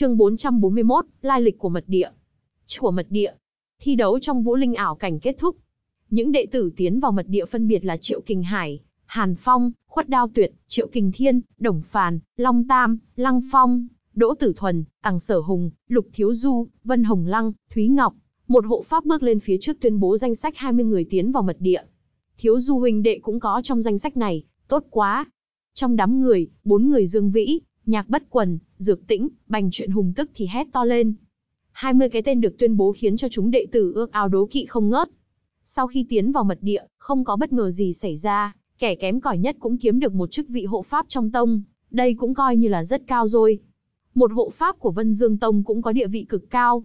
Chương 441, lai lịch của mật địa. chùa mật địa. Thi đấu trong Vũ Linh ảo cảnh kết thúc. Những đệ tử tiến vào mật địa phân biệt là Triệu Kình Hải, Hàn Phong, Khuất Đao Tuyệt, Triệu Kình Thiên, Đồng Phàn, Long Tam, Lăng Phong, Đỗ Tử Thuần, Tằng Sở Hùng, Lục Thiếu Du, Vân Hồng Lăng, Thúy Ngọc. Một hộ pháp bước lên phía trước tuyên bố danh sách 20 người tiến vào mật địa. Thiếu Du huynh đệ cũng có trong danh sách này, tốt quá. Trong đám người, bốn người Dương Vĩ, Nhạc bất quần, dược tĩnh, bành chuyện hùng tức thì hét to lên. 20 cái tên được tuyên bố khiến cho chúng đệ tử ước ao đố kỵ không ngớt. Sau khi tiến vào mật địa, không có bất ngờ gì xảy ra, kẻ kém cỏi nhất cũng kiếm được một chức vị hộ pháp trong tông, đây cũng coi như là rất cao rồi. Một hộ pháp của Vân Dương Tông cũng có địa vị cực cao.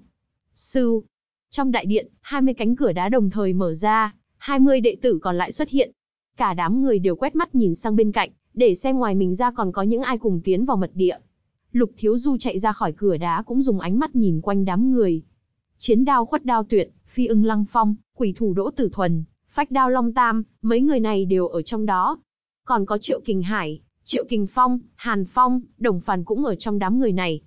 Sư, trong đại điện, 20 cánh cửa đá đồng thời mở ra, 20 đệ tử còn lại xuất hiện. Cả đám người đều quét mắt nhìn sang bên cạnh, để xem ngoài mình ra còn có những ai cùng tiến vào mật địa. Lục Thiếu Du chạy ra khỏi cửa đá cũng dùng ánh mắt nhìn quanh đám người. Chiến đao khuất đao tuyệt, phi ưng lăng phong, quỷ thủ đỗ tử thuần, phách đao long tam, mấy người này đều ở trong đó. Còn có Triệu Kình Hải, Triệu Kình Phong, Hàn Phong, Đồng Phàn cũng ở trong đám người này.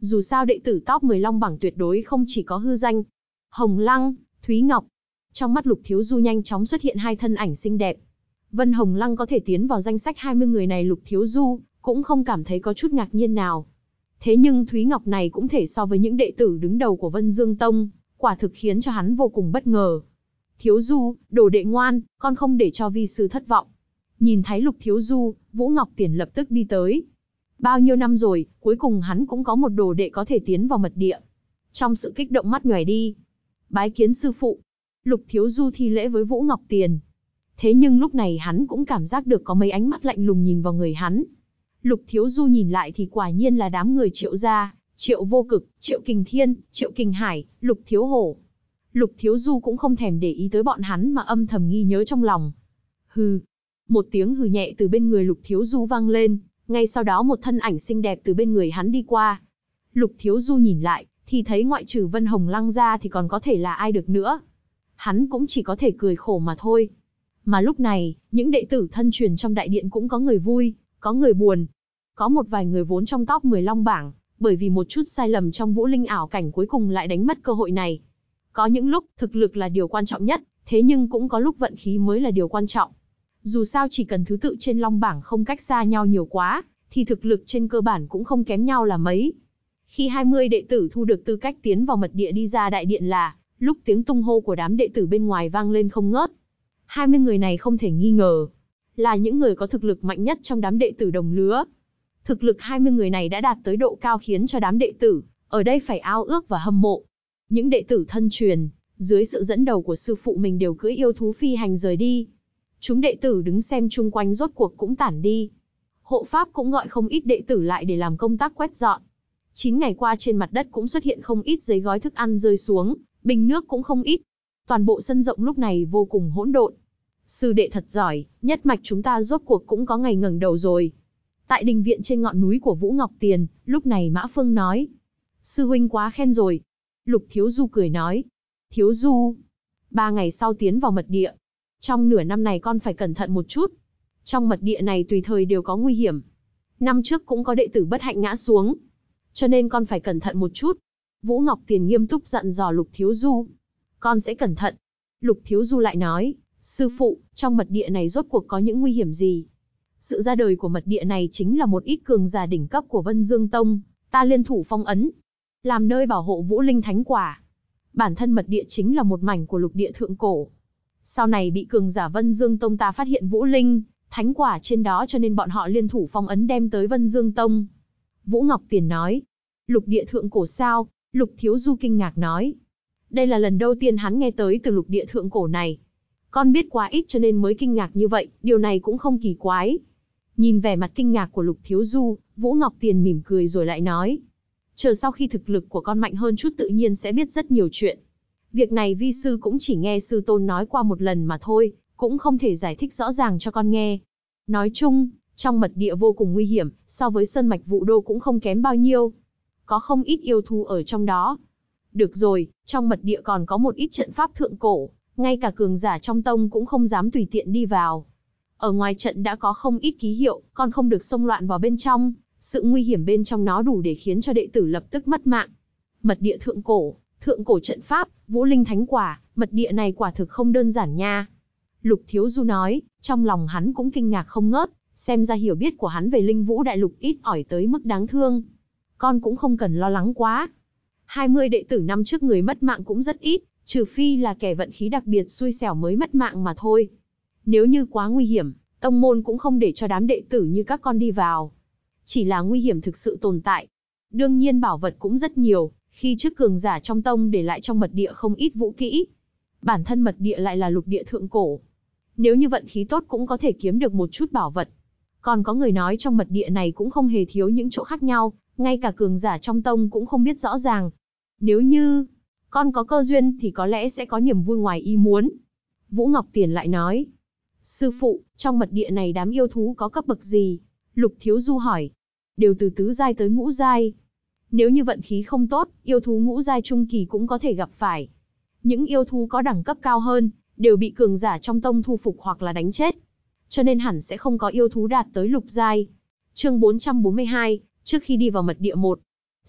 Dù sao đệ tử top 10 long bảng tuyệt đối không chỉ có hư danh. Hồng Lăng, Thúy Ngọc. Trong mắt Lục Thiếu Du nhanh chóng xuất hiện hai thân ảnh xinh đẹp, Vân Hồng Lăng có thể tiến vào danh sách 20 người này Lục Thiếu Du, cũng không cảm thấy có chút ngạc nhiên nào. Thế nhưng Thúy Ngọc này cũng thể so với những đệ tử đứng đầu của Vân Dương Tông, quả thực khiến cho hắn vô cùng bất ngờ. Thiếu Du, đồ đệ ngoan, con không để cho vi sư thất vọng. Nhìn thấy Lục Thiếu Du, Vũ Ngọc Tiền lập tức đi tới. Bao nhiêu năm rồi, cuối cùng hắn cũng có một đồ đệ có thể tiến vào mật địa. Trong sự kích động mắt nhòe đi. Bái kiến sư phụ. Lục Thiếu Du thi lễ với Vũ Ngọc Tiền, Thế nhưng lúc này hắn cũng cảm giác được có mấy ánh mắt lạnh lùng nhìn vào người hắn. Lục Thiếu Du nhìn lại thì quả nhiên là đám người triệu gia, triệu vô cực, triệu kình thiên, triệu kình hải, lục thiếu hổ. Lục Thiếu Du cũng không thèm để ý tới bọn hắn mà âm thầm nghi nhớ trong lòng. Hừ, một tiếng hừ nhẹ từ bên người Lục Thiếu Du vang lên, ngay sau đó một thân ảnh xinh đẹp từ bên người hắn đi qua. Lục Thiếu Du nhìn lại, thì thấy ngoại trừ Vân Hồng Lăng ra thì còn có thể là ai được nữa. Hắn cũng chỉ có thể cười khổ mà thôi. Mà lúc này, những đệ tử thân truyền trong đại điện cũng có người vui, có người buồn. Có một vài người vốn trong top 10 long bảng, bởi vì một chút sai lầm trong vũ linh ảo cảnh cuối cùng lại đánh mất cơ hội này. Có những lúc thực lực là điều quan trọng nhất, thế nhưng cũng có lúc vận khí mới là điều quan trọng. Dù sao chỉ cần thứ tự trên long bảng không cách xa nhau nhiều quá, thì thực lực trên cơ bản cũng không kém nhau là mấy. Khi 20 đệ tử thu được tư cách tiến vào mật địa đi ra đại điện là, lúc tiếng tung hô của đám đệ tử bên ngoài vang lên không ngớt, 20 người này không thể nghi ngờ là những người có thực lực mạnh nhất trong đám đệ tử đồng lứa. Thực lực 20 người này đã đạt tới độ cao khiến cho đám đệ tử ở đây phải ao ước và hâm mộ. Những đệ tử thân truyền, dưới sự dẫn đầu của sư phụ mình đều cưỡi yêu thú phi hành rời đi. Chúng đệ tử đứng xem chung quanh rốt cuộc cũng tản đi. Hộ pháp cũng gọi không ít đệ tử lại để làm công tác quét dọn. 9 ngày qua trên mặt đất cũng xuất hiện không ít giấy gói thức ăn rơi xuống, bình nước cũng không ít, toàn bộ sân rộng lúc này vô cùng hỗn độn. Sư đệ thật giỏi, nhất mạch chúng ta rốt cuộc cũng có ngày ngẩng đầu rồi. Tại đình viện trên ngọn núi của Vũ Ngọc Tiền, lúc này Mã Phương nói. Sư huynh quá khen rồi. Lục Thiếu Du cười nói. Thiếu Du. Ba ngày sau tiến vào mật địa. Trong nửa năm này con phải cẩn thận một chút. Trong mật địa này tùy thời đều có nguy hiểm. Năm trước cũng có đệ tử bất hạnh ngã xuống. Cho nên con phải cẩn thận một chút. Vũ Ngọc Tiền nghiêm túc dặn dò Lục Thiếu Du con sẽ cẩn thận. Lục Thiếu Du lại nói, sư phụ, trong mật địa này rốt cuộc có những nguy hiểm gì? Sự ra đời của mật địa này chính là một ít cường giả đỉnh cấp của Vân Dương Tông, ta liên thủ phong ấn, làm nơi bảo hộ vũ linh thánh quả. Bản thân mật địa chính là một mảnh của lục địa thượng cổ. Sau này bị cường giả Vân Dương Tông ta phát hiện vũ linh, thánh quả trên đó cho nên bọn họ liên thủ phong ấn đem tới Vân Dương Tông. Vũ Ngọc Tiền nói, lục địa thượng cổ sao, lục thiếu du kinh ngạc nói, đây là lần đầu tiên hắn nghe tới từ lục địa thượng cổ này. Con biết quá ít cho nên mới kinh ngạc như vậy, điều này cũng không kỳ quái. Nhìn vẻ mặt kinh ngạc của Lục Thiếu Du, Vũ Ngọc Tiền mỉm cười rồi lại nói. Chờ sau khi thực lực của con mạnh hơn chút tự nhiên sẽ biết rất nhiều chuyện. Việc này vi sư cũng chỉ nghe sư tôn nói qua một lần mà thôi, cũng không thể giải thích rõ ràng cho con nghe. Nói chung, trong mật địa vô cùng nguy hiểm, so với sơn mạch vụ đô cũng không kém bao nhiêu. Có không ít yêu thú ở trong đó, được rồi, trong mật địa còn có một ít trận pháp thượng cổ, ngay cả cường giả trong tông cũng không dám tùy tiện đi vào. Ở ngoài trận đã có không ít ký hiệu, còn không được xông loạn vào bên trong, sự nguy hiểm bên trong nó đủ để khiến cho đệ tử lập tức mất mạng. Mật địa thượng cổ, thượng cổ trận pháp, vũ linh thánh quả, mật địa này quả thực không đơn giản nha. Lục Thiếu Du nói, trong lòng hắn cũng kinh ngạc không ngớt, xem ra hiểu biết của hắn về linh vũ đại lục ít ỏi tới mức đáng thương. Con cũng không cần lo lắng quá, 20 đệ tử năm trước người mất mạng cũng rất ít, trừ phi là kẻ vận khí đặc biệt xui xẻo mới mất mạng mà thôi. Nếu như quá nguy hiểm, tông môn cũng không để cho đám đệ tử như các con đi vào. Chỉ là nguy hiểm thực sự tồn tại. Đương nhiên bảo vật cũng rất nhiều, khi trước cường giả trong tông để lại trong mật địa không ít vũ kỹ. Bản thân mật địa lại là lục địa thượng cổ. Nếu như vận khí tốt cũng có thể kiếm được một chút bảo vật. Còn có người nói trong mật địa này cũng không hề thiếu những chỗ khác nhau, ngay cả cường giả trong tông cũng không biết rõ ràng, nếu như con có cơ duyên thì có lẽ sẽ có niềm vui ngoài ý muốn. Vũ Ngọc Tiền lại nói, sư phụ, trong mật địa này đám yêu thú có cấp bậc gì? Lục Thiếu Du hỏi, đều từ tứ giai tới ngũ giai. Nếu như vận khí không tốt, yêu thú ngũ giai trung kỳ cũng có thể gặp phải. Những yêu thú có đẳng cấp cao hơn, đều bị cường giả trong tông thu phục hoặc là đánh chết. Cho nên hẳn sẽ không có yêu thú đạt tới lục giai. Chương 442, trước khi đi vào mật địa 1.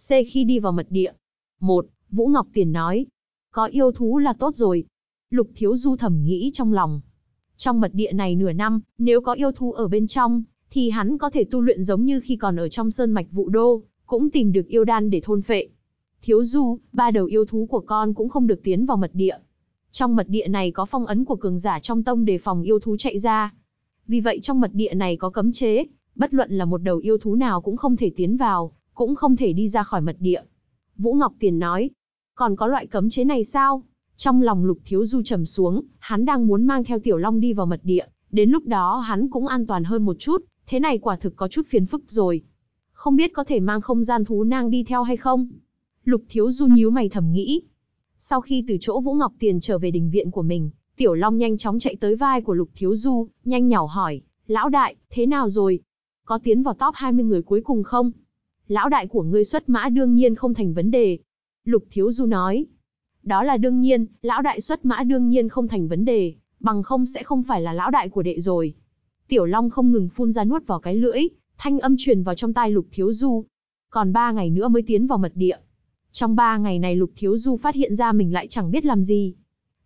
C khi đi vào mật địa, một, Vũ Ngọc Tiền nói. Có yêu thú là tốt rồi. Lục Thiếu Du thầm nghĩ trong lòng. Trong mật địa này nửa năm, nếu có yêu thú ở bên trong, thì hắn có thể tu luyện giống như khi còn ở trong sơn mạch vụ đô, cũng tìm được yêu đan để thôn phệ. Thiếu Du, ba đầu yêu thú của con cũng không được tiến vào mật địa. Trong mật địa này có phong ấn của cường giả trong tông để phòng yêu thú chạy ra. Vì vậy trong mật địa này có cấm chế, bất luận là một đầu yêu thú nào cũng không thể tiến vào, cũng không thể đi ra khỏi mật địa. Vũ Ngọc Tiền nói. Còn có loại cấm chế này sao? Trong lòng lục thiếu du trầm xuống, hắn đang muốn mang theo tiểu long đi vào mật địa, đến lúc đó hắn cũng an toàn hơn một chút, thế này quả thực có chút phiền phức rồi. Không biết có thể mang không gian thú nang đi theo hay không? Lục thiếu du nhíu mày thầm nghĩ. Sau khi từ chỗ Vũ Ngọc Tiền trở về đình viện của mình, Tiểu Long nhanh chóng chạy tới vai của Lục Thiếu Du, nhanh nhỏ hỏi, lão đại, thế nào rồi? Có tiến vào top 20 người cuối cùng không? lão đại của ngươi xuất mã đương nhiên không thành vấn đề. Lục Thiếu Du nói, đó là đương nhiên, lão đại xuất mã đương nhiên không thành vấn đề, bằng không sẽ không phải là lão đại của đệ rồi. Tiểu Long không ngừng phun ra nuốt vào cái lưỡi, thanh âm truyền vào trong tai Lục Thiếu Du. Còn ba ngày nữa mới tiến vào mật địa. Trong ba ngày này Lục Thiếu Du phát hiện ra mình lại chẳng biết làm gì.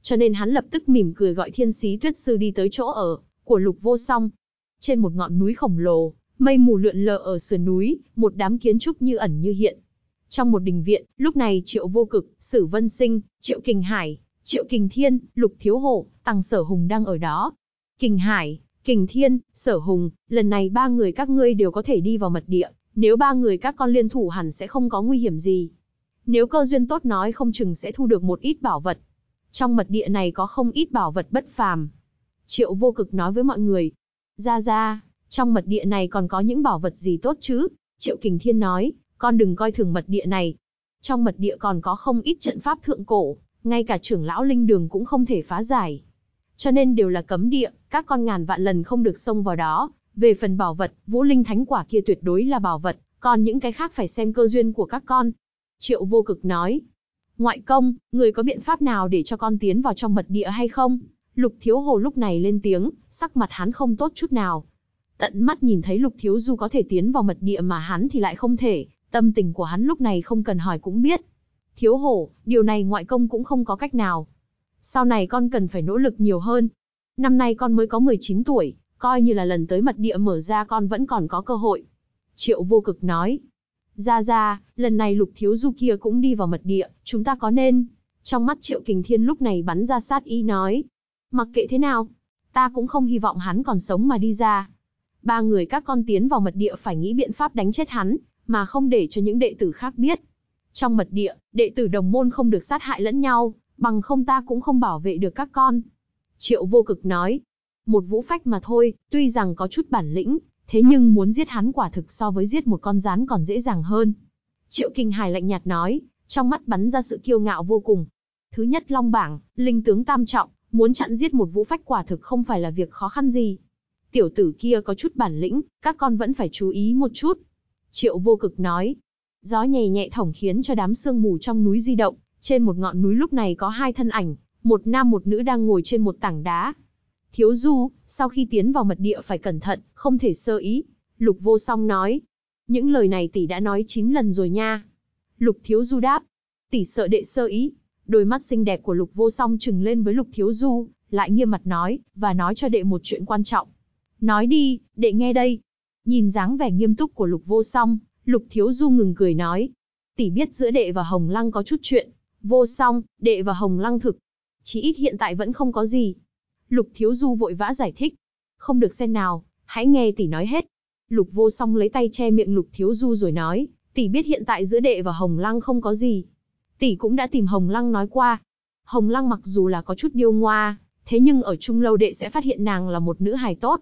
Cho nên hắn lập tức mỉm cười gọi thiên sĩ tuyết sư đi tới chỗ ở của Lục Vô Song. Trên một ngọn núi khổng lồ, mây mù lượn lờ ở sườn núi, một đám kiến trúc như ẩn như hiện. Trong một đình viện, lúc này Triệu Vô Cực, Sử Vân Sinh, Triệu Kình Hải, Triệu Kình Thiên, Lục Thiếu Hổ, Tăng Sở Hùng đang ở đó. Kình Hải, Kình Thiên, Sở Hùng, lần này ba người các ngươi đều có thể đi vào mật địa, nếu ba người các con liên thủ hẳn sẽ không có nguy hiểm gì. Nếu cơ duyên tốt nói không chừng sẽ thu được một ít bảo vật. Trong mật địa này có không ít bảo vật bất phàm. Triệu vô cực nói với mọi người. Ra ra, trong mật địa này còn có những bảo vật gì tốt chứ? Triệu Kình Thiên nói, con đừng coi thường mật địa này. Trong mật địa còn có không ít trận pháp thượng cổ, ngay cả trưởng lão linh đường cũng không thể phá giải. Cho nên đều là cấm địa, các con ngàn vạn lần không được xông vào đó. Về phần bảo vật, vũ linh thánh quả kia tuyệt đối là bảo vật, còn những cái khác phải xem cơ duyên của các con. Triệu vô cực nói, ngoại công, người có biện pháp nào để cho con tiến vào trong mật địa hay không? Lục thiếu hồ lúc này lên tiếng, sắc mặt hắn không tốt chút nào, tận mắt nhìn thấy Lục Thiếu Du có thể tiến vào mật địa mà hắn thì lại không thể, tâm tình của hắn lúc này không cần hỏi cũng biết. Thiếu hổ, điều này ngoại công cũng không có cách nào. Sau này con cần phải nỗ lực nhiều hơn. Năm nay con mới có 19 tuổi, coi như là lần tới mật địa mở ra con vẫn còn có cơ hội. Triệu vô cực nói. Ra ra, lần này lục thiếu du kia cũng đi vào mật địa, chúng ta có nên. Trong mắt triệu kình thiên lúc này bắn ra sát ý nói. Mặc kệ thế nào, ta cũng không hy vọng hắn còn sống mà đi ra ba người các con tiến vào mật địa phải nghĩ biện pháp đánh chết hắn, mà không để cho những đệ tử khác biết. Trong mật địa, đệ tử đồng môn không được sát hại lẫn nhau, bằng không ta cũng không bảo vệ được các con. Triệu vô cực nói, một vũ phách mà thôi, tuy rằng có chút bản lĩnh, thế nhưng muốn giết hắn quả thực so với giết một con rán còn dễ dàng hơn. Triệu Kinh Hải lạnh nhạt nói, trong mắt bắn ra sự kiêu ngạo vô cùng. Thứ nhất Long Bảng, linh tướng tam trọng, muốn chặn giết một vũ phách quả thực không phải là việc khó khăn gì tiểu tử kia có chút bản lĩnh, các con vẫn phải chú ý một chút. Triệu vô cực nói, gió nhẹ nhẹ thổng khiến cho đám sương mù trong núi di động, trên một ngọn núi lúc này có hai thân ảnh, một nam một nữ đang ngồi trên một tảng đá. Thiếu du, sau khi tiến vào mật địa phải cẩn thận, không thể sơ ý. Lục vô song nói, những lời này tỷ đã nói 9 lần rồi nha. Lục thiếu du đáp, tỷ sợ đệ sơ ý. Đôi mắt xinh đẹp của lục vô song trừng lên với lục thiếu du, lại nghiêm mặt nói, và nói cho đệ một chuyện quan trọng. Nói đi, đệ nghe đây. Nhìn dáng vẻ nghiêm túc của lục vô song, lục thiếu du ngừng cười nói. Tỷ biết giữa đệ và hồng lăng có chút chuyện. Vô song, đệ và hồng lăng thực. Chỉ ít hiện tại vẫn không có gì. Lục thiếu du vội vã giải thích. Không được xen nào, hãy nghe tỷ nói hết. Lục vô song lấy tay che miệng lục thiếu du rồi nói. Tỷ biết hiện tại giữa đệ và hồng lăng không có gì. Tỷ cũng đã tìm hồng lăng nói qua. Hồng lăng mặc dù là có chút điêu ngoa, thế nhưng ở chung lâu đệ sẽ phát hiện nàng là một nữ hài tốt,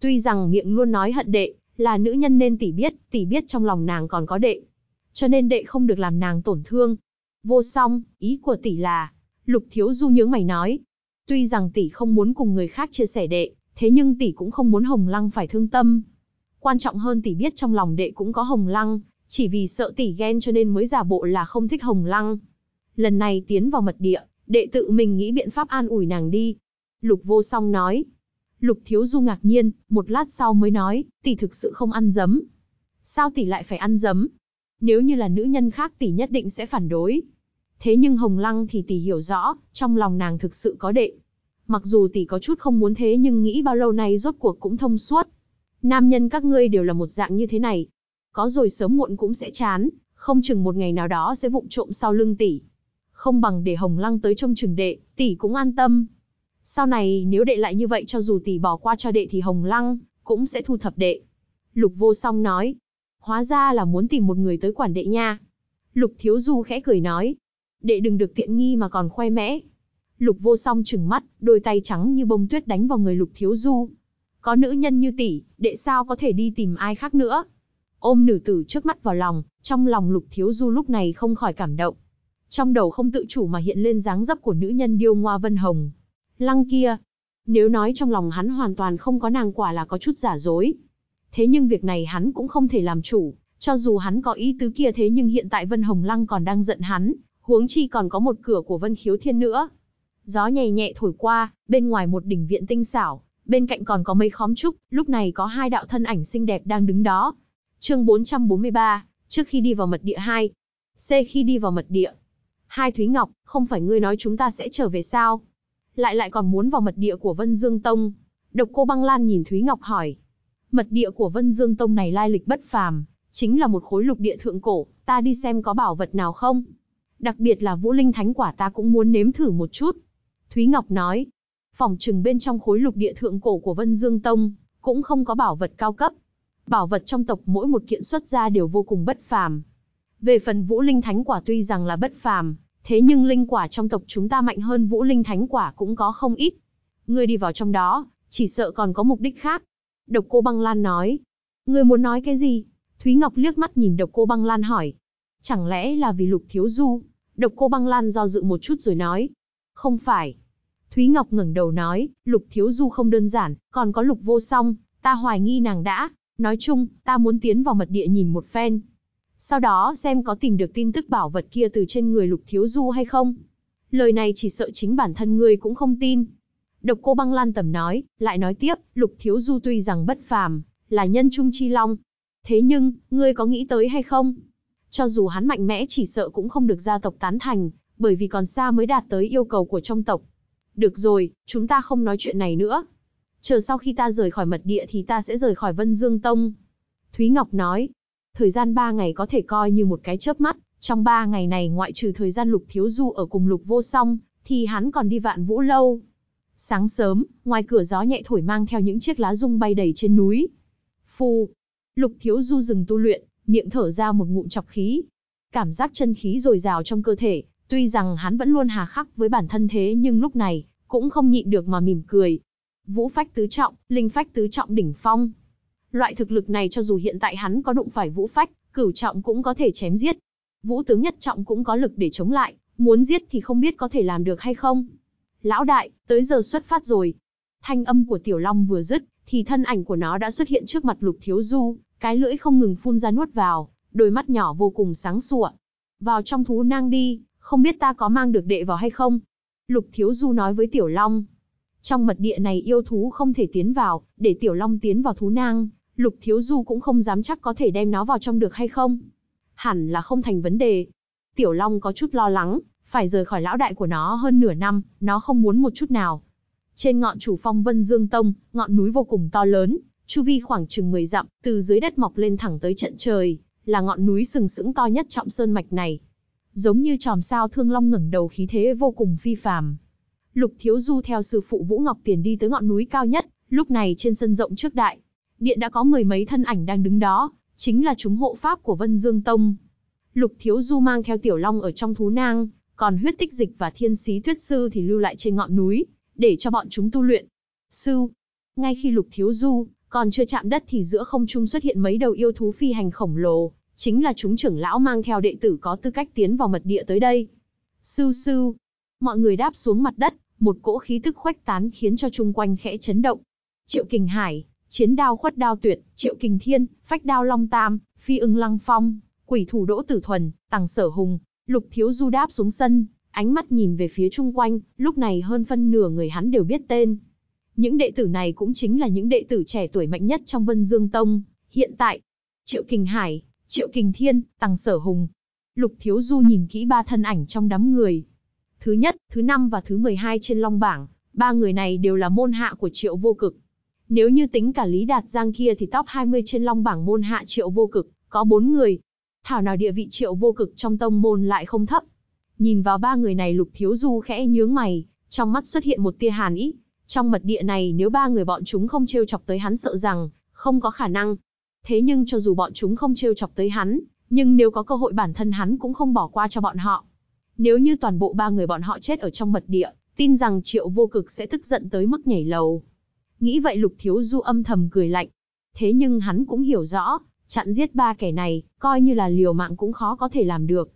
Tuy rằng miệng luôn nói hận đệ, là nữ nhân nên tỷ biết, tỷ biết trong lòng nàng còn có đệ. Cho nên đệ không được làm nàng tổn thương. Vô song, ý của tỷ là, lục thiếu du nhướng mày nói. Tuy rằng tỷ không muốn cùng người khác chia sẻ đệ, thế nhưng tỷ cũng không muốn hồng lăng phải thương tâm. Quan trọng hơn tỷ biết trong lòng đệ cũng có hồng lăng, chỉ vì sợ tỷ ghen cho nên mới giả bộ là không thích hồng lăng. Lần này tiến vào mật địa, đệ tự mình nghĩ biện pháp an ủi nàng đi. Lục vô song nói, Lục Thiếu Du ngạc nhiên, một lát sau mới nói, tỷ thực sự không ăn dấm. Sao tỷ lại phải ăn dấm? Nếu như là nữ nhân khác tỷ nhất định sẽ phản đối. Thế nhưng Hồng Lăng thì tỷ hiểu rõ, trong lòng nàng thực sự có đệ. Mặc dù tỷ có chút không muốn thế nhưng nghĩ bao lâu nay rốt cuộc cũng thông suốt. Nam nhân các ngươi đều là một dạng như thế này. Có rồi sớm muộn cũng sẽ chán, không chừng một ngày nào đó sẽ vụng trộm sau lưng tỷ. Không bằng để Hồng Lăng tới trông chừng đệ, tỷ cũng an tâm, sau này nếu đệ lại như vậy cho dù tỷ bỏ qua cho đệ thì Hồng Lăng cũng sẽ thu thập đệ. Lục vô song nói, hóa ra là muốn tìm một người tới quản đệ nha. Lục thiếu du khẽ cười nói, đệ đừng được tiện nghi mà còn khoe mẽ. Lục vô song trừng mắt, đôi tay trắng như bông tuyết đánh vào người lục thiếu du. Có nữ nhân như tỷ, đệ sao có thể đi tìm ai khác nữa. Ôm nữ tử trước mắt vào lòng, trong lòng lục thiếu du lúc này không khỏi cảm động. Trong đầu không tự chủ mà hiện lên dáng dấp của nữ nhân điêu ngoa vân hồng, lăng kia. Nếu nói trong lòng hắn hoàn toàn không có nàng quả là có chút giả dối. Thế nhưng việc này hắn cũng không thể làm chủ, cho dù hắn có ý tứ kia thế nhưng hiện tại Vân Hồng Lăng còn đang giận hắn, huống chi còn có một cửa của Vân Khiếu Thiên nữa. Gió nhẹ nhẹ thổi qua, bên ngoài một đỉnh viện tinh xảo, bên cạnh còn có mấy khóm trúc, lúc này có hai đạo thân ảnh xinh đẹp đang đứng đó. Chương 443, trước khi đi vào mật địa 2. C khi đi vào mật địa. Hai Thúy Ngọc, không phải ngươi nói chúng ta sẽ trở về sao? lại lại còn muốn vào mật địa của Vân Dương Tông. Độc cô băng lan nhìn Thúy Ngọc hỏi. Mật địa của Vân Dương Tông này lai lịch bất phàm, chính là một khối lục địa thượng cổ, ta đi xem có bảo vật nào không. Đặc biệt là vũ linh thánh quả ta cũng muốn nếm thử một chút. Thúy Ngọc nói, phòng trừng bên trong khối lục địa thượng cổ của Vân Dương Tông, cũng không có bảo vật cao cấp. Bảo vật trong tộc mỗi một kiện xuất ra đều vô cùng bất phàm. Về phần vũ linh thánh quả tuy rằng là bất phàm, Thế nhưng linh quả trong tộc chúng ta mạnh hơn vũ linh thánh quả cũng có không ít. Ngươi đi vào trong đó, chỉ sợ còn có mục đích khác. Độc cô băng lan nói. Ngươi muốn nói cái gì? Thúy Ngọc liếc mắt nhìn độc cô băng lan hỏi. Chẳng lẽ là vì lục thiếu du? Độc cô băng lan do dự một chút rồi nói. Không phải. Thúy Ngọc ngẩng đầu nói, lục thiếu du không đơn giản, còn có lục vô song, ta hoài nghi nàng đã. Nói chung, ta muốn tiến vào mật địa nhìn một phen, sau đó xem có tìm được tin tức bảo vật kia từ trên người Lục Thiếu Du hay không. Lời này chỉ sợ chính bản thân ngươi cũng không tin. Độc cô băng lan tầm nói, lại nói tiếp, Lục Thiếu Du tuy rằng bất phàm, là nhân trung chi long. Thế nhưng, ngươi có nghĩ tới hay không? Cho dù hắn mạnh mẽ chỉ sợ cũng không được gia tộc tán thành, bởi vì còn xa mới đạt tới yêu cầu của trong tộc. Được rồi, chúng ta không nói chuyện này nữa. Chờ sau khi ta rời khỏi mật địa thì ta sẽ rời khỏi Vân Dương Tông. Thúy Ngọc nói, thời gian 3 ngày có thể coi như một cái chớp mắt, trong 3 ngày này ngoại trừ thời gian Lục Thiếu Du ở cùng Lục Vô Song, thì hắn còn đi vạn vũ lâu. Sáng sớm, ngoài cửa gió nhẹ thổi mang theo những chiếc lá rung bay đầy trên núi. Phù, Lục Thiếu Du dừng tu luyện, miệng thở ra một ngụm chọc khí. Cảm giác chân khí dồi dào trong cơ thể, tuy rằng hắn vẫn luôn hà khắc với bản thân thế nhưng lúc này, cũng không nhịn được mà mỉm cười. Vũ phách tứ trọng, linh phách tứ trọng đỉnh phong. Loại thực lực này cho dù hiện tại hắn có đụng phải Vũ Phách, cửu trọng cũng có thể chém giết. Vũ tướng nhất trọng cũng có lực để chống lại, muốn giết thì không biết có thể làm được hay không. Lão đại, tới giờ xuất phát rồi. Thanh âm của Tiểu Long vừa dứt, thì thân ảnh của nó đã xuất hiện trước mặt Lục Thiếu Du, cái lưỡi không ngừng phun ra nuốt vào, đôi mắt nhỏ vô cùng sáng sủa. Vào trong thú nang đi, không biết ta có mang được đệ vào hay không? Lục Thiếu Du nói với Tiểu Long. Trong mật địa này yêu thú không thể tiến vào, để Tiểu Long tiến vào thú nang, Lục Thiếu Du cũng không dám chắc có thể đem nó vào trong được hay không. Hẳn là không thành vấn đề. Tiểu Long có chút lo lắng, phải rời khỏi lão đại của nó hơn nửa năm, nó không muốn một chút nào. Trên ngọn chủ phong Vân Dương Tông, ngọn núi vô cùng to lớn, chu vi khoảng chừng 10 dặm, từ dưới đất mọc lên thẳng tới trận trời, là ngọn núi sừng sững to nhất trọng sơn mạch này. Giống như tròm sao thương long ngẩng đầu khí thế vô cùng phi phàm. Lục Thiếu Du theo sư phụ Vũ Ngọc Tiền đi tới ngọn núi cao nhất, lúc này trên sân rộng trước đại, điện đã có mười mấy thân ảnh đang đứng đó, chính là chúng hộ pháp của Vân Dương Tông. Lục Thiếu Du mang theo Tiểu Long ở trong thú nang, còn huyết tích dịch và thiên sĩ tuyết sư thì lưu lại trên ngọn núi, để cho bọn chúng tu luyện. Sư, ngay khi Lục Thiếu Du còn chưa chạm đất thì giữa không trung xuất hiện mấy đầu yêu thú phi hành khổng lồ, chính là chúng trưởng lão mang theo đệ tử có tư cách tiến vào mật địa tới đây. Sư sư, mọi người đáp xuống mặt đất, một cỗ khí tức khuếch tán khiến cho chung quanh khẽ chấn động. Triệu Kình Hải, Chiến đao khuất đao tuyệt, triệu kình thiên, phách đao long tam, phi ưng lăng phong, quỷ thủ đỗ tử thuần, tàng sở hùng, lục thiếu du đáp xuống sân, ánh mắt nhìn về phía chung quanh, lúc này hơn phân nửa người hắn đều biết tên. Những đệ tử này cũng chính là những đệ tử trẻ tuổi mạnh nhất trong Vân Dương Tông, hiện tại. Triệu Kình Hải, Triệu Kình Thiên, tăng Sở Hùng. Lục Thiếu Du nhìn kỹ ba thân ảnh trong đám người. Thứ nhất, thứ năm và thứ 12 trên long bảng, ba người này đều là môn hạ của Triệu Vô Cực. Nếu như tính cả Lý Đạt Giang kia thì top 20 trên long bảng môn hạ triệu vô cực, có 4 người. Thảo nào địa vị triệu vô cực trong tông môn lại không thấp. Nhìn vào ba người này lục thiếu du khẽ nhướng mày, trong mắt xuất hiện một tia hàn ý. Trong mật địa này nếu ba người bọn chúng không trêu chọc tới hắn sợ rằng, không có khả năng. Thế nhưng cho dù bọn chúng không trêu chọc tới hắn, nhưng nếu có cơ hội bản thân hắn cũng không bỏ qua cho bọn họ. Nếu như toàn bộ ba người bọn họ chết ở trong mật địa, tin rằng triệu vô cực sẽ tức giận tới mức nhảy lầu. Nghĩ vậy Lục Thiếu Du âm thầm cười lạnh. Thế nhưng hắn cũng hiểu rõ, chặn giết ba kẻ này, coi như là liều mạng cũng khó có thể làm được.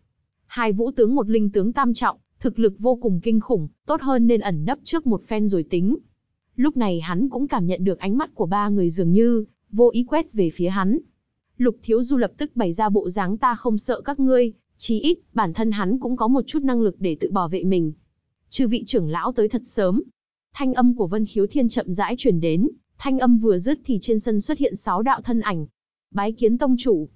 Hai vũ tướng một linh tướng tam trọng, thực lực vô cùng kinh khủng, tốt hơn nên ẩn nấp trước một phen rồi tính. Lúc này hắn cũng cảm nhận được ánh mắt của ba người dường như, vô ý quét về phía hắn. Lục Thiếu Du lập tức bày ra bộ dáng ta không sợ các ngươi, chí ít, bản thân hắn cũng có một chút năng lực để tự bảo vệ mình. Chư vị trưởng lão tới thật sớm, Thanh âm của Vân Khiếu Thiên chậm rãi truyền đến, thanh âm vừa dứt thì trên sân xuất hiện sáu đạo thân ảnh. Bái kiến tông chủ.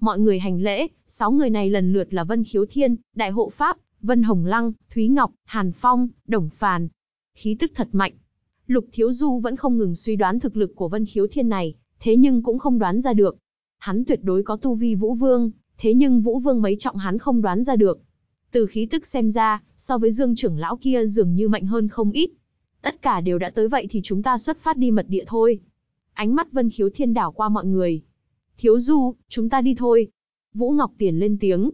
Mọi người hành lễ, sáu người này lần lượt là Vân Khiếu Thiên, Đại Hộ Pháp, Vân Hồng Lăng, Thúy Ngọc, Hàn Phong, Đồng Phàn. Khí tức thật mạnh. Lục Thiếu Du vẫn không ngừng suy đoán thực lực của Vân Khiếu Thiên này, thế nhưng cũng không đoán ra được. Hắn tuyệt đối có tu vi Vũ Vương, thế nhưng Vũ Vương mấy trọng hắn không đoán ra được. Từ khí tức xem ra, so với Dương trưởng lão kia dường như mạnh hơn không ít. Tất cả đều đã tới vậy thì chúng ta xuất phát đi mật địa thôi. Ánh mắt Vân Khiếu Thiên đảo qua mọi người. Thiếu Du, chúng ta đi thôi. Vũ Ngọc Tiền lên tiếng.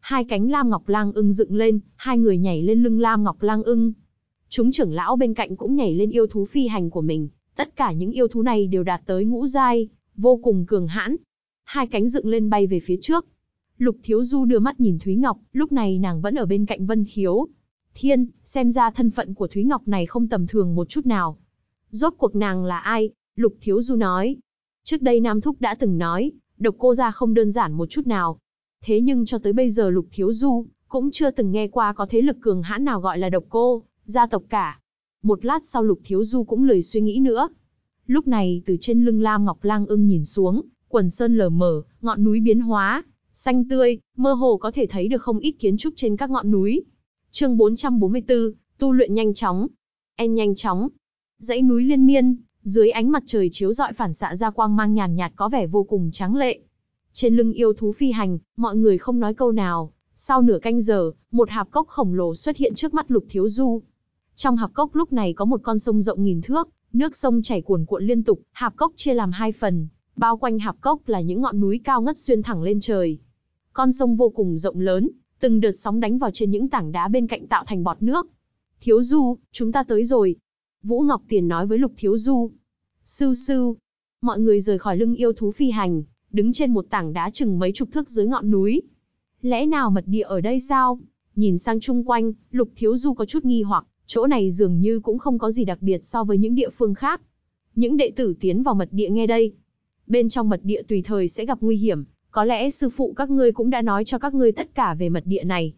Hai cánh Lam Ngọc Lang ưng dựng lên, hai người nhảy lên lưng Lam Ngọc Lang ưng. Chúng trưởng lão bên cạnh cũng nhảy lên yêu thú phi hành của mình. Tất cả những yêu thú này đều đạt tới ngũ giai, vô cùng cường hãn. Hai cánh dựng lên bay về phía trước. Lục Thiếu Du đưa mắt nhìn Thúy Ngọc, lúc này nàng vẫn ở bên cạnh Vân Khiếu. Thiên, xem ra thân phận của Thúy Ngọc này không tầm thường một chút nào. Rốt cuộc nàng là ai? Lục Thiếu Du nói. Trước đây Nam Thúc đã từng nói, độc cô gia không đơn giản một chút nào. Thế nhưng cho tới bây giờ Lục Thiếu Du cũng chưa từng nghe qua có thế lực cường hãn nào gọi là độc cô, gia tộc cả. Một lát sau Lục Thiếu Du cũng lười suy nghĩ nữa. Lúc này từ trên lưng Lam Ngọc Lang ưng nhìn xuống, quần sơn lờ mờ, ngọn núi biến hóa, xanh tươi, mơ hồ có thể thấy được không ít kiến trúc trên các ngọn núi. Chương 444, tu luyện nhanh chóng. En nhanh chóng. Dãy núi liên miên, dưới ánh mặt trời chiếu rọi phản xạ ra quang mang nhàn nhạt, nhạt có vẻ vô cùng tráng lệ. Trên lưng yêu thú phi hành, mọi người không nói câu nào. Sau nửa canh giờ, một hạp cốc khổng lồ xuất hiện trước mắt Lục Thiếu Du. Trong hạp cốc lúc này có một con sông rộng nghìn thước, nước sông chảy cuồn cuộn liên tục, hạp cốc chia làm hai phần, bao quanh hạp cốc là những ngọn núi cao ngất xuyên thẳng lên trời. Con sông vô cùng rộng lớn, từng đợt sóng đánh vào trên những tảng đá bên cạnh tạo thành bọt nước. Thiếu Du, chúng ta tới rồi. Vũ Ngọc Tiền nói với Lục Thiếu Du. Sư sư, Mọi người rời khỏi lưng yêu thú phi hành, đứng trên một tảng đá chừng mấy chục thước dưới ngọn núi. Lẽ nào mật địa ở đây sao? Nhìn sang chung quanh, Lục Thiếu Du có chút nghi hoặc, chỗ này dường như cũng không có gì đặc biệt so với những địa phương khác. Những đệ tử tiến vào mật địa nghe đây. Bên trong mật địa tùy thời sẽ gặp nguy hiểm, có lẽ sư phụ các ngươi cũng đã nói cho các ngươi tất cả về mật địa này.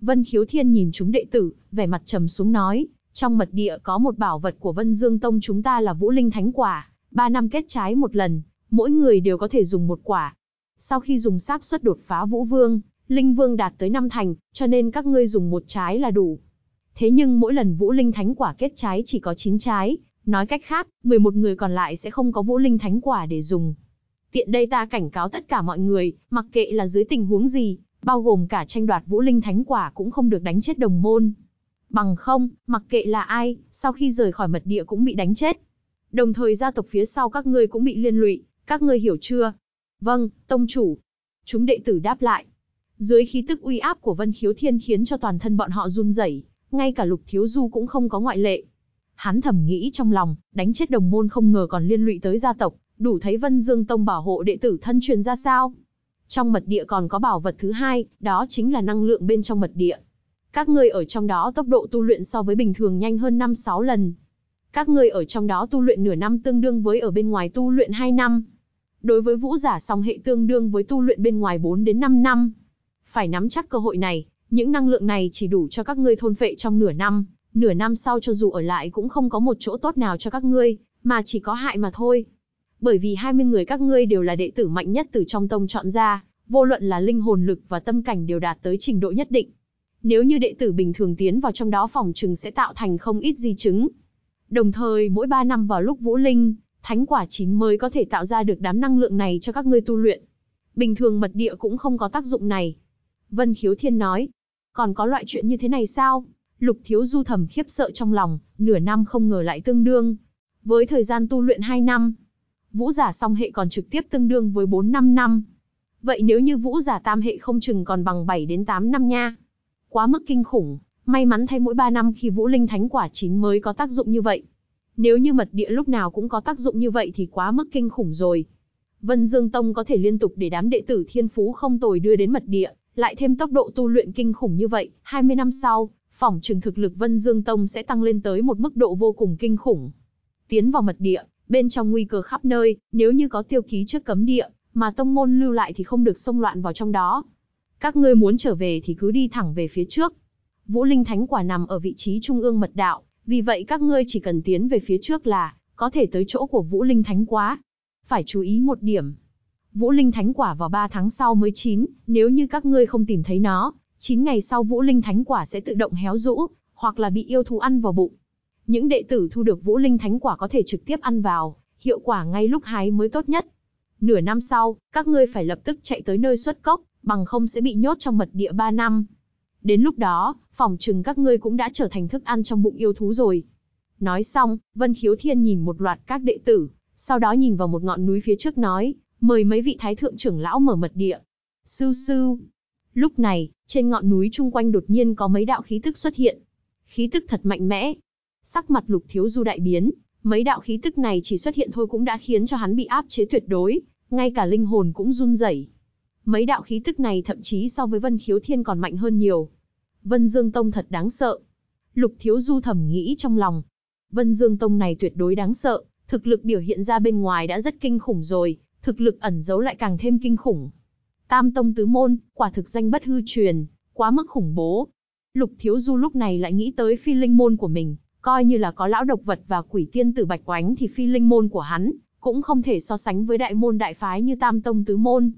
Vân Khiếu Thiên nhìn chúng đệ tử, vẻ mặt trầm xuống nói, trong mật địa có một bảo vật của Vân Dương Tông chúng ta là Vũ Linh Thánh Quả, ba năm kết trái một lần, mỗi người đều có thể dùng một quả. Sau khi dùng xác suất đột phá Vũ Vương, Linh Vương đạt tới năm thành, cho nên các ngươi dùng một trái là đủ. Thế nhưng mỗi lần Vũ Linh Thánh Quả kết trái chỉ có 9 trái, nói cách khác, 11 người còn lại sẽ không có Vũ Linh Thánh Quả để dùng. Tiện đây ta cảnh cáo tất cả mọi người, mặc kệ là dưới tình huống gì, bao gồm cả tranh đoạt vũ linh thánh quả cũng không được đánh chết đồng môn. Bằng không, mặc kệ là ai, sau khi rời khỏi mật địa cũng bị đánh chết. Đồng thời gia tộc phía sau các ngươi cũng bị liên lụy, các ngươi hiểu chưa? Vâng, tông chủ. Chúng đệ tử đáp lại. Dưới khí tức uy áp của Vân Khiếu Thiên khiến cho toàn thân bọn họ run rẩy, ngay cả Lục Thiếu Du cũng không có ngoại lệ. Hắn thầm nghĩ trong lòng, đánh chết đồng môn không ngờ còn liên lụy tới gia tộc, đủ thấy Vân Dương Tông bảo hộ đệ tử thân truyền ra sao. Trong mật địa còn có bảo vật thứ hai, đó chính là năng lượng bên trong mật địa. Các ngươi ở trong đó tốc độ tu luyện so với bình thường nhanh hơn 5-6 lần. Các ngươi ở trong đó tu luyện nửa năm tương đương với ở bên ngoài tu luyện 2 năm. Đối với vũ giả song hệ tương đương với tu luyện bên ngoài 4 đến 5 năm. Phải nắm chắc cơ hội này, những năng lượng này chỉ đủ cho các ngươi thôn phệ trong nửa năm, nửa năm sau cho dù ở lại cũng không có một chỗ tốt nào cho các ngươi, mà chỉ có hại mà thôi bởi vì 20 người các ngươi đều là đệ tử mạnh nhất từ trong tông chọn ra, vô luận là linh hồn lực và tâm cảnh đều đạt tới trình độ nhất định. Nếu như đệ tử bình thường tiến vào trong đó phòng trừng sẽ tạo thành không ít di chứng. Đồng thời mỗi 3 năm vào lúc Vũ Linh, thánh quả chín mới có thể tạo ra được đám năng lượng này cho các ngươi tu luyện. Bình thường mật địa cũng không có tác dụng này. Vân Khiếu Thiên nói, còn có loại chuyện như thế này sao? Lục Thiếu Du thầm khiếp sợ trong lòng, nửa năm không ngờ lại tương đương. Với thời gian tu luyện 2 năm, vũ giả song hệ còn trực tiếp tương đương với 4-5 năm. Vậy nếu như vũ giả tam hệ không chừng còn bằng 7 đến 8 năm nha. Quá mức kinh khủng, may mắn thay mỗi 3 năm khi vũ linh thánh quả chín mới có tác dụng như vậy. Nếu như mật địa lúc nào cũng có tác dụng như vậy thì quá mức kinh khủng rồi. Vân Dương Tông có thể liên tục để đám đệ tử thiên phú không tồi đưa đến mật địa, lại thêm tốc độ tu luyện kinh khủng như vậy, 20 năm sau, phỏng trường thực lực Vân Dương Tông sẽ tăng lên tới một mức độ vô cùng kinh khủng. Tiến vào mật địa, bên trong nguy cơ khắp nơi, nếu như có tiêu ký trước cấm địa, mà tông môn lưu lại thì không được xông loạn vào trong đó. Các ngươi muốn trở về thì cứ đi thẳng về phía trước. Vũ Linh Thánh quả nằm ở vị trí trung ương mật đạo, vì vậy các ngươi chỉ cần tiến về phía trước là có thể tới chỗ của Vũ Linh Thánh quá. Phải chú ý một điểm. Vũ Linh Thánh quả vào 3 tháng sau mới chín, nếu như các ngươi không tìm thấy nó, 9 ngày sau Vũ Linh Thánh quả sẽ tự động héo rũ, hoặc là bị yêu thú ăn vào bụng, những đệ tử thu được Vũ Linh Thánh Quả có thể trực tiếp ăn vào, hiệu quả ngay lúc hái mới tốt nhất. Nửa năm sau, các ngươi phải lập tức chạy tới nơi xuất cốc, bằng không sẽ bị nhốt trong mật địa 3 năm. Đến lúc đó, phòng trừng các ngươi cũng đã trở thành thức ăn trong bụng yêu thú rồi. Nói xong, Vân Khiếu Thiên nhìn một loạt các đệ tử, sau đó nhìn vào một ngọn núi phía trước nói, mời mấy vị thái thượng trưởng lão mở mật địa. Sư sư. Lúc này, trên ngọn núi chung quanh đột nhiên có mấy đạo khí tức xuất hiện. Khí tức thật mạnh mẽ, Sắc mặt Lục Thiếu Du đại biến, mấy đạo khí tức này chỉ xuất hiện thôi cũng đã khiến cho hắn bị áp chế tuyệt đối, ngay cả linh hồn cũng run rẩy. Mấy đạo khí tức này thậm chí so với Vân Khiếu Thiên còn mạnh hơn nhiều. Vân Dương Tông thật đáng sợ. Lục Thiếu Du thầm nghĩ trong lòng. Vân Dương Tông này tuyệt đối đáng sợ, thực lực biểu hiện ra bên ngoài đã rất kinh khủng rồi, thực lực ẩn giấu lại càng thêm kinh khủng. Tam Tông Tứ Môn, quả thực danh bất hư truyền, quá mức khủng bố. Lục Thiếu Du lúc này lại nghĩ tới phi linh môn của mình, Coi như là có lão độc vật và quỷ tiên tử bạch quánh thì phi linh môn của hắn, cũng không thể so sánh với đại môn đại phái như tam tông tứ môn.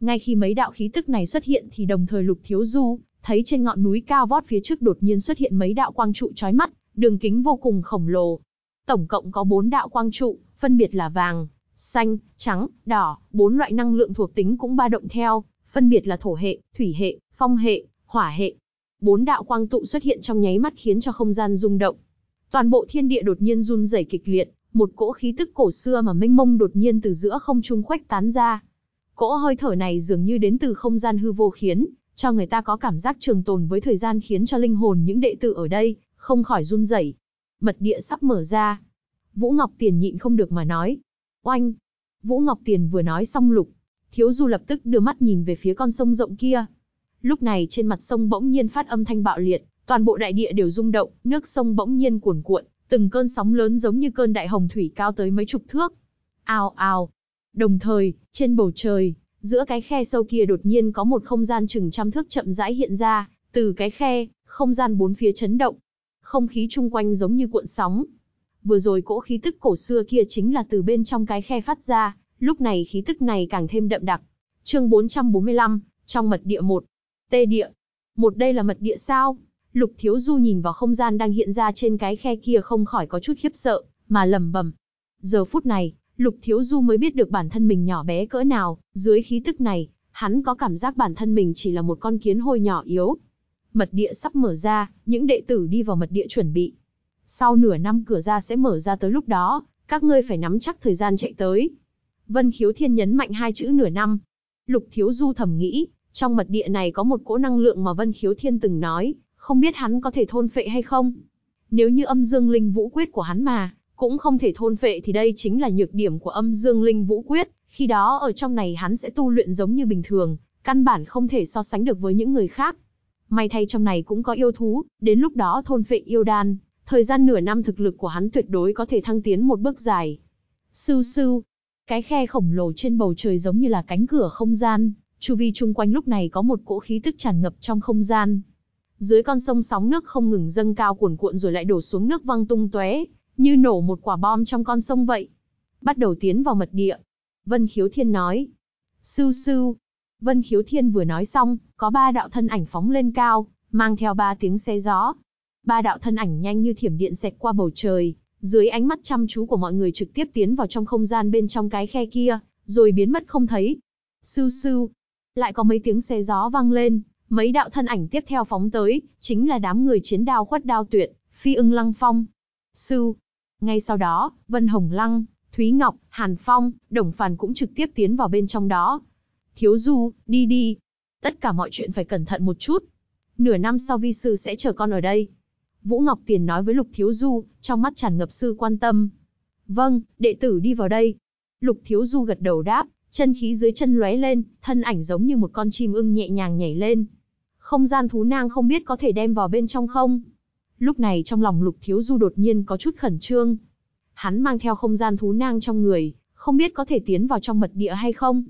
Ngay khi mấy đạo khí tức này xuất hiện thì đồng thời lục thiếu du, thấy trên ngọn núi cao vót phía trước đột nhiên xuất hiện mấy đạo quang trụ chói mắt, đường kính vô cùng khổng lồ. Tổng cộng có bốn đạo quang trụ, phân biệt là vàng, xanh, trắng, đỏ, bốn loại năng lượng thuộc tính cũng ba động theo, phân biệt là thổ hệ, thủy hệ, phong hệ, hỏa hệ. Bốn đạo quang tụ xuất hiện trong nháy mắt khiến cho không gian rung động. Toàn bộ thiên địa đột nhiên run rẩy kịch liệt, một cỗ khí tức cổ xưa mà mênh mông đột nhiên từ giữa không trung khuếch tán ra. Cỗ hơi thở này dường như đến từ không gian hư vô khiến, cho người ta có cảm giác trường tồn với thời gian khiến cho linh hồn những đệ tử ở đây, không khỏi run rẩy. Mật địa sắp mở ra. Vũ Ngọc Tiền nhịn không được mà nói. Oanh! Vũ Ngọc Tiền vừa nói xong lục. Thiếu Du lập tức đưa mắt nhìn về phía con sông rộng kia. Lúc này trên mặt sông bỗng nhiên phát âm thanh bạo liệt, toàn bộ đại địa đều rung động, nước sông bỗng nhiên cuồn cuộn, từng cơn sóng lớn giống như cơn đại hồng thủy cao tới mấy chục thước. Ao ao. Đồng thời, trên bầu trời, giữa cái khe sâu kia đột nhiên có một không gian chừng trăm thước chậm rãi hiện ra, từ cái khe, không gian bốn phía chấn động. Không khí chung quanh giống như cuộn sóng. Vừa rồi cỗ khí tức cổ xưa kia chính là từ bên trong cái khe phát ra, lúc này khí tức này càng thêm đậm đặc. Chương 445, trong mật địa 1. Tê địa. Một đây là mật địa sao? Lục Thiếu Du nhìn vào không gian đang hiện ra trên cái khe kia không khỏi có chút khiếp sợ, mà lầm bầm. Giờ phút này, Lục Thiếu Du mới biết được bản thân mình nhỏ bé cỡ nào, dưới khí tức này, hắn có cảm giác bản thân mình chỉ là một con kiến hôi nhỏ yếu. Mật địa sắp mở ra, những đệ tử đi vào mật địa chuẩn bị. Sau nửa năm cửa ra sẽ mở ra tới lúc đó, các ngươi phải nắm chắc thời gian chạy tới. Vân Khiếu Thiên nhấn mạnh hai chữ nửa năm. Lục Thiếu Du thầm nghĩ, trong mật địa này có một cỗ năng lượng mà Vân Khiếu Thiên từng nói, không biết hắn có thể thôn phệ hay không. Nếu như âm dương linh vũ quyết của hắn mà, cũng không thể thôn phệ thì đây chính là nhược điểm của âm dương linh vũ quyết, khi đó ở trong này hắn sẽ tu luyện giống như bình thường, căn bản không thể so sánh được với những người khác. May thay trong này cũng có yêu thú, đến lúc đó thôn phệ yêu đan, thời gian nửa năm thực lực của hắn tuyệt đối có thể thăng tiến một bước dài. Sư sư, cái khe khổng lồ trên bầu trời giống như là cánh cửa không gian, chu vi chung quanh lúc này có một cỗ khí tức tràn ngập trong không gian, dưới con sông sóng nước không ngừng dâng cao cuồn cuộn rồi lại đổ xuống nước văng tung tóe, như nổ một quả bom trong con sông vậy. Bắt đầu tiến vào mật địa. Vân Khiếu Thiên nói. Sưu sưu. Vân Khiếu Thiên vừa nói xong, có ba đạo thân ảnh phóng lên cao, mang theo ba tiếng xe gió. Ba đạo thân ảnh nhanh như thiểm điện xẹt qua bầu trời, dưới ánh mắt chăm chú của mọi người trực tiếp tiến vào trong không gian bên trong cái khe kia, rồi biến mất không thấy. Sưu sưu, lại có mấy tiếng xe gió vang lên, Mấy đạo thân ảnh tiếp theo phóng tới, chính là đám người chiến đao khuất đao tuyệt, phi ưng lăng phong. Sư. Ngay sau đó, Vân Hồng Lăng, Thúy Ngọc, Hàn Phong, Đồng Phàn cũng trực tiếp tiến vào bên trong đó. Thiếu Du, đi đi. Tất cả mọi chuyện phải cẩn thận một chút. Nửa năm sau vi sư sẽ chờ con ở đây. Vũ Ngọc Tiền nói với Lục Thiếu Du, trong mắt tràn ngập sư quan tâm. Vâng, đệ tử đi vào đây. Lục Thiếu Du gật đầu đáp, chân khí dưới chân lóe lên, thân ảnh giống như một con chim ưng nhẹ nhàng nhảy lên không gian thú nang không biết có thể đem vào bên trong không. Lúc này trong lòng Lục Thiếu Du đột nhiên có chút khẩn trương. Hắn mang theo không gian thú nang trong người, không biết có thể tiến vào trong mật địa hay không.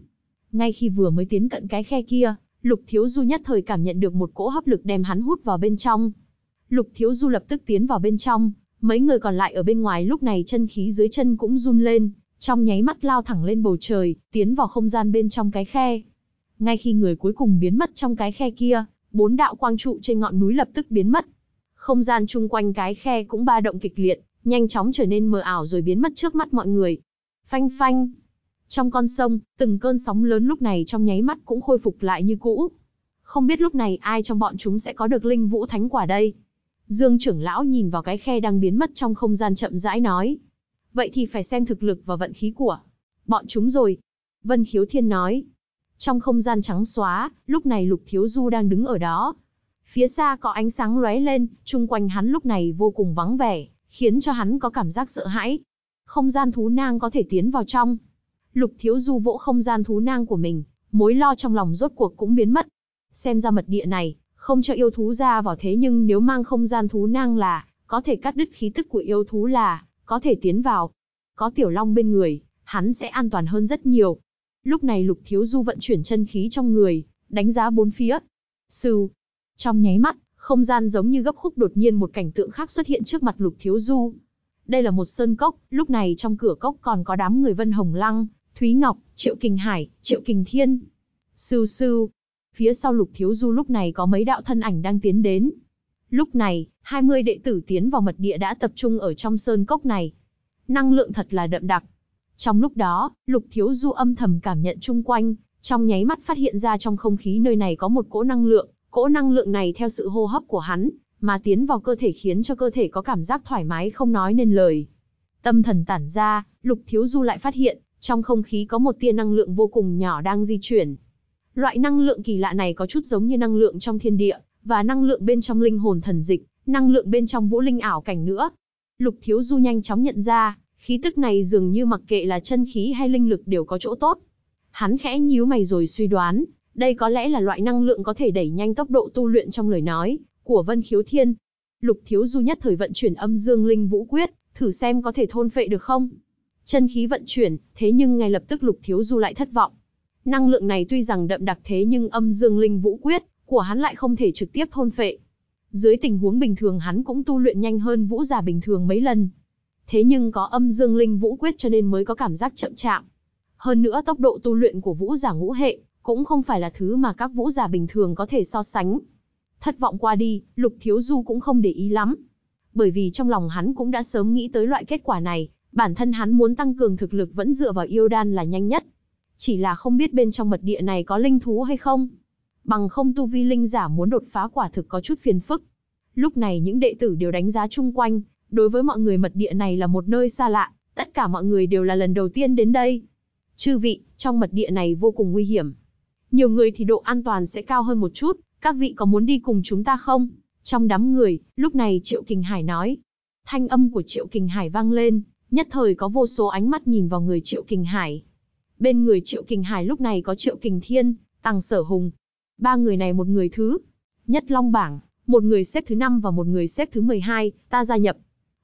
Ngay khi vừa mới tiến cận cái khe kia, Lục Thiếu Du nhất thời cảm nhận được một cỗ hấp lực đem hắn hút vào bên trong. Lục Thiếu Du lập tức tiến vào bên trong, mấy người còn lại ở bên ngoài lúc này chân khí dưới chân cũng run lên, trong nháy mắt lao thẳng lên bầu trời, tiến vào không gian bên trong cái khe. Ngay khi người cuối cùng biến mất trong cái khe kia, bốn đạo quang trụ trên ngọn núi lập tức biến mất. Không gian chung quanh cái khe cũng ba động kịch liệt, nhanh chóng trở nên mờ ảo rồi biến mất trước mắt mọi người. Phanh phanh. Trong con sông, từng cơn sóng lớn lúc này trong nháy mắt cũng khôi phục lại như cũ. Không biết lúc này ai trong bọn chúng sẽ có được linh vũ thánh quả đây. Dương trưởng lão nhìn vào cái khe đang biến mất trong không gian chậm rãi nói. Vậy thì phải xem thực lực và vận khí của bọn chúng rồi. Vân Khiếu Thiên nói. Trong không gian trắng xóa, lúc này Lục Thiếu Du đang đứng ở đó. Phía xa có ánh sáng lóe lên, chung quanh hắn lúc này vô cùng vắng vẻ, khiến cho hắn có cảm giác sợ hãi. Không gian thú nang có thể tiến vào trong. Lục Thiếu Du vỗ không gian thú nang của mình, mối lo trong lòng rốt cuộc cũng biến mất. Xem ra mật địa này, không cho yêu thú ra vào thế nhưng nếu mang không gian thú nang là, có thể cắt đứt khí tức của yêu thú là, có thể tiến vào. Có tiểu long bên người, hắn sẽ an toàn hơn rất nhiều. Lúc này Lục Thiếu Du vận chuyển chân khí trong người, đánh giá bốn phía. Sừ. Trong nháy mắt, không gian giống như gấp khúc đột nhiên một cảnh tượng khác xuất hiện trước mặt Lục Thiếu Du. Đây là một sơn cốc, lúc này trong cửa cốc còn có đám người Vân Hồng Lăng, Thúy Ngọc, Triệu Kình Hải, Triệu Kình Thiên. Sừ sừ. Phía sau Lục Thiếu Du lúc này có mấy đạo thân ảnh đang tiến đến. Lúc này, hai mươi đệ tử tiến vào mật địa đã tập trung ở trong sơn cốc này. Năng lượng thật là đậm đặc, trong lúc đó, Lục Thiếu Du âm thầm cảm nhận chung quanh, trong nháy mắt phát hiện ra trong không khí nơi này có một cỗ năng lượng, cỗ năng lượng này theo sự hô hấp của hắn, mà tiến vào cơ thể khiến cho cơ thể có cảm giác thoải mái không nói nên lời. Tâm thần tản ra, Lục Thiếu Du lại phát hiện, trong không khí có một tia năng lượng vô cùng nhỏ đang di chuyển. Loại năng lượng kỳ lạ này có chút giống như năng lượng trong thiên địa, và năng lượng bên trong linh hồn thần dịch, năng lượng bên trong vũ linh ảo cảnh nữa. Lục Thiếu Du nhanh chóng nhận ra, Khí tức này dường như mặc kệ là chân khí hay linh lực đều có chỗ tốt. Hắn khẽ nhíu mày rồi suy đoán, đây có lẽ là loại năng lượng có thể đẩy nhanh tốc độ tu luyện trong lời nói của Vân Khiếu Thiên. Lục Thiếu Du nhất thời vận chuyển âm dương linh vũ quyết, thử xem có thể thôn phệ được không. Chân khí vận chuyển, thế nhưng ngay lập tức Lục Thiếu Du lại thất vọng. Năng lượng này tuy rằng đậm đặc thế nhưng âm dương linh vũ quyết của hắn lại không thể trực tiếp thôn phệ. Dưới tình huống bình thường hắn cũng tu luyện nhanh hơn vũ giả bình thường mấy lần, thế nhưng có âm dương linh vũ quyết cho nên mới có cảm giác chậm chạm. Hơn nữa tốc độ tu luyện của vũ giả ngũ hệ, cũng không phải là thứ mà các vũ giả bình thường có thể so sánh. Thất vọng qua đi, Lục Thiếu Du cũng không để ý lắm. Bởi vì trong lòng hắn cũng đã sớm nghĩ tới loại kết quả này, bản thân hắn muốn tăng cường thực lực vẫn dựa vào yêu đan là nhanh nhất. Chỉ là không biết bên trong mật địa này có linh thú hay không. Bằng không tu vi linh giả muốn đột phá quả thực có chút phiền phức. Lúc này những đệ tử đều đánh giá chung quanh, Đối với mọi người mật địa này là một nơi xa lạ, tất cả mọi người đều là lần đầu tiên đến đây. Chư vị, trong mật địa này vô cùng nguy hiểm. Nhiều người thì độ an toàn sẽ cao hơn một chút, các vị có muốn đi cùng chúng ta không? Trong đám người, lúc này Triệu Kình Hải nói. Thanh âm của Triệu Kình Hải vang lên, nhất thời có vô số ánh mắt nhìn vào người Triệu Kình Hải. Bên người Triệu Kình Hải lúc này có Triệu Kình Thiên, Tăng Sở Hùng. Ba người này một người thứ, nhất long bảng, một người xếp thứ 5 và một người xếp thứ 12, ta gia nhập,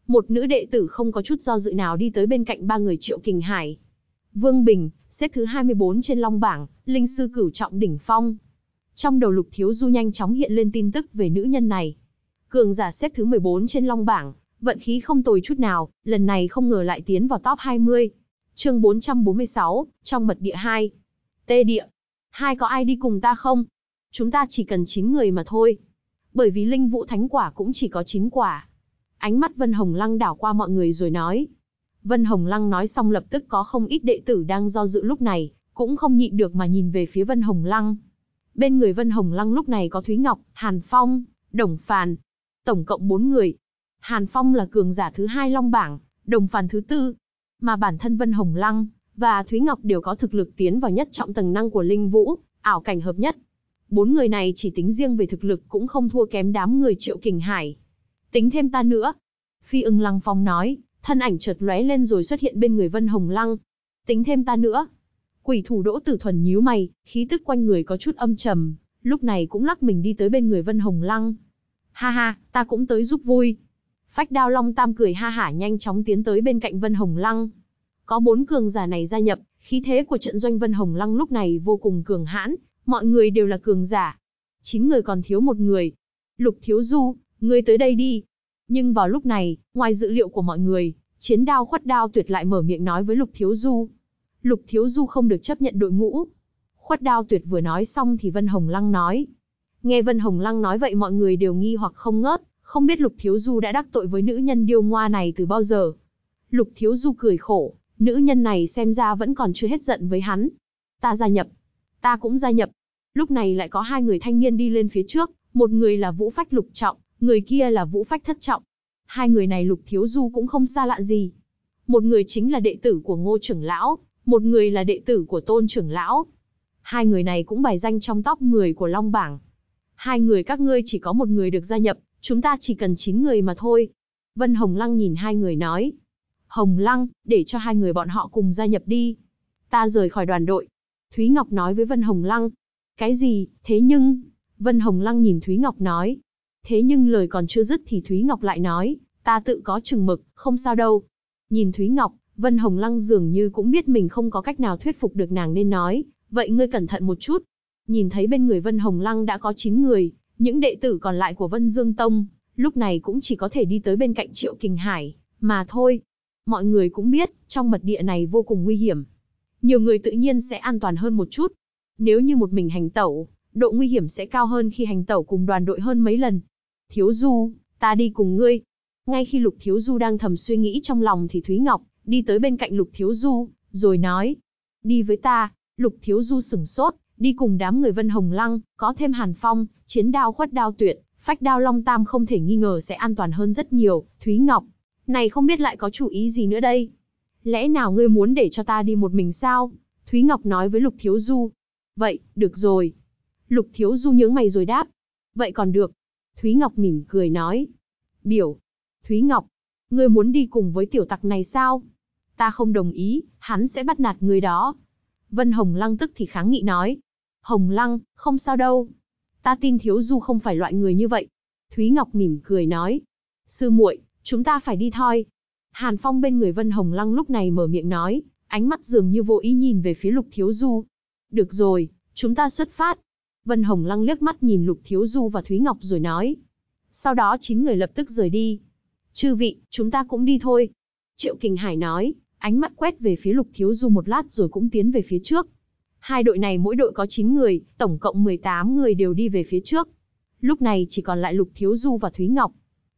một nữ đệ tử không có chút do dự nào đi tới bên cạnh ba người Triệu Kình Hải. Vương Bình, xếp thứ 24 trên long bảng, linh sư cửu trọng đỉnh phong. Trong đầu Lục Thiếu Du nhanh chóng hiện lên tin tức về nữ nhân này. Cường giả xếp thứ 14 trên long bảng, vận khí không tồi chút nào, lần này không ngờ lại tiến vào top 20. Chương 446, trong mật địa 2. Tê địa. Hai có ai đi cùng ta không? Chúng ta chỉ cần 9 người mà thôi. Bởi vì linh vũ thánh quả cũng chỉ có 9 quả. Ánh mắt Vân Hồng Lăng đảo qua mọi người rồi nói. Vân Hồng Lăng nói xong lập tức có không ít đệ tử đang do dự lúc này, cũng không nhịn được mà nhìn về phía Vân Hồng Lăng. Bên người Vân Hồng Lăng lúc này có Thúy Ngọc, Hàn Phong, Đồng Phàn, tổng cộng 4 người. Hàn Phong là cường giả thứ hai Long Bảng, Đồng Phàn thứ tư, mà bản thân Vân Hồng Lăng và Thúy Ngọc đều có thực lực tiến vào nhất trọng tầng năng của Linh Vũ, ảo cảnh hợp nhất. Bốn người này chỉ tính riêng về thực lực cũng không thua kém đám người Triệu Kình Hải, tính thêm ta nữa. Phi ưng lăng phong nói, thân ảnh chợt lóe lên rồi xuất hiện bên người Vân Hồng Lăng. Tính thêm ta nữa. Quỷ thủ đỗ tử thuần nhíu mày, khí tức quanh người có chút âm trầm, lúc này cũng lắc mình đi tới bên người Vân Hồng Lăng. Ha ha, ta cũng tới giúp vui. Phách đao long tam cười ha hả nhanh chóng tiến tới bên cạnh Vân Hồng Lăng. Có bốn cường giả này gia nhập, khí thế của trận doanh Vân Hồng Lăng lúc này vô cùng cường hãn, mọi người đều là cường giả. Chín người còn thiếu một người. Lục Thiếu Du, ngươi tới đây đi. Nhưng vào lúc này, ngoài dự liệu của mọi người, chiến đao khuất đao tuyệt lại mở miệng nói với Lục Thiếu Du. Lục Thiếu Du không được chấp nhận đội ngũ. Khuất đao tuyệt vừa nói xong thì Vân Hồng Lăng nói. Nghe Vân Hồng Lăng nói vậy mọi người đều nghi hoặc không ngớt, không biết Lục Thiếu Du đã đắc tội với nữ nhân điêu ngoa này từ bao giờ. Lục Thiếu Du cười khổ, nữ nhân này xem ra vẫn còn chưa hết giận với hắn. Ta gia nhập, ta cũng gia nhập. Lúc này lại có hai người thanh niên đi lên phía trước, một người là Vũ Phách Lục Trọng, Người kia là Vũ Phách thất trọng. Hai người này Lục Thiếu Du cũng không xa lạ gì. Một người chính là đệ tử của Ngô trưởng lão, một người là đệ tử của Tôn trưởng lão. Hai người này cũng bài danh trong tóc người của Long Bảng. Hai người các ngươi chỉ có một người được gia nhập, chúng ta chỉ cần chín người mà thôi. Vân Hồng Lăng nhìn hai người nói. Hồng Lăng, để cho hai người bọn họ cùng gia nhập đi. Ta rời khỏi đoàn đội. Thúy Ngọc nói với Vân Hồng Lăng. Cái gì, thế nhưng... Vân Hồng Lăng nhìn Thúy Ngọc nói. Thế nhưng lời còn chưa dứt thì Thúy Ngọc lại nói, ta tự có chừng mực, không sao đâu. Nhìn Thúy Ngọc, Vân Hồng Lăng dường như cũng biết mình không có cách nào thuyết phục được nàng nên nói, vậy ngươi cẩn thận một chút. Nhìn thấy bên người Vân Hồng Lăng đã có 9 người, những đệ tử còn lại của Vân Dương Tông, lúc này cũng chỉ có thể đi tới bên cạnh Triệu Kình Hải, mà thôi. Mọi người cũng biết, trong mật địa này vô cùng nguy hiểm. Nhiều người tự nhiên sẽ an toàn hơn một chút. Nếu như một mình hành tẩu, độ nguy hiểm sẽ cao hơn khi hành tẩu cùng đoàn đội hơn mấy lần. Thiếu Du, ta đi cùng ngươi. Ngay khi Lục Thiếu Du đang thầm suy nghĩ trong lòng thì Thúy Ngọc đi tới bên cạnh Lục Thiếu Du, rồi nói. Đi với ta, Lục Thiếu Du sửng sốt, đi cùng đám người Vân Hồng Lăng, có thêm Hàn Phong, chiến đao khuất đao tuyệt, phách đao Long Tam không thể nghi ngờ sẽ an toàn hơn rất nhiều, Thúy Ngọc. Này không biết lại có chủ ý gì nữa đây? Lẽ nào ngươi muốn để cho ta đi một mình sao? Thúy Ngọc nói với Lục Thiếu Du. Vậy, được rồi. Lục Thiếu Du nhướng mày rồi đáp. Vậy còn được, Thúy Ngọc mỉm cười nói. Biểu. Thúy Ngọc. Ngươi muốn đi cùng với tiểu tặc này sao? Ta không đồng ý, hắn sẽ bắt nạt ngươi đó. Vân Hồng Lăng tức thì kháng nghị nói. Hồng Lăng, không sao đâu. Ta tin Thiếu Du không phải loại người như vậy. Thúy Ngọc mỉm cười nói. Sư muội, chúng ta phải đi thôi. Hàn Phong bên người Vân Hồng Lăng lúc này mở miệng nói, ánh mắt dường như vô ý nhìn về phía Lục Thiếu Du. Được rồi, chúng ta xuất phát. Vân Hồng Lăng liếc mắt nhìn Lục Thiếu Du và Thúy Ngọc rồi nói. Sau đó chín người lập tức rời đi. Chư vị, chúng ta cũng đi thôi. Triệu Kình Hải nói, ánh mắt quét về phía Lục Thiếu Du một lát rồi cũng tiến về phía trước. Hai đội này mỗi đội có 9 người, tổng cộng 18 người đều đi về phía trước. Lúc này chỉ còn lại Lục Thiếu Du và Thúy Ngọc.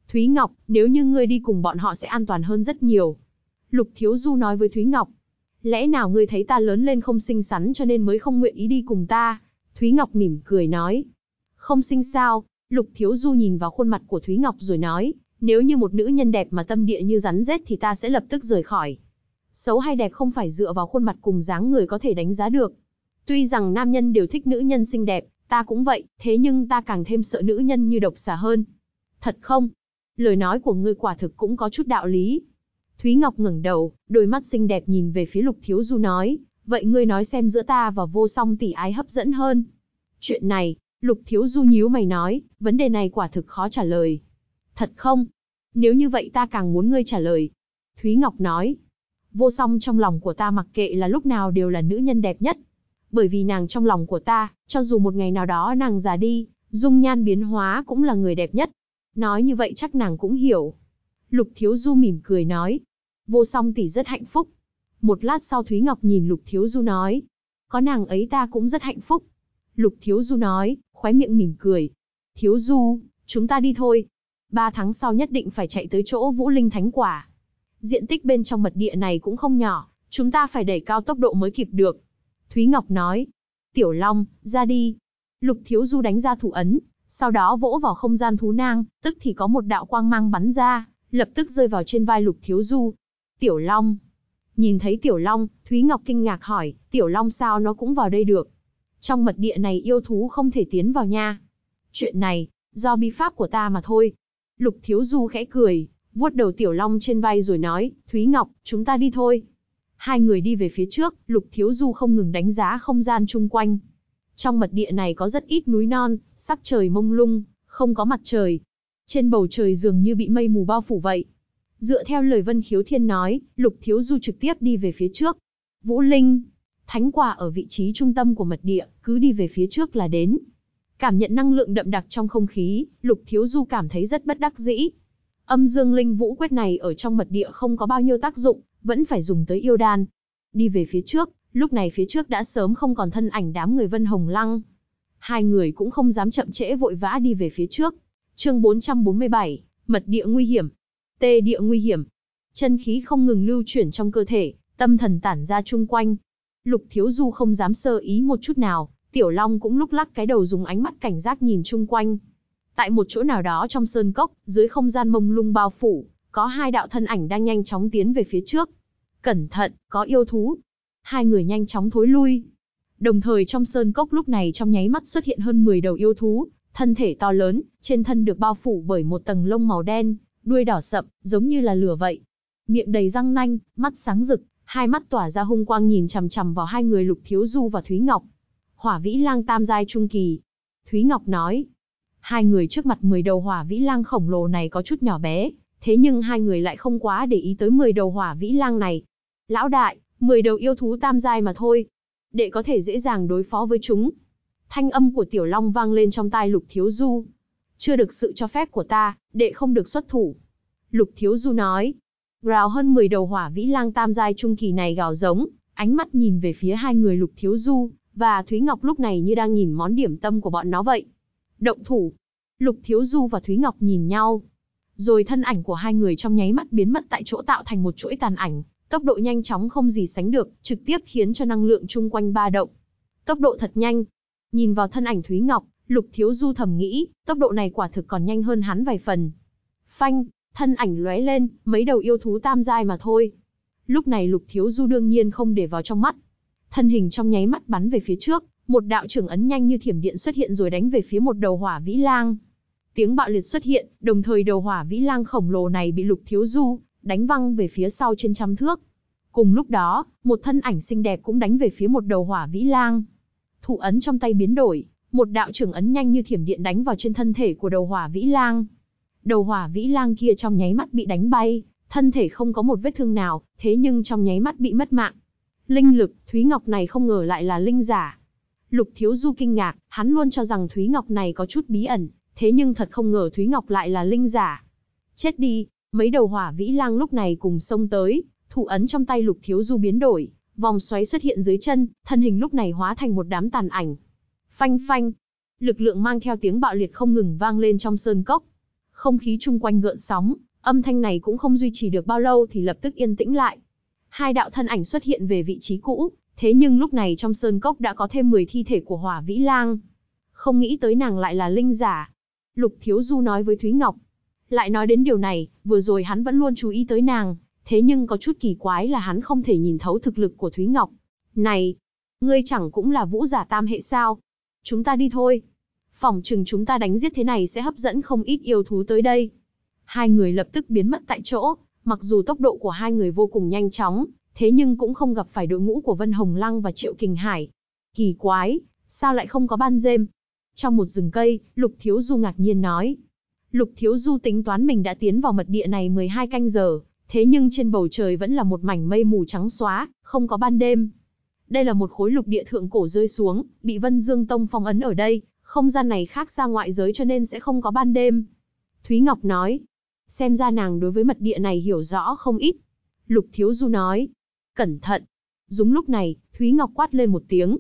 Thúy Ngọc, nếu như ngươi đi cùng bọn họ sẽ an toàn hơn rất nhiều. Lục Thiếu Du nói với Thúy Ngọc. Lẽ nào ngươi thấy ta lớn lên không xinh xắn cho nên mới không nguyện ý đi cùng ta, Thúy Ngọc mỉm cười nói. Không sinh sao, Lục Thiếu Du nhìn vào khuôn mặt của Thúy Ngọc rồi nói, nếu như một nữ nhân đẹp mà tâm địa như rắn rết thì ta sẽ lập tức rời khỏi. Xấu hay đẹp không phải dựa vào khuôn mặt cùng dáng người có thể đánh giá được. Tuy rằng nam nhân đều thích nữ nhân xinh đẹp, ta cũng vậy, thế nhưng ta càng thêm sợ nữ nhân như độc xà hơn. Thật không? Lời nói của ngươi quả thực cũng có chút đạo lý. Thúy Ngọc ngẩng đầu, đôi mắt xinh đẹp nhìn về phía Lục Thiếu Du nói, Vậy ngươi nói xem giữa ta và vô song tỷ ái hấp dẫn hơn. Chuyện này, Lục Thiếu Du nhíu mày nói, vấn đề này quả thực khó trả lời. Thật không? Nếu như vậy ta càng muốn ngươi trả lời. Thúy Ngọc nói, vô song trong lòng của ta mặc kệ là lúc nào đều là nữ nhân đẹp nhất. Bởi vì nàng trong lòng của ta, cho dù một ngày nào đó nàng già đi, dung nhan biến hóa cũng là người đẹp nhất. Nói như vậy chắc nàng cũng hiểu. Lục Thiếu Du mỉm cười nói, vô song tỷ rất hạnh phúc, một lát sau Thúy Ngọc nhìn Lục Thiếu Du nói, có nàng ấy ta cũng rất hạnh phúc. Lục Thiếu Du nói, khóe miệng mỉm cười. Thiếu Du, chúng ta đi thôi. Ba tháng sau nhất định phải chạy tới chỗ Vũ Linh Thánh Quả. Diện tích bên trong mật địa này cũng không nhỏ, chúng ta phải đẩy cao tốc độ mới kịp được. Thúy Ngọc nói, Tiểu Long, ra đi. Lục Thiếu Du đánh ra thủ ấn, sau đó vỗ vào không gian thú nang, tức thì có một đạo quang mang bắn ra, lập tức rơi vào trên vai Lục Thiếu Du. Tiểu Long, Nhìn thấy Tiểu Long, Thúy Ngọc kinh ngạc hỏi, Tiểu Long sao nó cũng vào đây được? Trong mật địa này yêu thú không thể tiến vào nha. Chuyện này, do bi pháp của ta mà thôi. Lục Thiếu Du khẽ cười, vuốt đầu Tiểu Long trên vai rồi nói, Thúy Ngọc, chúng ta đi thôi. Hai người đi về phía trước, Lục Thiếu Du không ngừng đánh giá không gian chung quanh. Trong mật địa này có rất ít núi non, sắc trời mông lung, không có mặt trời. Trên bầu trời dường như bị mây mù bao phủ vậy. Dựa theo lời Vân Khiếu Thiên nói, Lục Thiếu Du trực tiếp đi về phía trước. Vũ Linh, thánh quả ở vị trí trung tâm của mật địa, cứ đi về phía trước là đến. Cảm nhận năng lượng đậm đặc trong không khí, Lục Thiếu Du cảm thấy rất bất đắc dĩ. Âm dương linh vũ quyết này ở trong mật địa không có bao nhiêu tác dụng, vẫn phải dùng tới yêu đan. Đi về phía trước, lúc này phía trước đã sớm không còn thân ảnh đám người Vân Hồng Lăng. Hai người cũng không dám chậm trễ vội vã đi về phía trước. Chương 447, mật địa nguy hiểm, tê địa nguy hiểm. Chân khí không ngừng lưu chuyển trong cơ thể, tâm thần tản ra chung quanh. Lục Thiếu Du không dám sơ ý một chút nào, Tiểu Long cũng lúc lắc cái đầu dùng ánh mắt cảnh giác nhìn chung quanh. Tại một chỗ nào đó trong sơn cốc, dưới không gian mông lung bao phủ, có hai đạo thân ảnh đang nhanh chóng tiến về phía trước. Cẩn thận, có yêu thú. Hai người nhanh chóng thối lui. Đồng thời trong sơn cốc lúc này trong nháy mắt xuất hiện hơn 10 đầu yêu thú, thân thể to lớn, trên thân được bao phủ bởi một tầng lông màu đen, đuôi đỏ sậm, giống như là lửa vậy. Miệng đầy răng nanh, mắt sáng rực, hai mắt tỏa ra hung quang nhìn chằm chằm vào hai người Lục Thiếu Du và Thúy Ngọc. Hỏa Vĩ Lang tam giai trung kỳ. Thúy Ngọc nói, hai người trước mặt 10 đầu hỏa vĩ lang khổng lồ này có chút nhỏ bé, thế nhưng hai người lại không quá để ý tới 10 đầu hỏa vĩ lang này. Lão đại, 10 đầu yêu thú tam giai mà thôi, để có thể dễ dàng đối phó với chúng. Thanh âm của Tiểu Long vang lên trong tai Lục Thiếu Du chưa được sự cho phép của ta, đệ không được xuất thủ. Lục Thiếu Du nói, rào hơn 10 đầu hỏa vĩ lang tam giai trung kỳ này gào giống, ánh mắt nhìn về phía hai người Lục Thiếu Du, và Thúy Ngọc lúc này như đang nhìn món điểm tâm của bọn nó vậy. Động thủ, Lục Thiếu Du và Thúy Ngọc nhìn nhau. Rồi thân ảnh của hai người trong nháy mắt biến mất tại chỗ tạo thành một chuỗi tàn ảnh, tốc độ nhanh chóng không gì sánh được, trực tiếp khiến cho năng lượng chung quanh ba động. Tốc độ thật nhanh. Nhìn vào thân ảnh Thúy Ngọc, Lục Thiếu Du thầm nghĩ, tốc độ này quả thực còn nhanh hơn hắn vài phần. Phanh, thân ảnh lóe lên, mấy đầu yêu thú tam giai mà thôi. Lúc này Lục Thiếu Du đương nhiên không để vào trong mắt. Thân hình trong nháy mắt bắn về phía trước, một đạo trưởng ấn nhanh như thiểm điện xuất hiện rồi đánh về phía một đầu hỏa vĩ lang. Tiếng bạo liệt xuất hiện, đồng thời đầu hỏa vĩ lang khổng lồ này bị Lục Thiếu Du đánh văng về phía sau trên trăm thước. Cùng lúc đó, một thân ảnh xinh đẹp cũng đánh về phía một đầu hỏa vĩ lang. Thủ ấn trong tay biến đổi, một đạo trưởng ấn nhanh như thiểm điện đánh vào trên thân thể của đầu hỏa vĩ lang. Đầu hỏa vĩ lang kia trong nháy mắt bị đánh bay, thân thể không có một vết thương nào, thế nhưng trong nháy mắt bị mất mạng. Linh lực, Thúy Ngọc này không ngờ lại là linh giả. Lục Thiếu Du kinh ngạc, hắn luôn cho rằng Thúy Ngọc này có chút bí ẩn, thế nhưng thật không ngờ Thúy Ngọc lại là linh giả. Chết đi, mấy đầu hỏa vĩ lang lúc này cùng xông tới, thủ ấn trong tay Lục Thiếu Du biến đổi, vòng xoáy xuất hiện dưới chân, thân hình lúc này hóa thành một đám tàn ảnh, Phanh phanh, lực lượng mang theo tiếng bạo liệt không ngừng vang lên trong sơn cốc. Không khí chung quanh gợn sóng, âm thanh này cũng không duy trì được bao lâu thì lập tức yên tĩnh lại. Hai đạo thân ảnh xuất hiện về vị trí cũ, thế nhưng lúc này trong sơn cốc đã có thêm 10 thi thể của hỏa vĩ lang. Không nghĩ tới nàng lại là linh giả. Lục Thiếu Du nói với Thúy Ngọc. Lại nói đến điều này, vừa rồi hắn vẫn luôn chú ý tới nàng, thế nhưng có chút kỳ quái là hắn không thể nhìn thấu thực lực của Thúy Ngọc. Này, ngươi chẳng cũng là vũ giả tam hệ sao? Chúng ta đi thôi. Phòng chừng chúng ta đánh giết thế này sẽ hấp dẫn không ít yêu thú tới đây. Hai người lập tức biến mất tại chỗ, mặc dù tốc độ của hai người vô cùng nhanh chóng, thế nhưng cũng không gặp phải đội ngũ của Vân Hồng Lăng và Triệu Kình Hải. Kỳ quái, sao lại không có ban dêm? Trong một rừng cây, Lục Thiếu Du ngạc nhiên nói. Lục Thiếu Du tính toán mình đã tiến vào mật địa này 12 canh giờ, thế nhưng trên bầu trời vẫn là một mảnh mây mù trắng xóa, không có ban đêm. Đây là một khối lục địa thượng cổ rơi xuống, bị Vân Dương Tông phong ấn ở đây, không gian này khác xa ngoại giới cho nên sẽ không có ban đêm. Thúy Ngọc nói, xem ra nàng đối với mật địa này hiểu rõ không ít. Lục Thiếu Du nói, cẩn thận. Đúng lúc này, Thúy Ngọc quát lên một tiếng.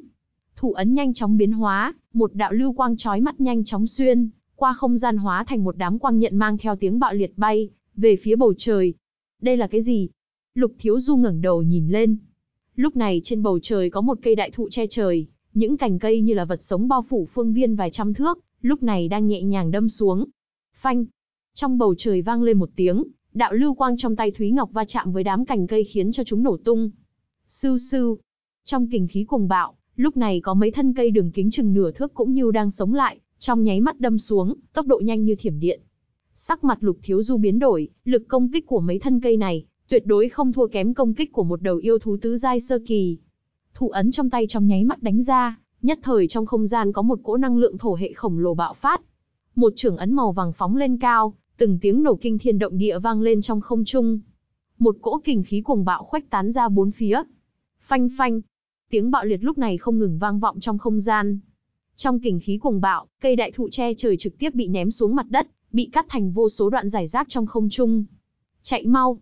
Thủ ấn nhanh chóng biến hóa, một đạo lưu quang chói mắt nhanh chóng xuyên, qua không gian hóa thành một đám quang nhận mang theo tiếng bạo liệt bay, về phía bầu trời. Đây là cái gì? Lục Thiếu Du ngẩng đầu nhìn lên, Lúc này trên bầu trời có một cây đại thụ che trời, những cành cây như là vật sống bao phủ phương viên vài trăm thước, lúc này đang nhẹ nhàng đâm xuống. Phanh! Trong bầu trời vang lên một tiếng, đạo lưu quang trong tay Thúy Ngọc va chạm với đám cành cây khiến cho chúng nổ tung. Sưu sưu! Trong kình khí cuồng bạo, lúc này có mấy thân cây đường kính chừng nửa thước cũng như đang sống lại, trong nháy mắt đâm xuống, tốc độ nhanh như thiểm điện. Sắc mặt Lục Thiếu Du biến đổi, lực công kích của mấy thân cây này tuyệt đối không thua kém công kích của một đầu yêu thú tứ giai sơ kỳ. Thủ ấn trong tay trong nháy mắt đánh ra, nhất thời trong không gian có một cỗ năng lượng thổ hệ khổng lồ bạo phát. Một trưởng ấn màu vàng phóng lên cao, từng tiếng nổ kinh thiên động địa vang lên trong không trung. Một cỗ kình khí cuồng bạo khuếch tán ra bốn phía. Phanh phanh, tiếng bạo liệt lúc này không ngừng vang vọng trong không gian. Trong kình khí cuồng bạo, cây đại thụ che trời trực tiếp bị ném xuống mặt đất, bị cắt thành vô số đoạn giải rác trong không trung. Chạy mau,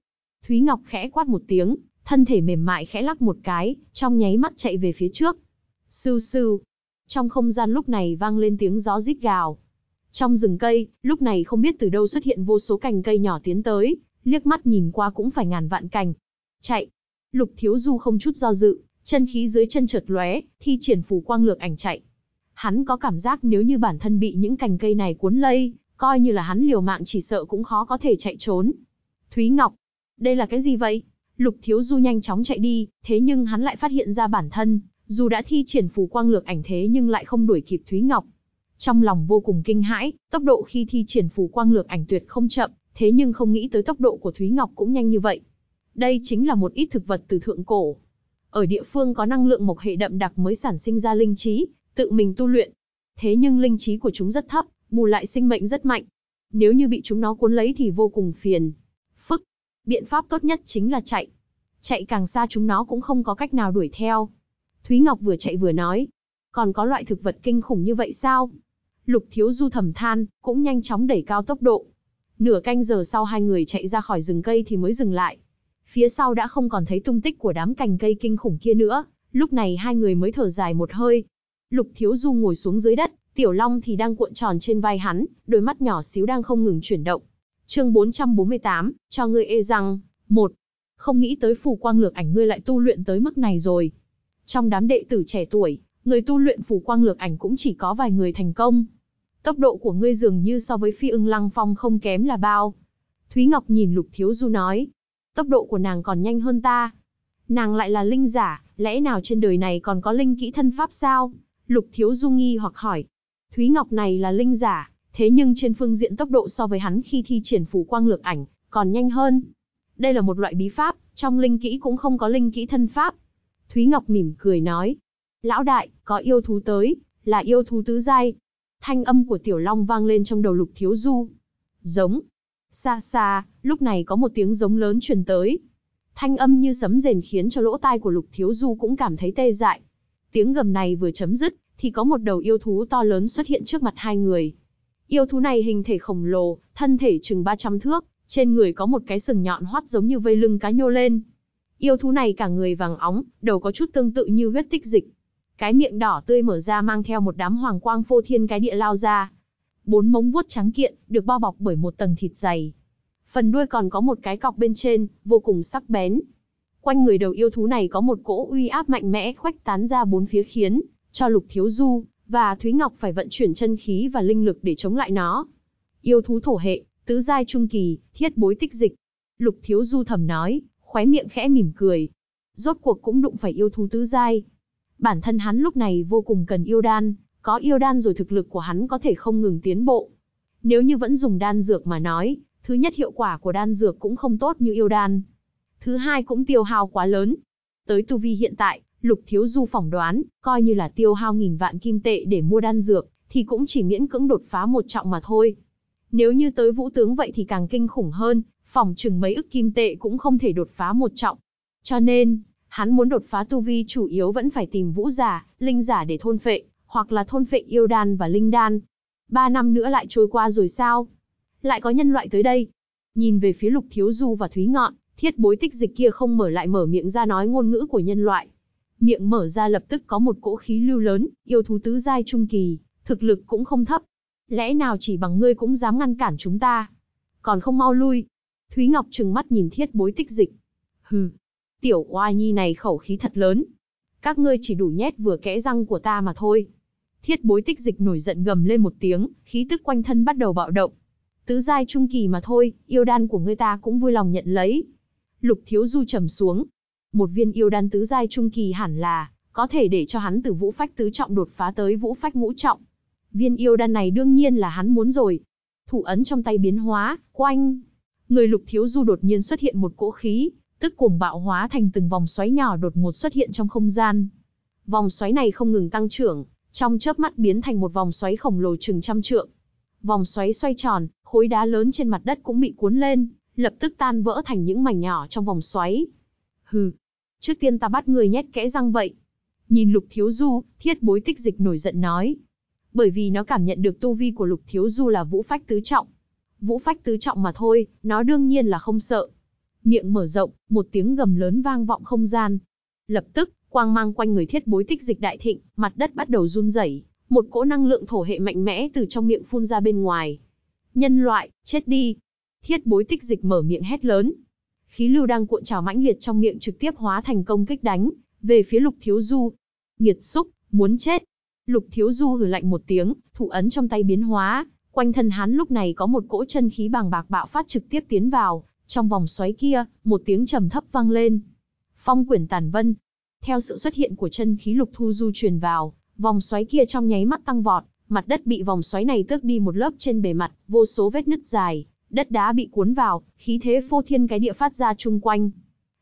Thúy Ngọc khẽ quát một tiếng, thân thể mềm mại khẽ lắc một cái, trong nháy mắt chạy về phía trước. Sư sư. Trong không gian lúc này vang lên tiếng gió rít gào. Trong rừng cây, lúc này không biết từ đâu xuất hiện vô số cành cây nhỏ tiến tới, liếc mắt nhìn qua cũng phải ngàn vạn cành. Chạy. Lục Thiếu Du không chút do dự, chân khí dưới chân chợt lóe, thi triển phù quang lược ảnh chạy. Hắn có cảm giác nếu như bản thân bị những cành cây này cuốn lây, coi như là hắn liều mạng chỉ sợ cũng khó có thể chạy trốn. Thúy Ngọc, đây là cái gì vậy? Lục Thiếu Du nhanh chóng chạy đi, thế nhưng hắn lại phát hiện ra bản thân, dù đã thi triển phù quang lược ảnh thế nhưng lại không đuổi kịp Thúy Ngọc. Trong lòng vô cùng kinh hãi, tốc độ khi thi triển phù quang lược ảnh tuyệt không chậm, thế nhưng không nghĩ tới tốc độ của Thúy Ngọc cũng nhanh như vậy. Đây chính là một ít thực vật từ thượng cổ. Ở địa phương có năng lượng mộc hệ đậm đặc mới sản sinh ra linh trí, tự mình tu luyện. Thế nhưng linh trí của chúng rất thấp, bù lại sinh mệnh rất mạnh. Nếu như bị chúng nó cuốn lấy thì vô cùng phiền biện pháp tốt nhất chính là chạy. Chạy càng xa chúng nó cũng không có cách nào đuổi theo. Thúy Ngọc vừa chạy vừa nói, còn có loại thực vật kinh khủng như vậy sao? Lục Thiếu Du thầm than, cũng nhanh chóng đẩy cao tốc độ. Nửa canh giờ sau hai người chạy ra khỏi rừng cây thì mới dừng lại. Phía sau đã không còn thấy tung tích của đám cành cây kinh khủng kia nữa, lúc này hai người mới thở dài một hơi. Lục Thiếu Du ngồi xuống dưới đất, Tiểu Long thì đang cuộn tròn trên vai hắn, đôi mắt nhỏ xíu đang không ngừng chuyển động. Chương 448, cho ngươi ê e rằng, một, không nghĩ tới phù quang lược ảnh ngươi lại tu luyện tới mức này rồi. Trong đám đệ tử trẻ tuổi, người tu luyện phù quang lược ảnh cũng chỉ có vài người thành công. Tốc độ của ngươi dường như so với phi ưng lăng phong không kém là bao. Thúy Ngọc nhìn Lục Thiếu Du nói, tốc độ của nàng còn nhanh hơn ta. Nàng lại là linh giả, lẽ nào trên đời này còn có linh kỹ thân pháp sao? Lục Thiếu Du nghi hoặc hỏi, Thúy Ngọc này là linh giả, thế nhưng trên phương diện tốc độ so với hắn khi thi triển phủ quang lược ảnh, còn nhanh hơn. Đây là một loại bí pháp, trong linh kỹ cũng không có linh kỹ thân pháp. Thúy Ngọc mỉm cười nói, lão đại, có yêu thú tới, là yêu thú tứ giai. Thanh âm của tiểu long vang lên trong đầu lục thiếu du. Giống. Xa xa, lúc này có một tiếng giống lớn truyền tới. Thanh âm như sấm rền khiến cho lỗ tai của lục thiếu du cũng cảm thấy tê dại. Tiếng gầm này vừa chấm dứt, thì có một đầu yêu thú to lớn xuất hiện trước mặt hai người. Yêu thú này hình thể khổng lồ, thân thể chừng 300 thước, trên người có một cái sừng nhọn hoắt giống như vây lưng cá nhô lên. Yêu thú này cả người vàng óng, đầu có chút tương tự như huyết tích dịch. Cái miệng đỏ tươi mở ra mang theo một đám hoàng quang phô thiên cái địa lao ra. Bốn móng vuốt trắng kiện, được bao bọc bởi một tầng thịt dày. Phần đuôi còn có một cái cọc bên trên, vô cùng sắc bén. Quanh người đầu yêu thú này có một cỗ uy áp mạnh mẽ khuếch tán ra bốn phía khiến, cho lục thiếu du, và Thúy Ngọc phải vận chuyển chân khí và linh lực để chống lại nó. Yêu thú thổ hệ, tứ giai trung kỳ, thiết bối tích dịch. Lục Thiếu Du thầm nói, khóe miệng khẽ mỉm cười. Rốt cuộc cũng đụng phải yêu thú tứ giai. Bản thân hắn lúc này vô cùng cần yêu đan, có yêu đan rồi thực lực của hắn có thể không ngừng tiến bộ. Nếu như vẫn dùng đan dược mà nói, thứ nhất hiệu quả của đan dược cũng không tốt như yêu đan. Thứ hai cũng tiêu hao quá lớn. Tới tu vi hiện tại, Lục Thiếu Du phỏng đoán, coi như là tiêu hao nghìn vạn kim tệ để mua đan dược, thì cũng chỉ miễn cưỡng đột phá một trọng mà thôi. Nếu như tới vũ tướng vậy thì càng kinh khủng hơn, phòng chừng mấy ức kim tệ cũng không thể đột phá một trọng. Cho nên, hắn muốn đột phá tu vi chủ yếu vẫn phải tìm vũ giả, linh giả để thôn phệ, hoặc là thôn phệ yêu đan và linh đan. Ba năm nữa lại trôi qua rồi sao? Lại có nhân loại tới đây. Nhìn về phía lục thiếu du và thúy ngọn, thiết bối tích dịch kia không mở lại mở miệng ra nói ngôn ngữ của nhân loại miệng mở ra lập tức có một cỗ khí lưu lớn, yêu thú tứ giai trung kỳ, thực lực cũng không thấp. Lẽ nào chỉ bằng ngươi cũng dám ngăn cản chúng ta? Còn không mau lui. Thúy Ngọc trừng mắt nhìn thiết bối tích dịch. Hừ, tiểu oa nhi này khẩu khí thật lớn. Các ngươi chỉ đủ nhét vừa kẽ răng của ta mà thôi. Thiết bối tích dịch nổi giận gầm lên một tiếng, khí tức quanh thân bắt đầu bạo động. Tứ giai trung kỳ mà thôi, yêu đan của ngươi ta cũng vui lòng nhận lấy. Lục thiếu du trầm xuống, một viên yêu đan tứ giai trung kỳ hẳn là có thể để cho hắn từ vũ phách tứ trọng đột phá tới vũ phách ngũ trọng. Viên yêu đan này đương nhiên là hắn muốn rồi. Thủ ấn trong tay biến hóa, quanh. Người lục thiếu du đột nhiên xuất hiện một cỗ khí, tức cuồng bạo hóa thành từng vòng xoáy nhỏ đột ngột xuất hiện trong không gian. Vòng xoáy này không ngừng tăng trưởng, trong chớp mắt biến thành một vòng xoáy khổng lồ chừng trăm trượng. Vòng xoáy xoay tròn, khối đá lớn trên mặt đất cũng bị cuốn lên, lập tức tan vỡ thành những mảnh nhỏ trong vòng xoáy, hừ, trước tiên ta bắt người nhét kẽ răng vậy. Nhìn Lục Thiếu Du, thiết bối tích dịch nổi giận nói. Bởi vì nó cảm nhận được tu vi của Lục Thiếu Du là vũ phách tứ trọng. Vũ phách tứ trọng mà thôi, nó đương nhiên là không sợ. Miệng mở rộng, một tiếng gầm lớn vang vọng không gian. Lập tức, quang mang quanh người thiết bối tích dịch đại thịnh, mặt đất bắt đầu run rẩy, một cỗ năng lượng thổ hệ mạnh mẽ từ trong miệng phun ra bên ngoài. Nhân loại, chết đi. Thiết bối tích dịch mở miệng hét lớn, khí lưu đang cuộn trào mãnh liệt trong miệng trực tiếp hóa thành công kích đánh về phía Lục Thiếu Du. Nghiệt xúc, muốn chết. Lục Thiếu Du hừ lạnh một tiếng, thủ ấn trong tay biến hóa, quanh thân hắn lúc này có một cỗ chân khí bàng bạc bạo phát trực tiếp tiến vào, trong vòng xoáy kia, một tiếng trầm thấp vang lên. Phong quyển tàn vân. Theo sự xuất hiện của chân khí Lục Thu Du truyền vào, vòng xoáy kia trong nháy mắt tăng vọt, mặt đất bị vòng xoáy này tước đi một lớp trên bề mặt, vô số vết nứt dài, đất đá bị cuốn vào, khí thế phô thiên cái địa phát ra chung quanh.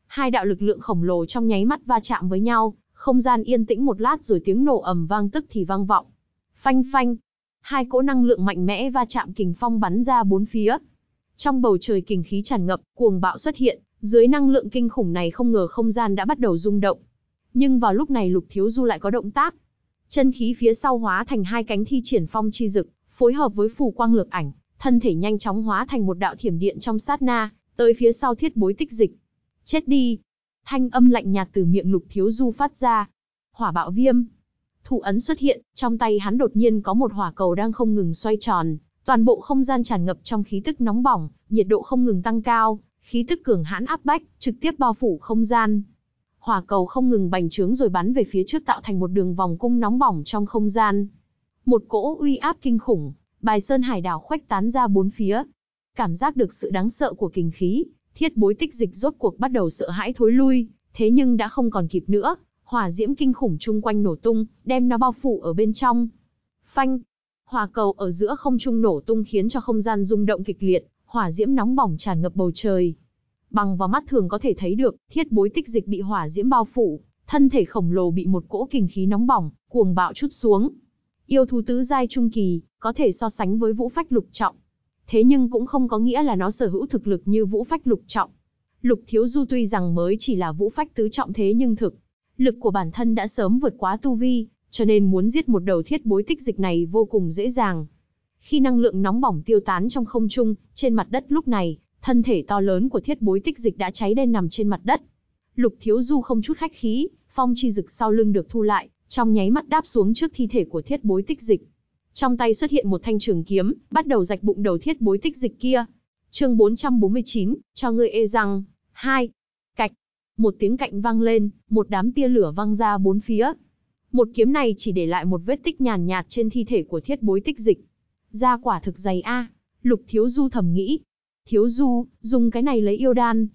Hai đạo lực lượng khổng lồ trong nháy mắt va chạm với nhau, không gian yên tĩnh một lát rồi tiếng nổ ầm vang tức thì vang vọng. Phanh phanh, hai cỗ năng lượng mạnh mẽ va chạm kình phong bắn ra bốn phía. Trong bầu trời kình khí tràn ngập, cuồng bạo xuất hiện, dưới năng lượng kinh khủng này không ngờ không gian đã bắt đầu rung động. Nhưng vào lúc này Lục Thiếu Du lại có động tác. Chân khí phía sau hóa thành hai cánh thi triển phong chi dực, phối hợp với phù quang lược ảnh, thân thể nhanh chóng hóa thành một đạo thiểm điện trong sát na, tới phía sau thiết bối tích dịch. Chết đi! Thanh âm lạnh nhạt từ miệng lục thiếu du phát ra. Hỏa bạo viêm. Thủ ấn xuất hiện, trong tay hắn đột nhiên có một hỏa cầu đang không ngừng xoay tròn, toàn bộ không gian tràn ngập trong khí tức nóng bỏng, nhiệt độ không ngừng tăng cao, khí tức cường hãn áp bách, trực tiếp bao phủ không gian. Hỏa cầu không ngừng bành trướng rồi bắn về phía trước tạo thành một đường vòng cung nóng bỏng trong không gian. Một cỗ uy áp kinh khủng, bài sơn hải đảo khoách tán ra bốn phía. Cảm giác được sự đáng sợ của kình khí, thiết bối tích dịch rốt cuộc bắt đầu sợ hãi thối lui, thế nhưng đã không còn kịp nữa, hỏa diễm kinh khủng chung quanh nổ tung, đem nó bao phủ ở bên trong. Phanh, hỏa cầu ở giữa không trung nổ tung khiến cho không gian rung động kịch liệt, hỏa diễm nóng bỏng tràn ngập bầu trời. Bằng vào mắt thường có thể thấy được, thiết bối tích dịch bị hỏa diễm bao phủ, thân thể khổng lồ bị một cỗ kình khí nóng bỏng, cuồng bạo chút xuống. Yêu thú tứ giai trung kỳ, có thể so sánh với vũ phách lục trọng. Thế nhưng cũng không có nghĩa là nó sở hữu thực lực như vũ phách lục trọng. Lục Thiếu Du tuy rằng mới chỉ là vũ phách tứ trọng thế nhưng thực, lực của bản thân đã sớm vượt quá tu vi, cho nên muốn giết một đầu thiết bối tích dịch này vô cùng dễ dàng. Khi năng lượng nóng bỏng tiêu tán trong không trung, trên mặt đất lúc này, thân thể to lớn của thiết bối tích dịch đã cháy đen nằm trên mặt đất. Lục Thiếu Du không chút khách khí, phong chi dực sau lưng được thu lại, trong nháy mắt đáp xuống trước thi thể của thiết bối tích dịch. Trong tay xuất hiện một thanh trường kiếm, bắt đầu rạch bụng đầu thiết bối tích dịch kia. Chương 449, cho người ê rằng, hai, cạch. Một tiếng cạnh vang lên, một đám tia lửa văng ra bốn phía. Một kiếm này chỉ để lại một vết tích nhàn nhạt trên thi thể của thiết bối tích dịch. Ra quả thực dày a, Lục Thiếu Du thầm nghĩ. Thiếu Du, dùng cái này lấy yêu đan.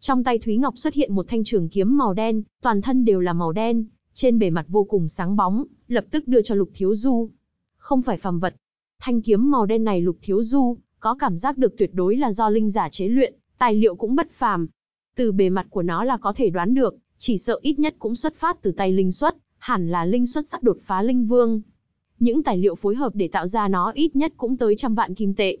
Trong tay Thúy Ngọc xuất hiện một thanh trường kiếm màu đen, toàn thân đều là màu đen, trên bề mặt vô cùng sáng bóng, lập tức đưa cho Lục Thiếu Du. Không phải phàm vật. Thanh kiếm màu đen này Lục Thiếu Du có cảm giác được tuyệt đối là do linh giả chế luyện, tài liệu cũng bất phàm. Từ bề mặt của nó là có thể đoán được, chỉ sợ ít nhất cũng xuất phát từ tay linh xuất, hẳn là linh xuất sắc đột phá linh vương. Những tài liệu phối hợp để tạo ra nó ít nhất cũng tới trăm vạn kim tệ.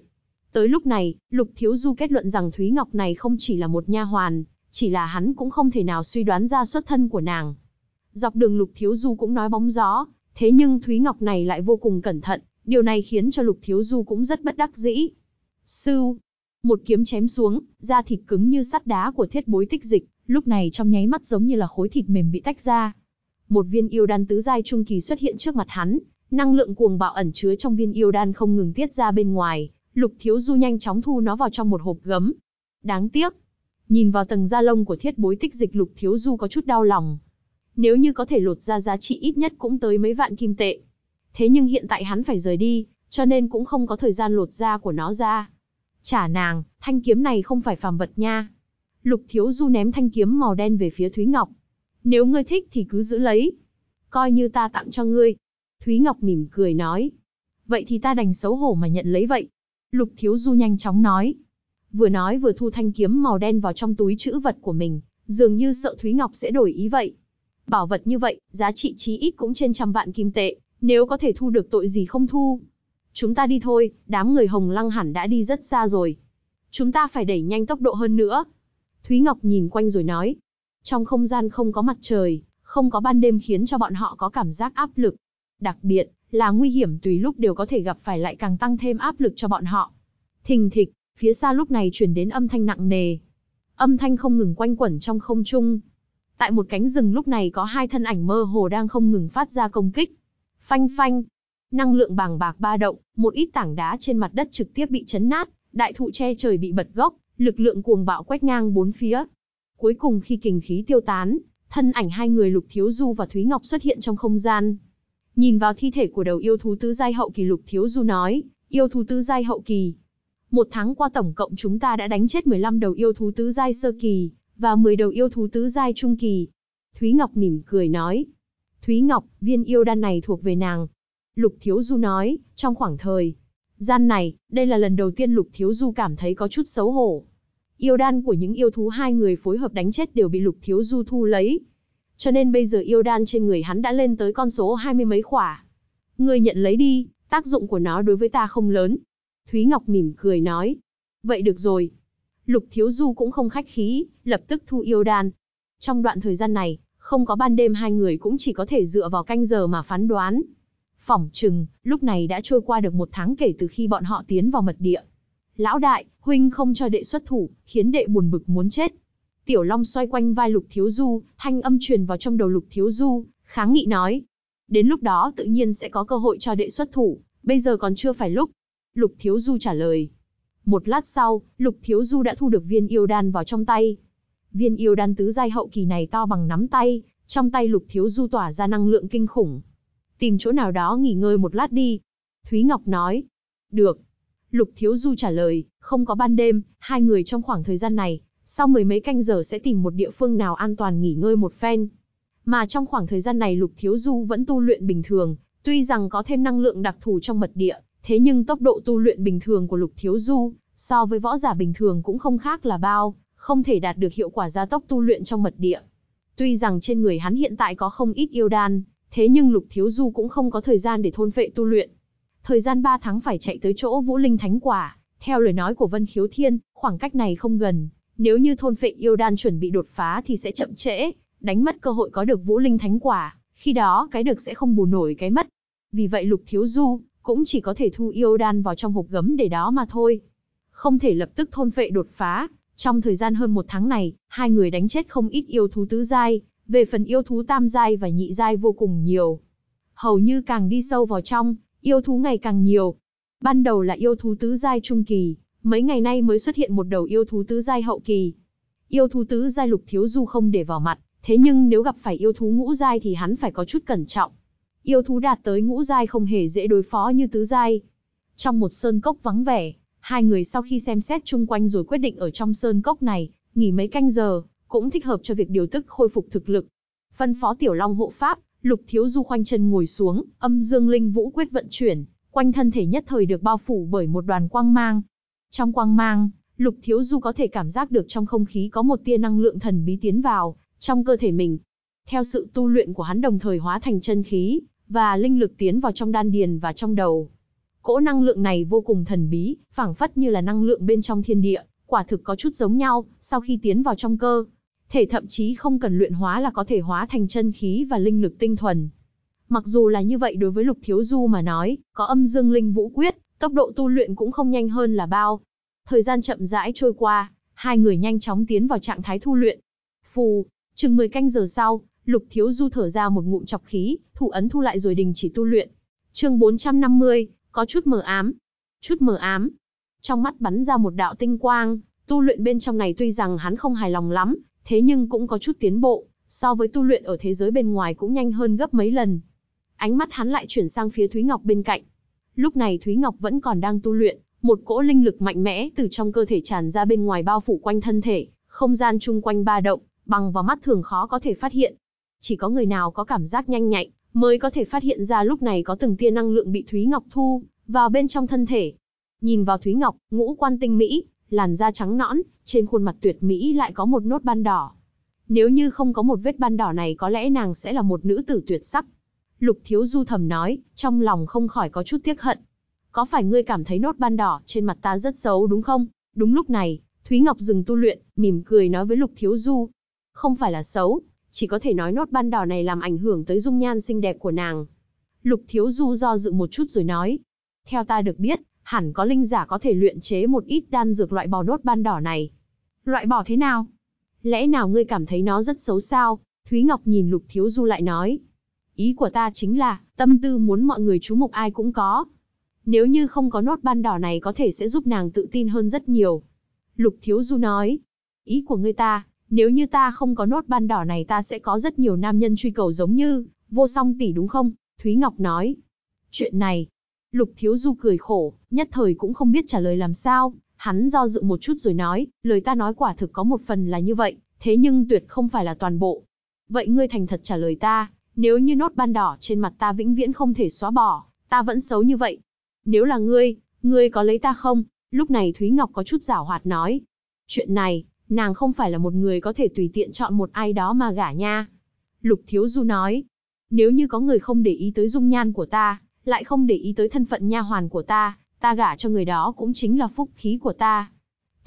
Tới lúc này, Lục Thiếu Du kết luận rằng Thúy Ngọc này không chỉ là một nha hoàn, chỉ là hắn cũng không thể nào suy đoán ra xuất thân của nàng. Dọc đường Lục Thiếu Du cũng nói bóng gió, thế nhưng Thúy Ngọc này lại vô cùng cẩn thận, điều này khiến cho Lục Thiếu Du cũng rất bất đắc dĩ. Sư, một kiếm chém xuống, da thịt cứng như sắt đá của thiết bối tích dịch, lúc này trong nháy mắt giống như là khối thịt mềm bị tách ra. Một viên yêu đan tứ giai trung kỳ xuất hiện trước mặt hắn, năng lượng cuồng bạo ẩn chứa trong viên yêu đan không ngừng tiết ra bên ngoài, Lục Thiếu Du nhanh chóng thu nó vào trong một hộp gấm. Đáng tiếc, nhìn vào tầng da lông của thiết bối tích dịch Lục Thiếu Du có chút đau lòng, nếu như có thể lột ra giá trị ít nhất cũng tới mấy vạn kim tệ. Thế nhưng hiện tại hắn phải rời đi, cho nên cũng không có thời gian lột ra của nó ra. Trả nàng, thanh kiếm này không phải phàm vật nha. Lục Thiếu Du ném thanh kiếm màu đen về phía Thúy Ngọc. Nếu ngươi thích thì cứ giữ lấy. Coi như ta tặng cho ngươi. Thúy Ngọc mỉm cười nói. Vậy thì ta đành xấu hổ mà nhận lấy vậy. Lục Thiếu Du nhanh chóng nói. Vừa nói vừa thu thanh kiếm màu đen vào trong túi chữ vật của mình, dường như sợ Thúy Ngọc sẽ đổi ý vậy. Bảo vật như vậy, giá trị chí ít cũng trên trăm vạn kim tệ, nếu có thể thu được tội gì không thu. Chúng ta đi thôi, đám người hồng lăng hẳn đã đi rất xa rồi. Chúng ta phải đẩy nhanh tốc độ hơn nữa. Thúy Ngọc nhìn quanh rồi nói. Trong không gian không có mặt trời, không có ban đêm khiến cho bọn họ có cảm giác áp lực. Đặc biệt, là nguy hiểm tùy lúc đều có thể gặp phải lại càng tăng thêm áp lực cho bọn họ. Thình thịch, phía xa lúc này truyền đến âm thanh nặng nề. Âm thanh không ngừng quanh quẩn trong không trung, Tại một cánh rừng lúc này có hai thân ảnh mơ hồ đang không ngừng phát ra công kích. Phanh phanh, năng lượng bàng bạc ba động, một ít tảng đá trên mặt đất trực tiếp bị chấn nát, đại thụ che trời bị bật gốc, lực lượng cuồng bạo quét ngang bốn phía. Cuối cùng khi kình khí tiêu tán, thân ảnh hai người Lục Thiếu Du và Thúy Ngọc xuất hiện trong không gian. Nhìn vào thi thể của đầu yêu thú tứ giai hậu kỳ Lục Thiếu Du nói, yêu thú tứ giai hậu kỳ. Một tháng qua tổng cộng chúng ta đã đánh chết 15 đầu yêu thú tứ giai sơ kỳ, và 10 đầu yêu thú tứ giai trung kỳ. Thúy Ngọc mỉm cười nói. Thúy Ngọc, viên yêu đan này thuộc về nàng. Lục Thiếu Du nói, trong khoảng thời gian này, đây là lần đầu tiên Lục Thiếu Du cảm thấy có chút xấu hổ. Yêu đan của những yêu thú hai người phối hợp đánh chết đều bị Lục Thiếu Du thu lấy. Cho nên bây giờ yêu đan trên người hắn đã lên tới con số hai mươi mấy khỏa. Người nhận lấy đi, tác dụng của nó đối với ta không lớn. Thúy Ngọc mỉm cười nói. Vậy được rồi, Lục Thiếu Du cũng không khách khí, lập tức thu yêu đan. Trong đoạn thời gian này, không có ban đêm hai người cũng chỉ có thể dựa vào canh giờ mà phán đoán. Phỏng chừng, lúc này đã trôi qua được một tháng kể từ khi bọn họ tiến vào mật địa. Lão đại, huynh không cho đệ xuất thủ, khiến đệ buồn bực muốn chết. Tiểu Long xoay quanh vai Lục Thiếu Du, thanh âm truyền vào trong đầu Lục Thiếu Du, kháng nghị nói. Đến lúc đó tự nhiên sẽ có cơ hội cho đệ xuất thủ, bây giờ còn chưa phải lúc. Lục Thiếu Du trả lời, một lát sau, Lục Thiếu Du đã thu được viên yêu đan vào trong tay. Viên yêu đan tứ giai hậu kỳ này to bằng nắm tay, trong tay Lục Thiếu Du tỏa ra năng lượng kinh khủng. Tìm chỗ nào đó nghỉ ngơi một lát đi. Thúy Ngọc nói. Được. Lục Thiếu Du trả lời, không có ban đêm, hai người trong khoảng thời gian này, sau mười mấy canh giờ sẽ tìm một địa phương nào an toàn nghỉ ngơi một phen. Mà trong khoảng thời gian này Lục Thiếu Du vẫn tu luyện bình thường, tuy rằng có thêm năng lượng đặc thù trong mật địa, Thế nhưng tốc độ tu luyện bình thường của Lục Thiếu Du, so với võ giả bình thường cũng không khác là bao, không thể đạt được hiệu quả gia tốc tu luyện trong mật địa. Tuy rằng trên người hắn hiện tại có không ít yêu đan, thế nhưng Lục Thiếu Du cũng không có thời gian để thôn phệ tu luyện. Thời gian 3 tháng phải chạy tới chỗ Vũ Linh Thánh Quả, theo lời nói của Vân Khiếu Thiên, khoảng cách này không gần, nếu như thôn phệ yêu đan chuẩn bị đột phá thì sẽ chậm trễ, đánh mất cơ hội có được Vũ Linh Thánh Quả, khi đó cái được sẽ không bù nổi cái mất. Vì vậy Lục Thiếu Du cũng chỉ có thể thu yêu đan vào trong hộp gấm để đó mà thôi. Không thể lập tức thôn phệ đột phá, trong thời gian hơn một tháng này, hai người đánh chết không ít yêu thú tứ giai, về phần yêu thú tam giai và nhị giai vô cùng nhiều. Hầu như càng đi sâu vào trong, yêu thú ngày càng nhiều. Ban đầu là yêu thú tứ giai trung kỳ, mấy ngày nay mới xuất hiện một đầu yêu thú tứ giai hậu kỳ. Yêu thú tứ giai lục thiếu du không để vào mặt, thế nhưng nếu gặp phải yêu thú ngũ giai thì hắn phải có chút cẩn trọng yêu thú đạt tới ngũ giai không hề dễ đối phó như tứ giai. Trong một sơn cốc vắng vẻ, hai người sau khi xem xét chung quanh rồi quyết định ở trong sơn cốc này, nghỉ mấy canh giờ, cũng thích hợp cho việc điều tức khôi phục thực lực. Phân phó tiểu long hộ pháp, lục thiếu du khoanh chân ngồi xuống, âm dương linh vũ quyết vận chuyển, quanh thân thể nhất thời được bao phủ bởi một đoàn quang mang. Trong quang mang, lục thiếu du có thể cảm giác được trong không khí có một tia năng lượng thần bí tiến vào, trong cơ thể mình. Theo sự tu luyện của hắn đồng thời hóa thành chân khí, và linh lực tiến vào trong đan điền và trong đầu. Cỗ năng lượng này vô cùng thần bí, phảng phất như là năng lượng bên trong thiên địa, quả thực có chút giống nhau, sau khi tiến vào trong cơ, thể thậm chí không cần luyện hóa là có thể hóa thành chân khí và linh lực tinh thuần. Mặc dù là như vậy đối với Lục Thiếu Du mà nói, có âm dương linh vũ quyết, tốc độ tu luyện cũng không nhanh hơn là bao. Thời gian chậm rãi trôi qua, hai người nhanh chóng tiến vào trạng thái thu luyện. Phù, chừng 10 canh giờ sau, Lục Thiếu Du thở ra một ngụm chọc khí, thủ ấn thu lại rồi đình chỉ tu luyện. Chương 450, có chút mờ ám. Chút mờ ám. Trong mắt bắn ra một đạo tinh quang, tu luyện bên trong này tuy rằng hắn không hài lòng lắm, thế nhưng cũng có chút tiến bộ, so với tu luyện ở thế giới bên ngoài cũng nhanh hơn gấp mấy lần. Ánh mắt hắn lại chuyển sang phía Thúy Ngọc bên cạnh. Lúc này Thúy Ngọc vẫn còn đang tu luyện, một cỗ linh lực mạnh mẽ từ trong cơ thể tràn ra bên ngoài bao phủ quanh thân thể, không gian chung quanh ba động, bằng vào mắt thường khó có thể phát hiện, chỉ có người nào có cảm giác nhanh nhạy, mới có thể phát hiện ra lúc này có từng tia năng lượng bị Thúy Ngọc thu vào bên trong thân thể. Nhìn vào Thúy Ngọc, ngũ quan tinh mỹ, làn da trắng nõn, trên khuôn mặt tuyệt mỹ lại có một nốt ban đỏ. Nếu như không có một vết ban đỏ này có lẽ nàng sẽ là một nữ tử tuyệt sắc. Lục Thiếu Du thầm nói, trong lòng không khỏi có chút tiếc hận. Có phải ngươi cảm thấy nốt ban đỏ trên mặt ta rất xấu đúng không? Đúng lúc này, Thúy Ngọc dừng tu luyện, mỉm cười nói với Lục Thiếu Du. Không phải là xấu, chỉ có thể nói nốt ban đỏ này làm ảnh hưởng tới dung nhan xinh đẹp của nàng. Lục Thiếu Du do dự một chút rồi nói, theo ta được biết, hẳn có linh giả có thể luyện chế một ít đan dược loại bỏ nốt ban đỏ này. Loại bỏ thế nào? Lẽ nào ngươi cảm thấy nó rất xấu sao? Thúy Ngọc nhìn Lục Thiếu Du lại nói, ý của ta chính là, tâm tư muốn mọi người chú mục ai cũng có. Nếu như không có nốt ban đỏ này có thể sẽ giúp nàng tự tin hơn rất nhiều. Lục Thiếu Du nói, ý của ngươi ta, nếu như ta không có nốt ban đỏ này ta sẽ có rất nhiều nam nhân truy cầu giống như, vô song tỷ đúng không? Thúy Ngọc nói. Chuyện này, Lục Thiếu Du cười khổ, nhất thời cũng không biết trả lời làm sao. Hắn do dự một chút rồi nói, lời ta nói quả thực có một phần là như vậy, thế nhưng tuyệt không phải là toàn bộ. Vậy ngươi thành thật trả lời ta, nếu như nốt ban đỏ trên mặt ta vĩnh viễn không thể xóa bỏ, ta vẫn xấu như vậy. Nếu là ngươi, ngươi có lấy ta không? Lúc này Thúy Ngọc có chút giảo hoạt nói. Chuyện này, nàng không phải là một người có thể tùy tiện chọn một ai đó mà gả nha. Lục Thiếu Du nói, nếu như có người không để ý tới dung nhan của ta, lại không để ý tới thân phận nha hoàn của ta, ta gả cho người đó cũng chính là phúc khí của ta.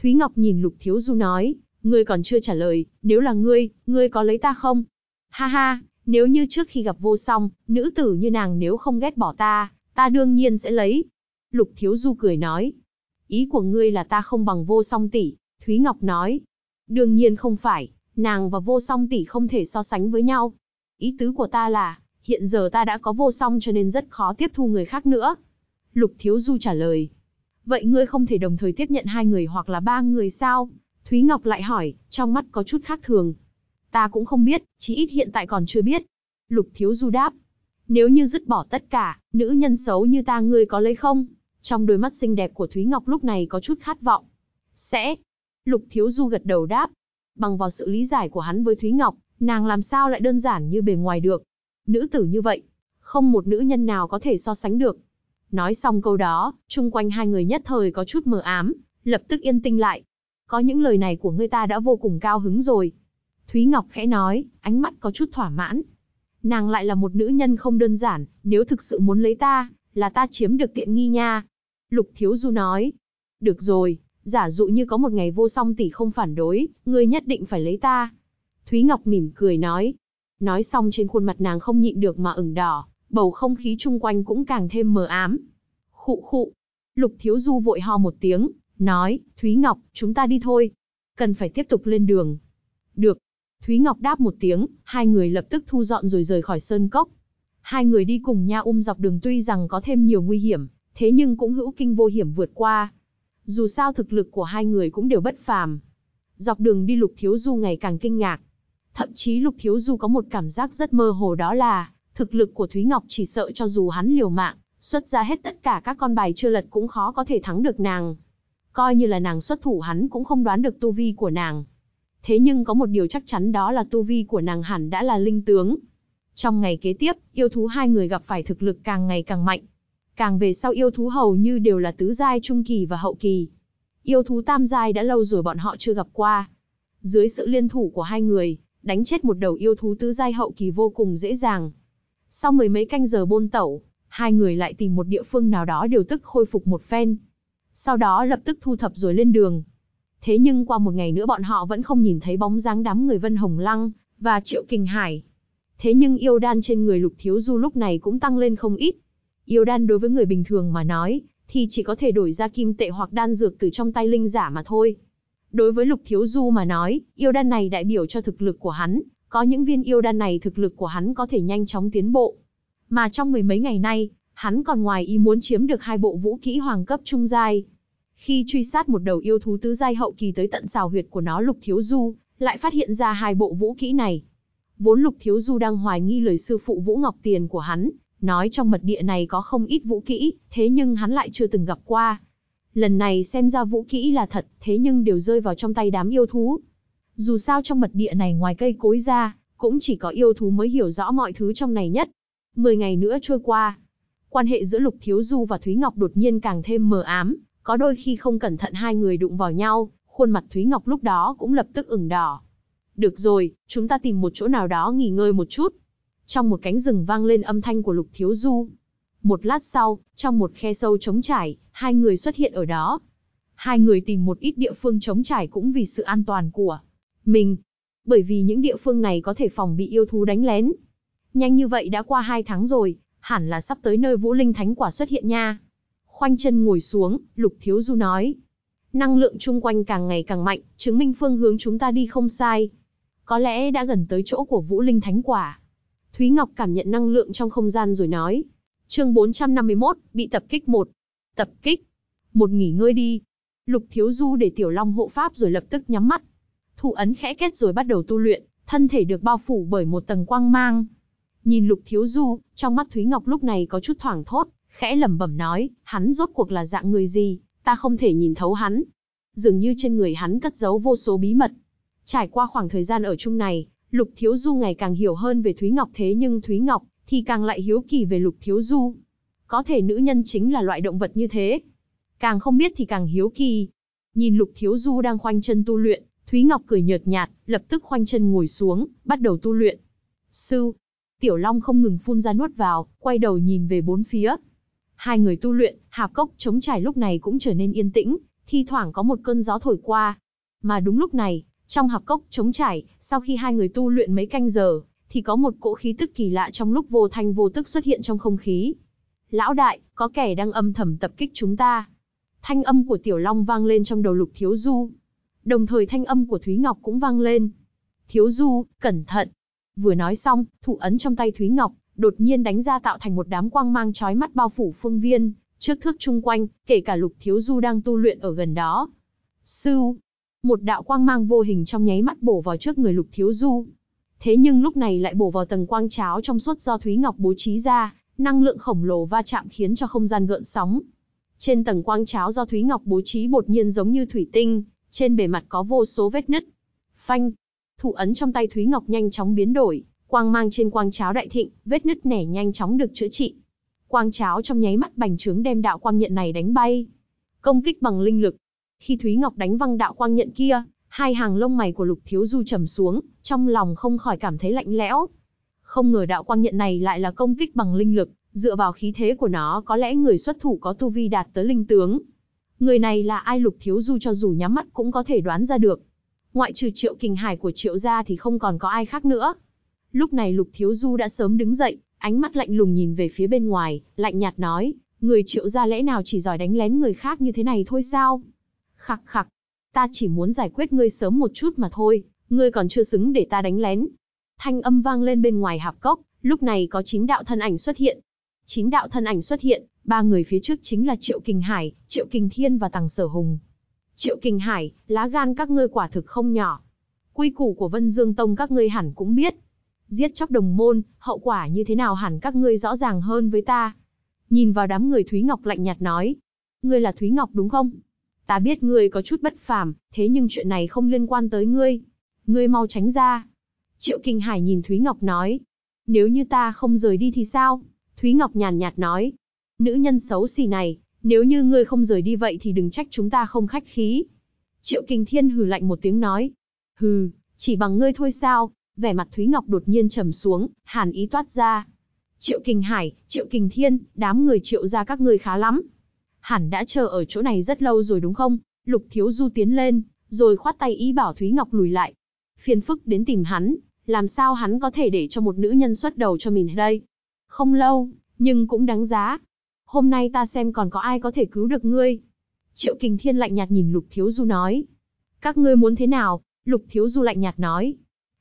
Thúy Ngọc nhìn Lục Thiếu Du nói, ngươi còn chưa trả lời, nếu là ngươi, ngươi có lấy ta không? Ha ha, nếu như trước khi gặp vô song, nữ tử như nàng nếu không ghét bỏ ta, ta đương nhiên sẽ lấy. Lục Thiếu Du cười nói, ý của ngươi là ta không bằng vô song tỷ, Thúy Ngọc nói, Đương nhiên không phải, nàng và vô song tỷ không thể so sánh với nhau. Ý tứ của ta là, hiện giờ ta đã có vô song cho nên rất khó tiếp thu người khác nữa. Lục Thiếu Du trả lời. Vậy ngươi không thể đồng thời tiếp nhận hai người hoặc là ba người sao? Thúy Ngọc lại hỏi, trong mắt có chút khác thường. Ta cũng không biết, chí ít hiện tại còn chưa biết. Lục Thiếu Du đáp. Nếu như dứt bỏ tất cả, nữ nhân xấu như ta ngươi có lấy không? Trong đôi mắt xinh đẹp của Thúy Ngọc lúc này có chút khát vọng. Sẽ, Lục Thiếu Du gật đầu đáp. Bằng vào sự lý giải của hắn với Thúy Ngọc, nàng làm sao lại đơn giản như bề ngoài được. Nữ tử như vậy, không một nữ nhân nào có thể so sánh được. Nói xong câu đó, chung quanh hai người nhất thời có chút mờ ám, lập tức yên tinh lại. Có những lời này của người ta đã vô cùng cao hứng rồi. Thúy Ngọc khẽ nói, ánh mắt có chút thỏa mãn. Nàng lại là một nữ nhân không đơn giản, nếu thực sự muốn lấy ta, là ta chiếm được tiện nghi nha. Lục Thiếu Du nói. Được rồi, Giả dụ như có một ngày vô song tỷ không phản đối, ngươi nhất định phải lấy ta. Thúy Ngọc mỉm cười nói. Nói xong trên khuôn mặt nàng không nhịn được mà ửng đỏ, bầu không khí chung quanh cũng càng thêm mờ ám. Khụ khụ. Lục Thiếu Du vội ho một tiếng, nói, Thúy Ngọc, chúng ta đi thôi. Cần phải tiếp tục lên đường. Được. Thúy Ngọc đáp một tiếng, hai người lập tức thu dọn rồi rời khỏi sơn cốc. Hai người đi cùng nha um dọc đường tuy rằng có thêm nhiều nguy hiểm, thế nhưng cũng hữu kinh vô hiểm vượt qua. Dù sao thực lực của hai người cũng đều bất phàm. Dọc đường đi Lục Thiếu Du ngày càng kinh ngạc. Thậm chí Lục Thiếu Du có một cảm giác rất mơ hồ đó là, thực lực của Thúy Ngọc chỉ sợ cho dù hắn liều mạng, xuất ra hết tất cả các con bài chưa lật cũng khó có thể thắng được nàng. Coi như là nàng xuất thủ hắn cũng không đoán được tu vi của nàng. Thế nhưng có một điều chắc chắn đó là tu vi của nàng hẳn đã là linh tướng. Trong ngày kế tiếp, yêu thú hai người gặp phải thực lực càng ngày càng mạnh, Càng về sau yêu thú hầu như đều là tứ giai trung kỳ và hậu kỳ. Yêu thú tam giai đã lâu rồi bọn họ chưa gặp qua. Dưới sự liên thủ của hai người, đánh chết một đầu yêu thú tứ giai hậu kỳ vô cùng dễ dàng. Sau mười mấy canh giờ bôn tẩu, hai người lại tìm một địa phương nào đó đều tức khôi phục một phen. Sau đó lập tức thu thập rồi lên đường. Thế nhưng qua một ngày nữa bọn họ vẫn không nhìn thấy bóng dáng đám người Vân Hồng Lăng và Triệu Kình Hải. Thế nhưng yêu đan trên người Lục Thiếu Du lúc này cũng tăng lên không ít, Yêu đan đối với người bình thường mà nói, thì chỉ có thể đổi ra kim tệ hoặc đan dược từ trong tay linh giả mà thôi. Đối với Lục Thiếu Du mà nói, yêu đan này đại biểu cho thực lực của hắn, có những viên yêu đan này thực lực của hắn có thể nhanh chóng tiến bộ. Mà trong mười mấy ngày nay, hắn còn ngoài ý muốn chiếm được hai bộ vũ kỹ hoàng cấp trung giai. Khi truy sát một đầu yêu thú tứ giai hậu kỳ tới tận xào huyệt của nó Lục Thiếu Du, lại phát hiện ra hai bộ vũ kỹ này. Vốn Lục Thiếu Du đang hoài nghi lời sư phụ Vũ Ngọc Tiền của hắn, Nói trong mật địa này có không ít vũ kỹ, thế nhưng hắn lại chưa từng gặp qua. Lần này xem ra vũ kỹ là thật, thế nhưng đều rơi vào trong tay đám yêu thú. Dù sao trong mật địa này ngoài cây cối ra, cũng chỉ có yêu thú mới hiểu rõ mọi thứ trong này nhất. Mười ngày nữa trôi qua, quan hệ giữa Lục Thiếu Du và Thúy Ngọc đột nhiên càng thêm mờ ám, có đôi khi không cẩn thận hai người đụng vào nhau, khuôn mặt Thúy Ngọc lúc đó cũng lập tức ửng đỏ. Được rồi, chúng ta tìm một chỗ nào đó nghỉ ngơi một chút, trong một cánh rừng vang lên âm thanh của Lục Thiếu Du. Một lát sau, trong một khe sâu trống trải, hai người xuất hiện ở đó. Hai người tìm một ít địa phương trống trải cũng vì sự an toàn của mình, bởi vì những địa phương này có thể phòng bị yêu thú đánh lén. Nhanh như vậy đã qua hai tháng rồi, hẳn là sắp tới nơi Vũ Linh Thánh Quả xuất hiện nha. Khoanh chân ngồi xuống, Lục Thiếu Du nói. Năng lượng chung quanh càng ngày càng mạnh, chứng minh phương hướng chúng ta đi không sai. Có lẽ đã gần tới chỗ của Vũ Linh Thánh Quả. Thúy Ngọc cảm nhận năng lượng trong không gian rồi nói. Chương 451, bị tập kích một. Tập kích. Một nghỉ ngơi đi. Lục Thiếu Du để Tiểu Long hộ pháp rồi lập tức nhắm mắt. Thủ ấn khẽ kết rồi bắt đầu tu luyện, thân thể được bao phủ bởi một tầng quang mang. Nhìn Lục Thiếu Du, trong mắt Thúy Ngọc lúc này có chút thoảng thốt, khẽ lẩm bẩm nói, hắn rốt cuộc là dạng người gì, ta không thể nhìn thấu hắn. Dường như trên người hắn cất giấu vô số bí mật. Trải qua khoảng thời gian ở chung này, Lục Thiếu Du ngày càng hiểu hơn về Thúy Ngọc thế nhưng Thúy Ngọc thì càng lại hiếu kỳ về Lục Thiếu Du. Có thể nữ nhân chính là loại động vật như thế. Càng không biết thì càng hiếu kỳ. Nhìn Lục Thiếu Du đang khoanh chân tu luyện, Thúy Ngọc cười nhợt nhạt, lập tức khoanh chân ngồi xuống, bắt đầu tu luyện. Sư, Tiểu Long không ngừng phun ra nuốt vào, quay đầu nhìn về bốn phía. Hai người tu luyện, hạp cốc chống trải lúc này cũng trở nên yên tĩnh, thi thoảng có một cơn gió thổi qua. Mà đúng lúc này, trong hạp cốc trống trải, sau khi hai người tu luyện mấy canh giờ, thì có một cỗ khí tức kỳ lạ trong lúc vô thanh vô tức xuất hiện trong không khí. Lão đại, có kẻ đang âm thầm tập kích chúng ta. Thanh âm của Tiểu Long vang lên trong đầu Lục Thiếu Du. Đồng thời thanh âm của Thúy Ngọc cũng vang lên. Thiếu Du, cẩn thận. Vừa nói xong, thủ ấn trong tay Thúy Ngọc, đột nhiên đánh ra tạo thành một đám quang mang chói mắt bao phủ phương viên, trước thước chung quanh, kể cả Lục Thiếu Du đang tu luyện ở gần đó. Sư, một đạo quang mang vô hình trong nháy mắt bổ vào trước người Lục Thiếu Du. Thế nhưng lúc này lại bổ vào tầng quang cháo trong suốt do Thúy Ngọc bố trí ra, năng lượng khổng lồ va chạm khiến cho không gian gợn sóng. Trên tầng quang cháo do Thúy Ngọc bố trí bột nhiên giống như thủy tinh, trên bề mặt có vô số vết nứt. Phanh, thủ ấn trong tay Thúy Ngọc nhanh chóng biến đổi, quang mang trên quang cháo đại thịnh, vết nứt nẻ nhanh chóng được chữa trị. Quang cháo trong nháy mắt bành trướng đem đạo quang nhận này đánh bay. Công kích bằng linh lực, khi Thúy Ngọc đánh văng đạo quang nhận kia, hai hàng lông mày của Lục Thiếu Du trầm xuống, trong lòng không khỏi cảm thấy lạnh lẽo. Không ngờ đạo quang nhận này lại là công kích bằng linh lực, dựa vào khí thế của nó có lẽ người xuất thủ có tu vi đạt tới linh tướng. Người này là ai Lục Thiếu Du cho dù nhắm mắt cũng có thể đoán ra được. Ngoại trừ triệu kình hải của triệu gia thì không còn có ai khác nữa. Lúc này Lục Thiếu Du đã sớm đứng dậy, ánh mắt lạnh lùng nhìn về phía bên ngoài, lạnh nhạt nói, người triệu gia lẽ nào chỉ giỏi đánh lén người khác như thế này thôi sao? Khặc khặc, ta chỉ muốn giải quyết ngươi sớm một chút mà thôi, ngươi còn chưa xứng để ta đánh lén. Thanh âm vang lên bên ngoài hạp cốc, lúc này có chín đạo thân ảnh xuất hiện. Chín đạo thân ảnh xuất hiện, ba người phía trước chính là Triệu Kình Hải, Triệu Kình Thiên và Tằng Sở Hùng. Triệu Kình Hải, lá gan các ngươi quả thực không nhỏ. Quy củ của Vân Dương Tông các ngươi hẳn cũng biết. Giết chóc đồng môn, hậu quả như thế nào hẳn các ngươi rõ ràng hơn với ta. Nhìn vào đám người Thúy Ngọc lạnh nhạt nói. Ngươi là Thúy Ngọc đúng không? Ta biết ngươi có chút bất phàm, thế nhưng chuyện này không liên quan tới ngươi. Ngươi mau tránh ra. Triệu Kinh Hải nhìn Thúy Ngọc nói. Nếu như ta không rời đi thì sao? Thúy Ngọc nhàn nhạt nói. Nữ nhân xấu xì này, nếu như ngươi không rời đi vậy thì đừng trách chúng ta không khách khí. Triệu Kinh Thiên hừ lạnh một tiếng nói. Hừ, chỉ bằng ngươi thôi sao? Vẻ mặt Thúy Ngọc đột nhiên trầm xuống, hàn ý toát ra. Triệu Kinh Hải, Triệu Kinh Thiên, đám người triệu ra các ngươi khá lắm, hẳn đã chờ ở chỗ này rất lâu rồi đúng không? Lục Thiếu Du tiến lên, rồi khoát tay ý bảo Thúy Ngọc lùi lại. Phiền phức đến tìm hắn, làm sao hắn có thể để cho một nữ nhân xuất đầu cho mình đây? Không lâu, nhưng cũng đáng giá. Hôm nay ta xem còn có ai có thể cứu được ngươi. Triệu Kình Thiên lạnh nhạt nhìn Lục Thiếu Du nói. Các ngươi muốn thế nào? Lục Thiếu Du lạnh nhạt nói.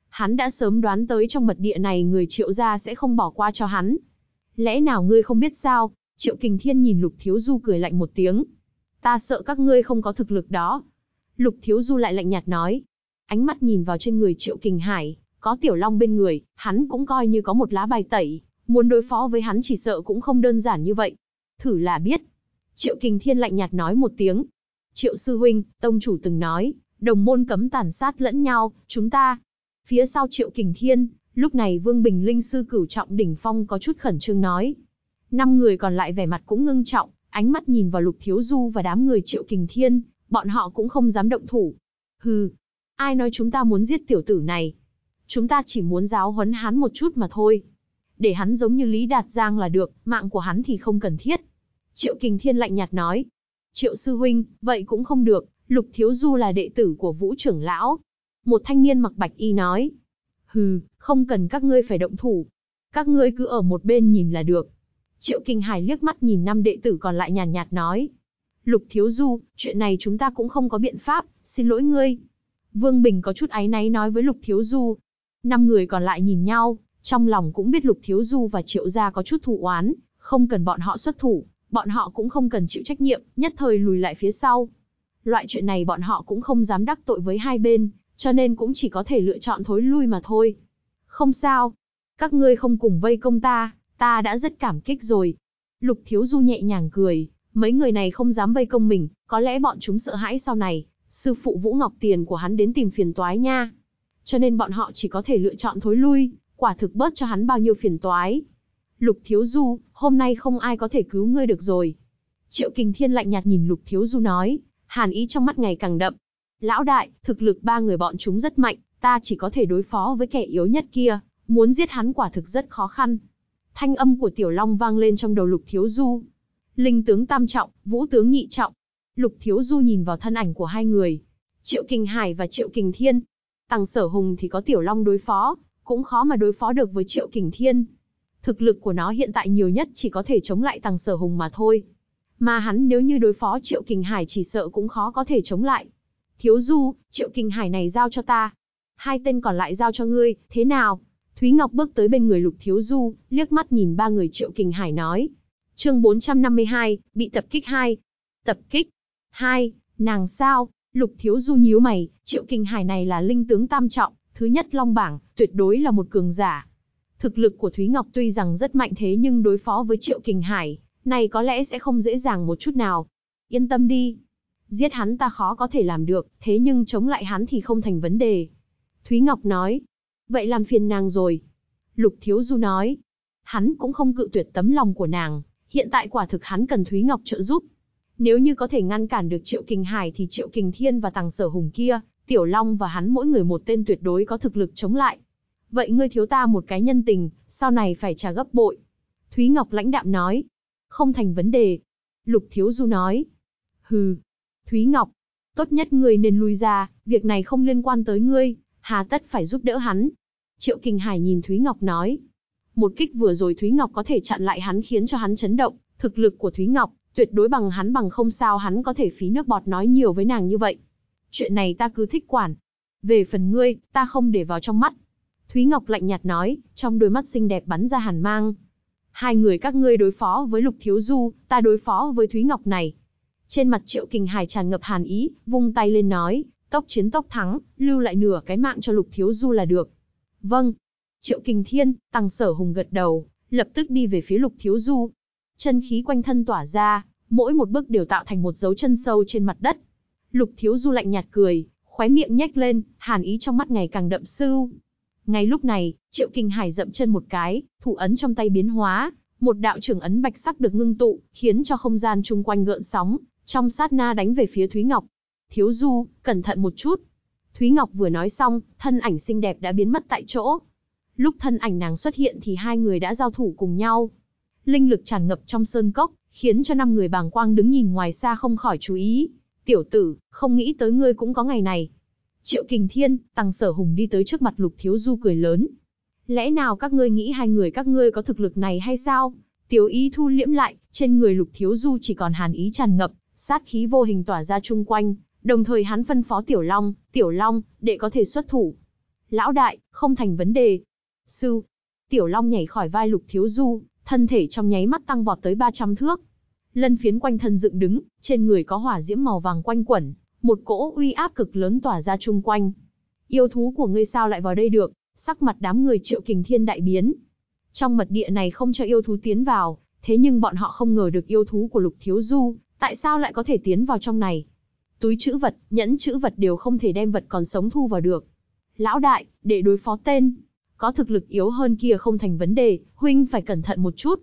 Hắn đã sớm đoán tới trong mật địa này người triệu gia sẽ không bỏ qua cho hắn. Lẽ nào ngươi không biết sao, Triệu Kình Thiên nhìn Lục Thiếu Du cười lạnh một tiếng. Ta sợ các ngươi không có thực lực đó. Lục Thiếu Du lại lạnh nhạt nói. Ánh mắt nhìn vào trên người Triệu Kình Hải, có Tiểu Long bên người, hắn cũng coi như có một lá bài tẩy. Muốn đối phó với hắn chỉ sợ cũng không đơn giản như vậy. Thử là biết. Triệu Kình Thiên lạnh nhạt nói một tiếng. Triệu Sư Huynh, Tông Chủ từng nói, đồng môn cấm tàn sát lẫn nhau, chúng ta. Phía sau Triệu Kình Thiên, lúc này Vương Bình Linh Sư cửu trọng đỉnh phong có chút khẩn trương nói, Năm người còn lại vẻ mặt cũng ngưng trọng, ánh mắt nhìn vào Lục Thiếu Du và đám người Triệu Kình Thiên, bọn họ cũng không dám động thủ. Hừ, ai nói chúng ta muốn giết tiểu tử này? Chúng ta chỉ muốn giáo huấn hắn một chút mà thôi. Để hắn giống như Lý Đạt Giang là được, mạng của hắn thì không cần thiết. Triệu Kình Thiên lạnh nhạt nói. Triệu Sư Huynh, vậy cũng không được, Lục Thiếu Du là đệ tử của Vũ Trưởng Lão. Một thanh niên mặc bạch y nói. Hừ, không cần các ngươi phải động thủ. Các ngươi cứ ở một bên nhìn là được. Triệu Kinh Hải liếc mắt nhìn năm đệ tử còn lại nhàn nhạt nói. Lục Thiếu Du, chuyện này chúng ta cũng không có biện pháp, xin lỗi ngươi. Vương Bình có chút áy náy nói với Lục Thiếu Du. Năm người còn lại nhìn nhau, trong lòng cũng biết Lục Thiếu Du và Triệu Gia có chút thù oán, không cần bọn họ xuất thủ, bọn họ cũng không cần chịu trách nhiệm, nhất thời lùi lại phía sau. Loại chuyện này bọn họ cũng không dám đắc tội với hai bên, cho nên cũng chỉ có thể lựa chọn thối lui mà thôi. Không sao, các ngươi không cùng vây công ta, ta đã rất cảm kích rồi. Lục Thiếu Du nhẹ nhàng cười, mấy người này không dám vây công mình, có lẽ bọn chúng sợ hãi sau này, sư phụ Vũ Ngọc Tiền của hắn đến tìm phiền toái nha. Cho nên bọn họ chỉ có thể lựa chọn thối lui, quả thực bớt cho hắn bao nhiêu phiền toái. Lục Thiếu Du, hôm nay không ai có thể cứu ngươi được rồi. Triệu Kình Thiên lạnh nhạt nhìn Lục Thiếu Du nói, hàn ý trong mắt ngày càng đậm. Lão đại, thực lực ba người bọn chúng rất mạnh, ta chỉ có thể đối phó với kẻ yếu nhất kia, muốn giết hắn quả thực rất khó khăn. Thanh âm của Tiểu Long vang lên trong đầu Lục Thiếu Du. Linh tướng tam trọng, vũ tướng nhị trọng. Lục Thiếu Du nhìn vào thân ảnh của hai người, Triệu Kình Hải và Triệu Kình Thiên. Tăng Sở Hùng thì có Tiểu Long đối phó, cũng khó mà đối phó được với Triệu Kình Thiên. Thực lực của nó hiện tại nhiều nhất chỉ có thể chống lại Tăng Sở Hùng mà thôi. Mà hắn nếu như đối phó Triệu Kình Hải chỉ sợ cũng khó có thể chống lại. Thiếu Du, Triệu Kình Hải này giao cho ta. Hai tên còn lại giao cho ngươi, thế nào? Thúy Ngọc bước tới bên người Lục Thiếu Du, liếc mắt nhìn ba người Triệu Kình Hải nói. Chương 452, bị tập kích 2. Tập kích 2, nàng sao? Lục Thiếu Du nhíu mày, Triệu Kình Hải này là linh tướng tam trọng, thứ nhất long bảng, tuyệt đối là một cường giả. Thực lực của Thúy Ngọc tuy rằng rất mạnh thế nhưng đối phó với Triệu Kình Hải, này có lẽ sẽ không dễ dàng một chút nào. Yên tâm đi. Giết hắn ta khó có thể làm được, thế nhưng chống lại hắn thì không thành vấn đề. Thúy Ngọc nói, vậy làm phiền nàng rồi. Lục Thiếu Du nói, hắn cũng không cự tuyệt tấm lòng của nàng, hiện tại quả thực hắn cần Thúy Ngọc trợ giúp. Nếu như có thể ngăn cản được Triệu Kình Hải thì Triệu Kình Thiên và Tàng Sở Hùng kia, Tiểu Long và hắn mỗi người một tên tuyệt đối có thực lực chống lại. Vậy ngươi thiếu ta một cái nhân tình, sau này phải trả gấp bội. Thúy Ngọc lãnh đạm nói, không thành vấn đề. Lục Thiếu Du nói, hừ, Thúy Ngọc, tốt nhất ngươi nên lui ra, việc này không liên quan tới ngươi hà tất phải giúp đỡ hắn. Triệu Kinh Hải nhìn Thúy Ngọc nói. Một kích vừa rồi Thúy Ngọc có thể chặn lại hắn khiến cho hắn chấn động, thực lực của Thúy Ngọc, tuyệt đối bằng hắn bằng không sao hắn có thể phí nước bọt nói nhiều với nàng như vậy. Chuyện này ta cứ thích quản. Về phần ngươi, ta không để vào trong mắt. Thúy Ngọc lạnh nhạt nói, trong đôi mắt xinh đẹp bắn ra hàn mang. Hai người các ngươi đối phó với Lục Thiếu Du, ta đối phó với Thúy Ngọc này. Trên mặt Triệu Kình Hải tràn ngập hàn ý, vung tay lên nói, tốc chiến tốc thắng, lưu lại nửa cái mạng cho Lục Thiếu Du là được. Vâng. Triệu Kình Thiên, Tăng Sở Hùng gật đầu, lập tức đi về phía Lục Thiếu Du. Chân khí quanh thân tỏa ra, mỗi một bước đều tạo thành một dấu chân sâu trên mặt đất. Lục Thiếu Du lạnh nhạt cười, khóe miệng nhếch lên, hàn ý trong mắt ngày càng đậm sưu. Ngay lúc này, Triệu Kình Hải dậm chân một cái, thủ ấn trong tay biến hóa, một đạo trưởng ấn bạch sắc được ngưng tụ, khiến cho không gian chung quanh gợn sóng, trong sát na đánh về phía Thúy Ngọc thiếu du, cẩn thận một chút. Thúy Ngọc vừa nói xong, thân ảnh xinh đẹp đã biến mất tại chỗ. Lúc thân ảnh nàng xuất hiện thì hai người đã giao thủ cùng nhau. Linh lực tràn ngập trong sơn cốc, khiến cho năm người bàng quang đứng nhìn ngoài xa không khỏi chú ý. Tiểu tử, không nghĩ tới ngươi cũng có ngày này. Triệu Kình Thiên, Tăng Sở Hùng đi tới trước mặt Lục Thiếu Du cười lớn. Lẽ nào các ngươi nghĩ hai người các ngươi có thực lực này hay sao? Tiểu ý thu liễm lại, trên người Lục Thiếu Du chỉ còn hàn ý tràn ngập, sát khí vô hình tỏa ra chung quanh, Đồng thời hắn phân phó Tiểu Long, Tiểu Long, để có thể xuất thủ. Lão đại, không thành vấn đề. Sư, Tiểu Long nhảy khỏi vai Lục Thiếu Du, thân thể trong nháy mắt tăng vọt tới 300 thước. Lân phiến quanh thân dựng đứng, trên người có hỏa diễm màu vàng quanh quẩn, một cỗ uy áp cực lớn tỏa ra chung quanh. Yêu thú của ngươi sao lại vào đây được, sắc mặt đám người triệu kình thiên đại biến. Trong mật địa này không cho yêu thú tiến vào, thế nhưng bọn họ không ngờ được yêu thú của lục thiếu du, tại sao lại có thể tiến vào trong này túi chữ vật, nhẫn chữ vật đều không thể đem vật còn sống thu vào được. Lão đại, để đối phó tên, có thực lực yếu hơn kia không thành vấn đề, huynh phải cẩn thận một chút.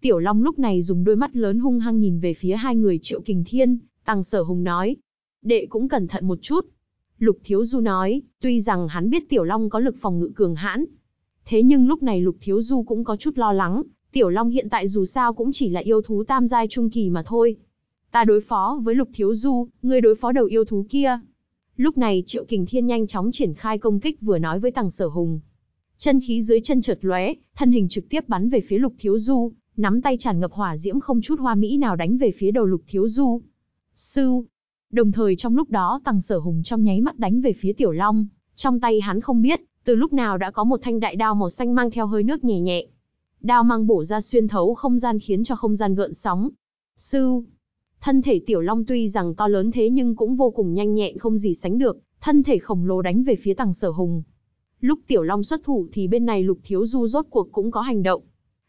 Tiểu Long lúc này dùng đôi mắt lớn hung hăng nhìn về phía hai người Triệu Kình Thiên, Tăng Sở Hùng nói, đệ cũng cẩn thận một chút. Lục Thiếu Du nói, tuy rằng hắn biết Tiểu Long có lực phòng ngự cường hãn, thế nhưng lúc này Lục Thiếu Du cũng có chút lo lắng, Tiểu Long hiện tại dù sao cũng chỉ là yêu thú tam giai trung kỳ mà thôi. Ta đối phó với Lục Thiếu Du, ngươi đối phó đầu yêu thú kia. Lúc này Triệu Kình Thiên nhanh chóng triển khai công kích vừa nói với Tằng Sở Hùng. Chân khí dưới chân chợt lóe, thân hình trực tiếp bắn về phía Lục Thiếu Du, nắm tay tràn ngập hỏa diễm không chút hoa mỹ nào đánh về phía đầu Lục Thiếu Du. Sư. Đồng thời trong lúc đó Tằng Sở Hùng trong nháy mắt đánh về phía Tiểu Long, trong tay hắn không biết, từ lúc nào đã có một thanh đại đao màu xanh mang theo hơi nước nhẹ nhẹ. Đao mang bổ ra xuyên thấu không gian khiến cho không gian gợn sóng. Sư, Thân thể tiểu long tuy rằng to lớn thế nhưng cũng vô cùng nhanh nhẹn không gì sánh được, thân thể khổng lồ đánh về phía tàng sở hùng. Lúc tiểu long xuất thủ thì bên này lục thiếu du rốt cuộc cũng có hành động.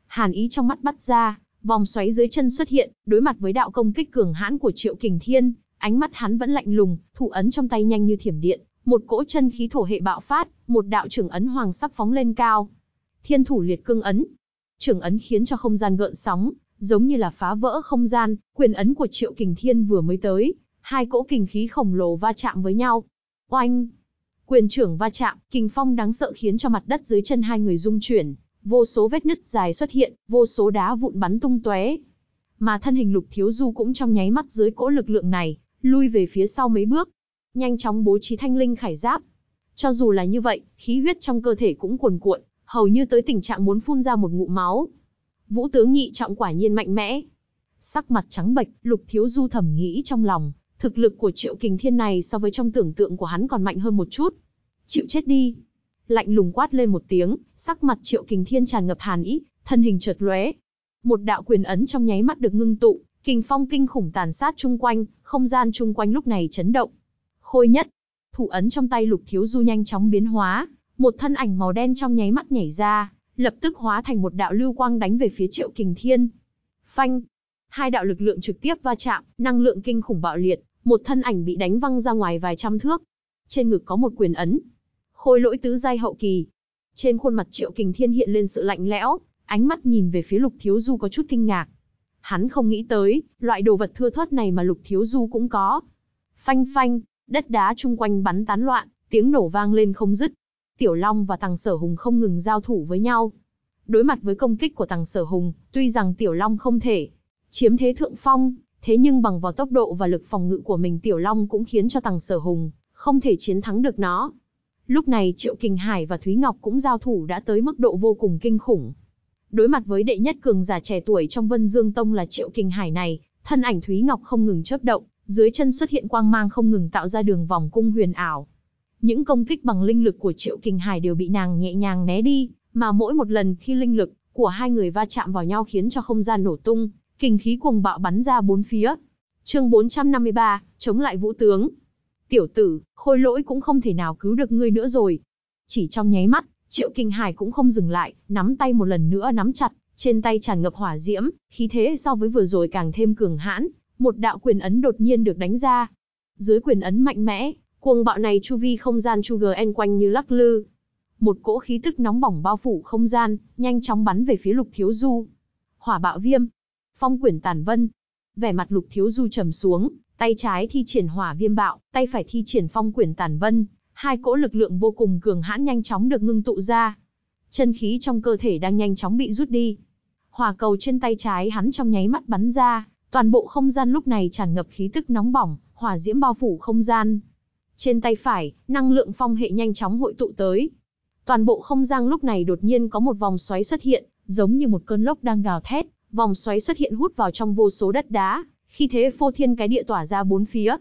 Hàn ý trong mắt bắt ra, vòng xoáy dưới chân xuất hiện, đối mặt với đạo công kích cường hãn của triệu kình thiên, ánh mắt hắn vẫn lạnh lùng, thủ ấn trong tay nhanh như thiểm điện, một cỗ chân khí thổ hệ bạo phát, một đạo trưởng ấn hoàng sắc phóng lên cao. Thiên thủ liệt cương ấn. Trưởng ấn khiến cho không gian gợn sóng, giống như là phá vỡ không gian, quyền ấn của Triệu Kình Thiên vừa mới tới, hai cỗ kình khí khổng lồ va chạm với nhau. Oanh! Quyền trưởng va chạm, kình phong đáng sợ khiến cho mặt đất dưới chân hai người rung chuyển, vô số vết nứt dài xuất hiện, vô số đá vụn bắn tung tóe. Mà thân hình Lục Thiếu Du cũng trong nháy mắt dưới cỗ lực lượng này, lui về phía sau mấy bước, nhanh chóng bố trí thanh linh khải giáp. Cho dù là như vậy, khí huyết trong cơ thể cũng cuồn cuộn, hầu như tới tình trạng muốn phun ra một ngụm máu. Vũ tướng nhị trọng quả nhiên mạnh mẽ. Sắc mặt trắng bệch, Lục Thiếu Du thầm nghĩ trong lòng, thực lực của Triệu Kình Thiên này so với trong tưởng tượng của hắn còn mạnh hơn một chút. Chịu chết đi. Lạnh lùng quát lên một tiếng, sắc mặt Triệu Kình Thiên tràn ngập hàn ý, thân hình chợt lóe. Một đạo quyền ấn trong nháy mắt được ngưng tụ, kình phong kinh khủng tàn sát chung quanh, không gian chung quanh lúc này chấn động. Khôi nhất, thủ ấn trong tay Lục Thiếu Du nhanh chóng biến hóa, một thân ảnh màu đen trong nháy mắt nhảy ra, lập tức hóa thành một đạo lưu quang đánh về phía Triệu Kình Thiên. Phanh! Hai đạo lực lượng trực tiếp va chạm, năng lượng kinh khủng bạo liệt, một thân ảnh bị đánh văng ra ngoài vài trăm thước. Trên ngực có một quyền ấn. Khôi lỗi tứ giai hậu kỳ. Trên khuôn mặt Triệu Kình Thiên hiện lên sự lạnh lẽo, ánh mắt nhìn về phía Lục Thiếu Du có chút kinh ngạc. Hắn không nghĩ tới, loại đồ vật thưa thớt này mà Lục Thiếu Du cũng có. Phanh phanh, đất đá chung quanh bắn tán loạn, tiếng nổ vang lên không dứt. Tiểu Long và Tằng Sở Hùng không ngừng giao thủ với nhau. Đối mặt với công kích của Tằng Sở Hùng, tuy rằng Tiểu Long không thể chiếm thế thượng phong, thế nhưng bằng vào tốc độ và lực phòng ngự của mình Tiểu Long cũng khiến cho Tằng Sở Hùng không thể chiến thắng được nó. Lúc này Triệu Kình Hải và Thúy Ngọc cũng giao thủ đã tới mức độ vô cùng kinh khủng. Đối mặt với đệ nhất cường giả trẻ tuổi trong Vân Dương Tông là Triệu Kình Hải này, thân ảnh Thúy Ngọc không ngừng chớp động, dưới chân xuất hiện quang mang không ngừng tạo ra đường vòng cung huyền ảo. Những công kích bằng linh lực của Triệu Kình Hải đều bị nàng nhẹ nhàng né đi, mà mỗi một lần khi linh lực của hai người va chạm vào nhau khiến cho không gian nổ tung, kinh khí cuồng bạo bắn ra bốn phía. Chương 453, chống lại vũ tướng. Tiểu tử, khôi lỗi cũng không thể nào cứu được ngươi nữa rồi. Chỉ trong nháy mắt, Triệu Kình Hải cũng không dừng lại, nắm tay một lần nữa nắm chặt, trên tay tràn ngập hỏa diễm, khí thế so với vừa rồi càng thêm cường hãn, một đạo quyền ấn đột nhiên được đánh ra. Dưới quyền ấn mạnh mẽ, Cuồng bạo này chu vi không gian chu GN quanh như lắc lư. Một cỗ khí tức nóng bỏng bao phủ không gian, nhanh chóng bắn về phía Lục Thiếu Du. Hỏa bạo viêm, phong quyển tàn vân. Vẻ mặt Lục Thiếu Du trầm xuống, tay trái thi triển hỏa viêm bạo, tay phải thi triển phong quyển tàn vân, hai cỗ lực lượng vô cùng cường hãn nhanh chóng được ngưng tụ ra. Chân khí trong cơ thể đang nhanh chóng bị rút đi. Hỏa cầu trên tay trái hắn trong nháy mắt bắn ra, toàn bộ không gian lúc này tràn ngập khí tức nóng bỏng, hỏa diễm bao phủ không gian, trên tay phải, năng lượng phong hệ nhanh chóng hội tụ tới. Toàn bộ không gian lúc này đột nhiên có một vòng xoáy xuất hiện, giống như một cơn lốc đang gào thét, vòng xoáy xuất hiện hút vào trong vô số đất đá, khi thế phô thiên cái địa tỏa ra bốn phía.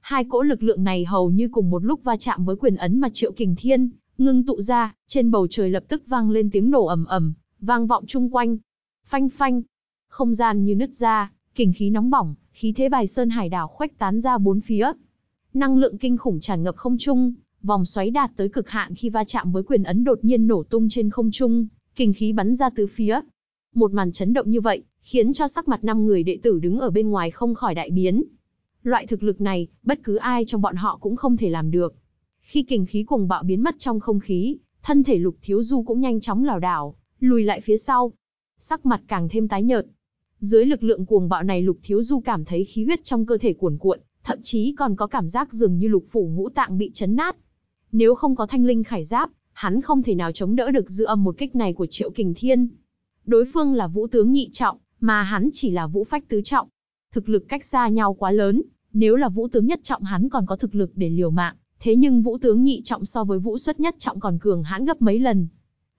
Hai cỗ lực lượng này hầu như cùng một lúc va chạm với quyền ấn mà Triệu Kình Thiên ngưng tụ ra, trên bầu trời lập tức vang lên tiếng nổ ầm ầm, vang vọng chung quanh. Phanh phanh, không gian như nứt ra, kình khí nóng bỏng, khí thế bài sơn hải đảo khuếch tán ra bốn phía, Năng lượng kinh khủng tràn ngập không trung, vòng xoáy đạt tới cực hạn khi va chạm với quyền ấn đột nhiên nổ tung trên không trung, kinh khí bắn ra tứ phía. Một màn chấn động như vậy, khiến cho sắc mặt năm người đệ tử đứng ở bên ngoài không khỏi đại biến. Loại thực lực này, bất cứ ai trong bọn họ cũng không thể làm được. Khi kình khí cuồng bạo biến mất trong không khí, thân thể Lục Thiếu Du cũng nhanh chóng lảo đảo, lùi lại phía sau. Sắc mặt càng thêm tái nhợt. Dưới lực lượng cuồng bạo này Lục Thiếu Du cảm thấy khí huyết trong cơ thể cuồn cuộn, thậm chí còn có cảm giác dường như lục phủ ngũ tạng bị chấn nát. Nếu không có thanh linh khải giáp, hắn không thể nào chống đỡ được dư âm một kích này của Triệu Kình Thiên. Đối phương là vũ tướng nhị trọng, mà hắn chỉ là vũ phách tứ trọng. Thực lực cách xa nhau quá lớn, nếu là vũ tướng nhất trọng hắn còn có thực lực để liều mạng, thế nhưng vũ tướng nhị trọng so với vũ xuất nhất trọng còn cường hãn gấp mấy lần.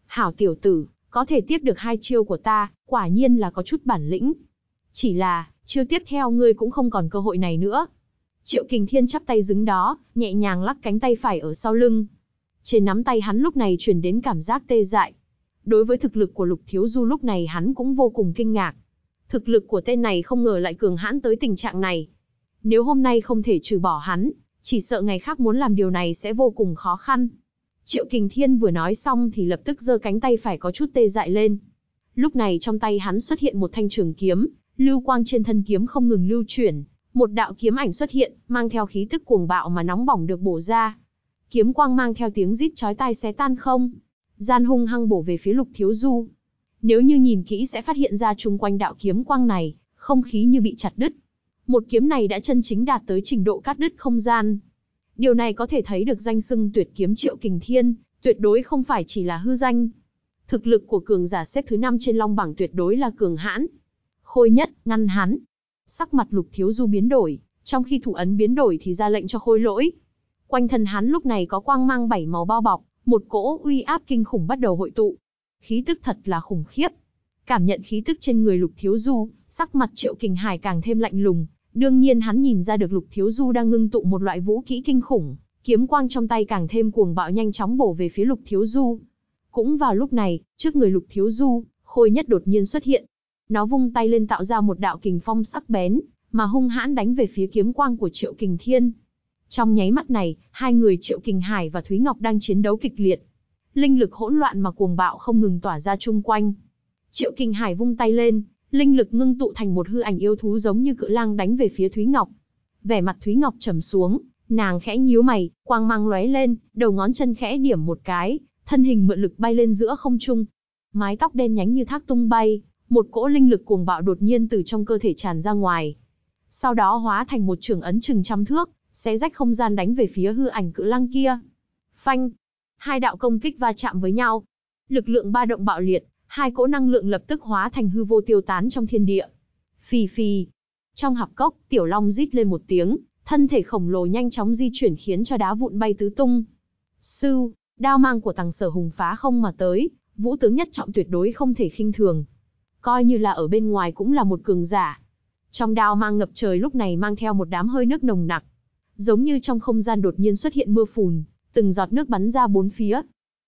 Hảo tiểu tử, có thể tiếp được hai chiêu của ta, quả nhiên là có chút bản lĩnh. Chỉ là, chiêu tiếp theo ngươi cũng không còn cơ hội này nữa, Triệu Kình Thiên chắp tay đứng đó, nhẹ nhàng lắc cánh tay phải ở sau lưng. Trên nắm tay hắn lúc này truyền đến cảm giác tê dại. Đối với thực lực của Lục Thiếu Du lúc này hắn cũng vô cùng kinh ngạc. Thực lực của tên này không ngờ lại cường hãn tới tình trạng này. Nếu hôm nay không thể trừ bỏ hắn, chỉ sợ ngày khác muốn làm điều này sẽ vô cùng khó khăn. Triệu Kình Thiên vừa nói xong thì lập tức giơ cánh tay phải có chút tê dại lên. Lúc này trong tay hắn xuất hiện một thanh trường kiếm, lưu quang trên thân kiếm không ngừng lưu chuyển, một đạo kiếm ảnh xuất hiện, mang theo khí tức cuồng bạo mà nóng bỏng được bổ ra. Kiếm quang mang theo tiếng rít chói tai xé tan không, gian hung hăng bổ về phía Lục Thiếu Du. Nếu như nhìn kỹ sẽ phát hiện ra chung quanh đạo kiếm quang này, không khí như bị chặt đứt. Một kiếm này đã chân chính đạt tới trình độ cắt đứt không gian. Điều này có thể thấy được danh xưng tuyệt kiếm triệu kình thiên, tuyệt đối không phải chỉ là hư danh. Thực lực của cường giả xếp thứ 5 trên long bảng tuyệt đối là cường hãn. Khôi nhất, ngăn hắn, Sắc mặt lục thiếu du biến đổi, trong khi thủ ấn biến đổi thì ra lệnh cho khôi lỗi. Quanh thân hắn lúc này có quang mang bảy màu bao bọc, một cỗ uy áp kinh khủng bắt đầu hội tụ. Khí tức thật là khủng khiếp. Cảm nhận khí tức trên người lục thiếu du, sắc mặt triệu kình hải càng thêm lạnh lùng. Đương nhiên hắn nhìn ra được lục thiếu du đang ngưng tụ một loại vũ kỹ kinh khủng, kiếm quang trong tay càng thêm cuồng bạo nhanh chóng bổ về phía lục thiếu du. Cũng vào lúc này, trước người lục thiếu du, khôi nhất đột nhiên xuất hiện, nó vung tay lên tạo ra một đạo kình phong sắc bén, mà hung hãn đánh về phía kiếm quang của Triệu Kình Thiên. Trong nháy mắt này, hai người Triệu Kình Hải và Thúy Ngọc đang chiến đấu kịch liệt. Linh lực hỗn loạn mà cuồng bạo không ngừng tỏa ra chung quanh. Triệu Kình Hải vung tay lên, linh lực ngưng tụ thành một hư ảnh yêu thú giống như cự lang đánh về phía Thúy Ngọc. Vẻ mặt Thúy Ngọc trầm xuống, nàng khẽ nhíu mày, quang mang lóe lên, đầu ngón chân khẽ điểm một cái, thân hình mượn lực bay lên giữa không trung. Mái tóc đen nhánh như thác tung bay, một cỗ linh lực cuồng bạo đột nhiên từ trong cơ thể tràn ra ngoài. Sau đó hóa thành một trường ấn chừng trăm thước, xé rách không gian đánh về phía hư ảnh cự lăng kia. Phanh! Hai đạo công kích va chạm với nhau. Lực lượng ba động bạo liệt, hai cỗ năng lượng lập tức hóa thành hư vô tiêu tán trong thiên địa. Phì phì! Trong hạp cốc, tiểu long rít lên một tiếng, thân thể khổng lồ nhanh chóng di chuyển khiến cho đá vụn bay tứ tung. sư, Đao mang của tàng sở hùng phá không mà tới, vũ tướng nhất trọng tuyệt đối không thể khinh thường, coi như là ở bên ngoài cũng là một cường giả. Trong đao mang ngập trời lúc này mang theo một đám hơi nước nồng nặc. Giống như trong không gian đột nhiên xuất hiện mưa phùn, từng giọt nước bắn ra bốn phía.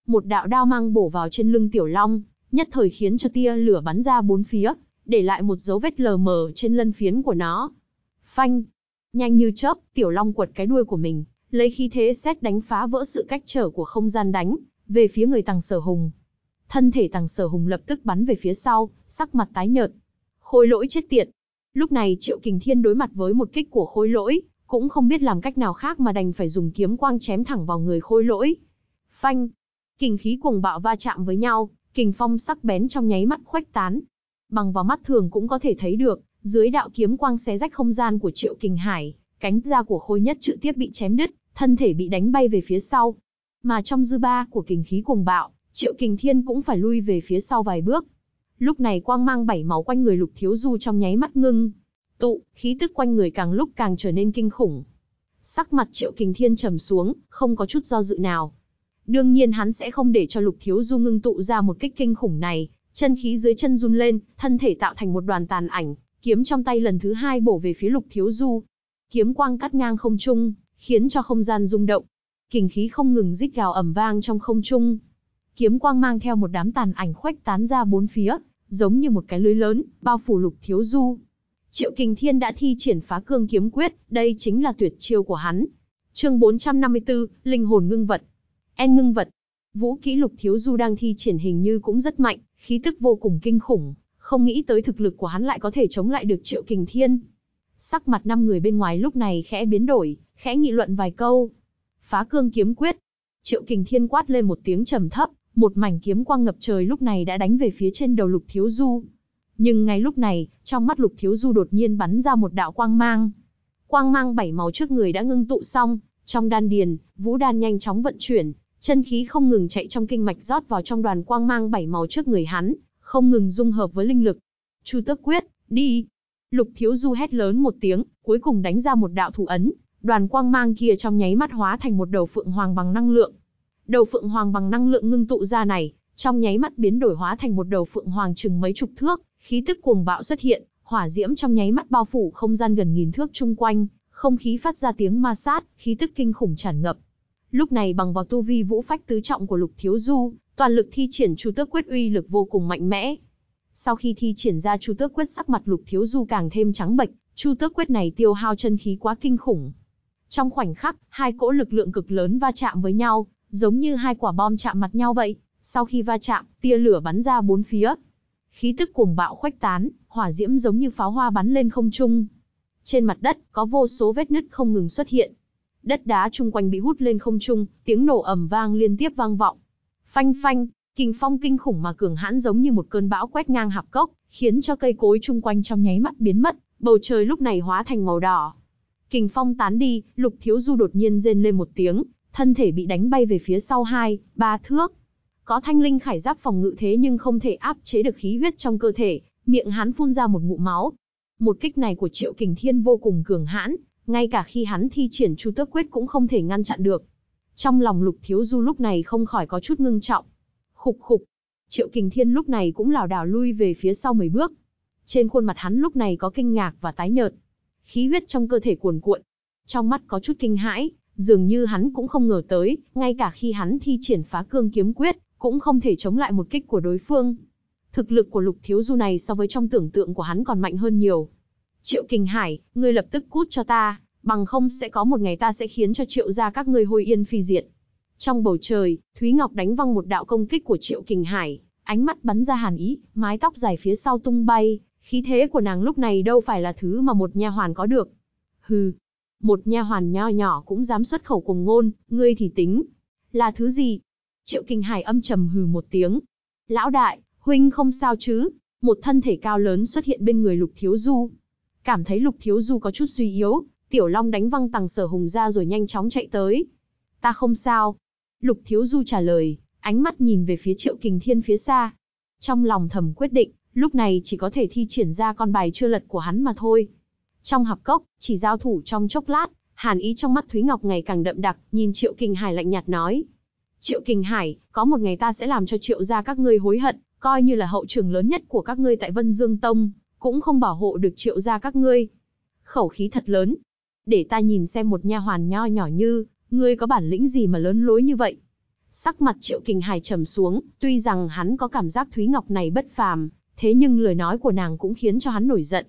Một đạo đao mang bổ vào trên lưng Tiểu Long, nhất thời khiến cho tia lửa bắn ra bốn phía, để lại một dấu vết lờ mờ trên lân phiến của nó. Phanh! Nhanh như chớp, Tiểu Long quật cái đuôi của mình, lấy khí thế xét đánh phá vỡ sự cách trở của không gian đánh, về phía người tăng sở hùng thân thể tàng sở hùng lập tức bắn về phía sau, sắc mặt tái nhợt. Khôi lỗi chết tiệt. Lúc này Triệu Kình Thiên đối mặt với một kích của khôi lỗi, cũng không biết làm cách nào khác mà đành phải dùng kiếm quang chém thẳng vào người khôi lỗi. Phanh. Kình khí cuồng bạo va chạm với nhau, kình phong sắc bén trong nháy mắt khuếch tán. Bằng vào mắt thường cũng có thể thấy được, dưới đạo kiếm quang xé rách không gian của Triệu Kình Hải, cánh da của khôi nhất chữ tiếp bị chém đứt, thân thể bị đánh bay về phía sau. Mà trong dư ba của kình khí cuồng bạo, Triệu Kình Thiên cũng phải lui về phía sau vài bước. Lúc này quang mang bảy màu quanh người Lục Thiếu Du trong nháy mắt ngưng. Tụ, khí tức quanh người càng lúc càng trở nên kinh khủng. Sắc mặt Triệu Kình Thiên trầm xuống, không có chút do dự nào. Đương nhiên hắn sẽ không để cho Lục Thiếu Du ngưng tụ ra một kích kinh khủng này, chân khí dưới chân run lên, thân thể tạo thành một đoàn tàn ảnh, kiếm trong tay lần thứ hai bổ về phía Lục Thiếu Du. Kiếm quang cắt ngang không trung, khiến cho không gian rung động. Kình khí không ngừng rít gào ầm vang trong không trung, kiếm quang mang theo một đám tàn ảnh khoách tán ra bốn phía, giống như một cái lưới lớn, bao phủ lục thiếu du. Triệu Kình Thiên đã thi triển phá cương kiếm quyết, đây chính là tuyệt chiêu của hắn. Chương 454, Linh hồn ngưng vật. En ngưng vật. Vũ kỹ lục thiếu du đang thi triển hình như cũng rất mạnh, khí tức vô cùng kinh khủng, không nghĩ tới thực lực của hắn lại có thể chống lại được Triệu Kình Thiên. Sắc mặt năm người bên ngoài lúc này khẽ biến đổi, khẽ nghị luận vài câu. Phá cương kiếm quyết. Triệu Kình Thiên quát lên một tiếng trầm thấp, một mảnh kiếm quang ngập trời lúc này đã đánh về phía trên đầu Lục Thiếu Du. Nhưng ngay lúc này, trong mắt Lục Thiếu Du đột nhiên bắn ra một đạo quang mang. Quang mang bảy màu trước người đã ngưng tụ xong, trong đan điền, vũ đan nhanh chóng vận chuyển, chân khí không ngừng chạy trong kinh mạch rót vào trong đoàn quang mang bảy màu trước người hắn, không ngừng dung hợp với linh lực. Chu Tước quyết, đi. Lục Thiếu Du hét lớn một tiếng, cuối cùng đánh ra một đạo thủ ấn, đoàn quang mang kia trong nháy mắt hóa thành một đầu phượng hoàng bằng năng lượng, Đầu phượng hoàng bằng năng lượng ngưng tụ ra này, trong nháy mắt biến đổi hóa thành một đầu phượng hoàng chừng mấy chục thước, khí tức cuồng bạo xuất hiện, hỏa diễm trong nháy mắt bao phủ không gian gần nghìn thước chung quanh, không khí phát ra tiếng ma sát, khí tức kinh khủng tràn ngập. Lúc này bằng vào tu vi vũ phách tứ trọng của Lục Thiếu Du, toàn lực thi triển Chu Tước Quyết uy lực vô cùng mạnh mẽ. Sau khi thi triển ra Chu Tước Quyết sắc mặt Lục Thiếu Du càng thêm trắng bệch, Chu Tước Quyết này tiêu hao chân khí quá kinh khủng. Trong khoảnh khắc, hai cỗ lực lượng cực lớn va chạm với nhau, giống như hai quả bom chạm mặt nhau vậy, sau khi va chạm, tia lửa bắn ra bốn phía. Khí tức cuồng bạo khuếch tán, hỏa diễm giống như pháo hoa bắn lên không trung. Trên mặt đất, có vô số vết nứt không ngừng xuất hiện. Đất đá chung quanh bị hút lên không trung, tiếng nổ ầm vang liên tiếp vang vọng. Phanh phanh, kình phong kinh khủng mà cường hãn giống như một cơn bão quét ngang hạp cốc, khiến cho cây cối chung quanh trong nháy mắt biến mất, bầu trời lúc này hóa thành màu đỏ. Kình phong tán đi, Lục Thiếu Du đột nhiên rên lên một tiếng, thân thể bị đánh bay về phía sau hai, ba thước. Có thanh linh khải giáp phòng ngự thế nhưng không thể áp chế được khí huyết trong cơ thể, miệng hắn phun ra một ngụm máu. Một kích này của Triệu Kình Thiên vô cùng cường hãn, ngay cả khi hắn thi triển Chu Tước Quyết cũng không thể ngăn chặn được. Trong lòng Lục Thiếu Du lúc này không khỏi có chút ngưng trọng. Khục khục, Triệu Kình Thiên lúc này cũng lảo đảo lui về phía sau mấy bước. Trên khuôn mặt hắn lúc này có kinh ngạc và tái nhợt. Khí huyết trong cơ thể cuồn cuộn, trong mắt có chút kinh hãi, Dường như hắn cũng không ngờ tới, ngay cả khi hắn thi triển phá cương kiếm quyết, cũng không thể chống lại một kích của đối phương. Thực lực của lục thiếu du này so với trong tưởng tượng của hắn còn mạnh hơn nhiều. Triệu Kình Hải, ngươi lập tức cút cho ta, bằng không sẽ có một ngày ta sẽ khiến cho triệu gia các ngươi hôi yên phi diệt. Trong bầu trời, Thúy Ngọc đánh văng một đạo công kích của Triệu Kình Hải, ánh mắt bắn ra hàn ý, mái tóc dài phía sau tung bay, khí thế của nàng lúc này đâu phải là thứ mà một nha hoàn có được. Hừ, một nha hoàn nho nhỏ cũng dám xuất khẩu cùng ngôn, ngươi thì tính là thứ gì? Triệu Kinh Hải âm trầm hừ một tiếng. Lão đại, huynh không sao chứ? Một thân thể cao lớn xuất hiện bên người Lục Thiếu Du. Cảm thấy Lục Thiếu Du có chút suy yếu, Tiểu Long đánh văng tàng sở hùng ra rồi nhanh chóng chạy tới. Ta không sao. Lục Thiếu Du trả lời, ánh mắt nhìn về phía Triệu Kình Thiên phía xa. Trong lòng thầm quyết định, lúc này chỉ có thể thi triển ra con bài chưa lật của hắn mà thôi. Trong hạp cốc, chỉ giao thủ trong chốc lát, hàn ý trong mắt Thúy Ngọc ngày càng đậm đặc, nhìn Triệu Kình Hải lạnh nhạt nói. Triệu Kình Hải, có một ngày ta sẽ làm cho Triệu gia các ngươi hối hận, coi như là hậu trường lớn nhất của các ngươi tại Vân Dương Tông, cũng không bảo hộ được Triệu gia các ngươi. Khẩu khí thật lớn. Để ta nhìn xem một nha hoàn nho nhỏ như, ngươi có bản lĩnh gì mà lớn lối như vậy. Sắc mặt Triệu Kình Hải trầm xuống, tuy rằng hắn có cảm giác Thúy Ngọc này bất phàm, thế nhưng lời nói của nàng cũng khiến cho hắn nổi giận.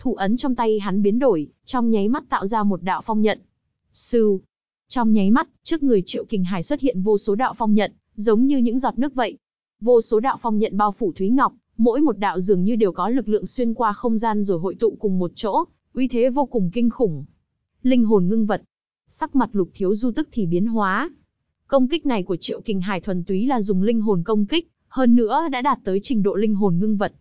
Thủ ấn trong tay hắn biến đổi, trong nháy mắt tạo ra một đạo phong nhận. Sư. Trong nháy mắt, trước người Triệu Kình Hải xuất hiện vô số đạo phong nhận, giống như những giọt nước vậy. Vô số đạo phong nhận bao phủ Thúy Ngọc, mỗi một đạo dường như đều có lực lượng xuyên qua không gian rồi hội tụ cùng một chỗ, uy thế vô cùng kinh khủng. Linh hồn ngưng vật. Sắc mặt Lục Thiếu Du tức thì biến hóa. Công kích này của Triệu Kình Hải thuần túy là dùng linh hồn công kích, hơn nữa đã đạt tới trình độ linh hồn ngưng vật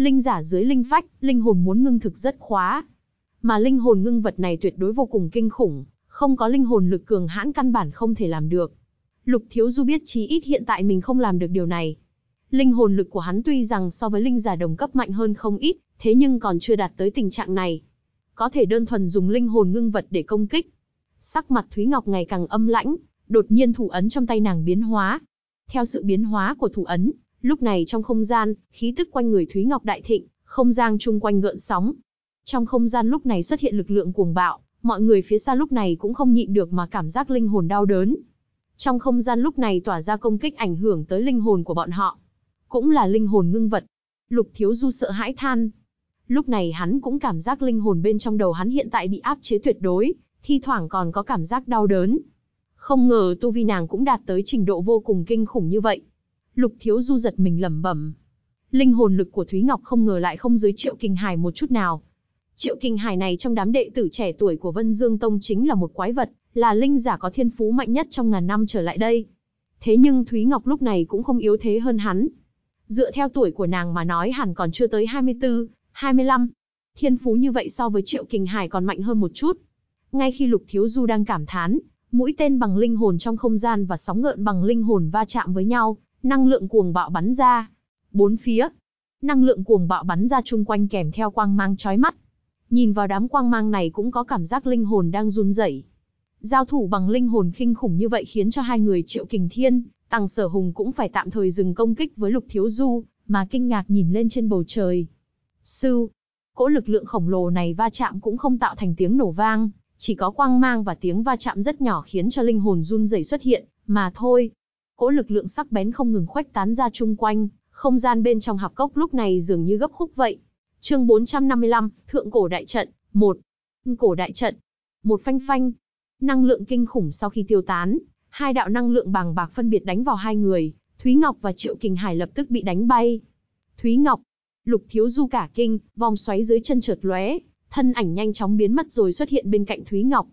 linh giả dưới linh phách, linh hồn muốn ngưng thực rất khóa. Mà linh hồn ngưng vật này tuyệt đối vô cùng kinh khủng, không có linh hồn lực cường hãn căn bản không thể làm được. Lục Thiếu Du biết chí ít hiện tại mình không làm được điều này. Linh hồn lực của hắn tuy rằng so với linh giả đồng cấp mạnh hơn không ít, thế nhưng còn chưa đạt tới tình trạng này. Có thể đơn thuần dùng linh hồn ngưng vật để công kích. Sắc mặt Thúy Ngọc ngày càng âm lãnh, đột nhiên thủ ấn trong tay nàng biến hóa. Theo sự biến hóa của thủ ấn, Lúc này trong không gian, khí tức quanh người Thúy Ngọc đại thịnh, không gian chung quanh gợn sóng. Trong không gian lúc này xuất hiện lực lượng cuồng bạo, mọi người phía xa lúc này cũng không nhịn được mà cảm giác linh hồn đau đớn. Trong không gian lúc này tỏa ra công kích ảnh hưởng tới linh hồn của bọn họ. Cũng là linh hồn ngưng vật. Lục Thiếu Du sợ hãi than. Lúc này hắn cũng cảm giác linh hồn bên trong đầu hắn hiện tại bị áp chế tuyệt đối, thi thoảng còn có cảm giác đau đớn. Không ngờ tu vi nàng cũng đạt tới trình độ vô cùng kinh khủng như vậy. Lục Thiếu Du giật mình lẩm bẩm. Linh hồn lực của Thúy Ngọc không ngờ lại không dưới Triệu Kinh Hải một chút nào. Triệu Kinh Hải này trong đám đệ tử trẻ tuổi của Vân Dương Tông chính là một quái vật, là linh giả có thiên phú mạnh nhất trong ngàn năm trở lại đây. Thế nhưng Thúy Ngọc lúc này cũng không yếu thế hơn hắn. Dựa theo tuổi của nàng mà nói hẳn còn chưa tới 24, 25. Thiên phú như vậy so với Triệu Kinh Hải còn mạnh hơn một chút. Ngay khi Lục Thiếu Du đang cảm thán, mũi tên bằng linh hồn trong không gian và sóng ngợn bằng linh hồn va chạm với nhau, Năng lượng cuồng bạo bắn ra. Bốn phía. Năng lượng cuồng bạo bắn ra chung quanh kèm theo quang mang chói mắt. Nhìn vào đám quang mang này cũng có cảm giác linh hồn đang run rẩy. Giao thủ bằng linh hồn kinh khủng như vậy khiến cho hai người Triệu Kình Thiên, Tăng Sở Hùng cũng phải tạm thời dừng công kích với Lục Thiếu Du, mà kinh ngạc nhìn lên trên bầu trời. Sư, cỗ lực lượng khổng lồ này va chạm cũng không tạo thành tiếng nổ vang, chỉ có quang mang và tiếng va chạm rất nhỏ khiến cho linh hồn run rẩy xuất hiện, mà thôi cỗ lực lượng sắc bén không ngừng khoách tán ra chung quanh, không gian bên trong hạp cốc lúc này dường như gấp khúc vậy. Chương 455, Thượng cổ đại trận, 1. Cổ đại trận. Một phanh phanh. Năng lượng kinh khủng sau khi tiêu tán, hai đạo năng lượng bàng bạc phân biệt đánh vào hai người, Thúy Ngọc và Triệu Kình Hải lập tức bị đánh bay. Thúy Ngọc, Lục Thiếu Du cả kinh, vòng xoáy dưới chân trượt lóe, thân ảnh nhanh chóng biến mất rồi xuất hiện bên cạnh Thúy Ngọc.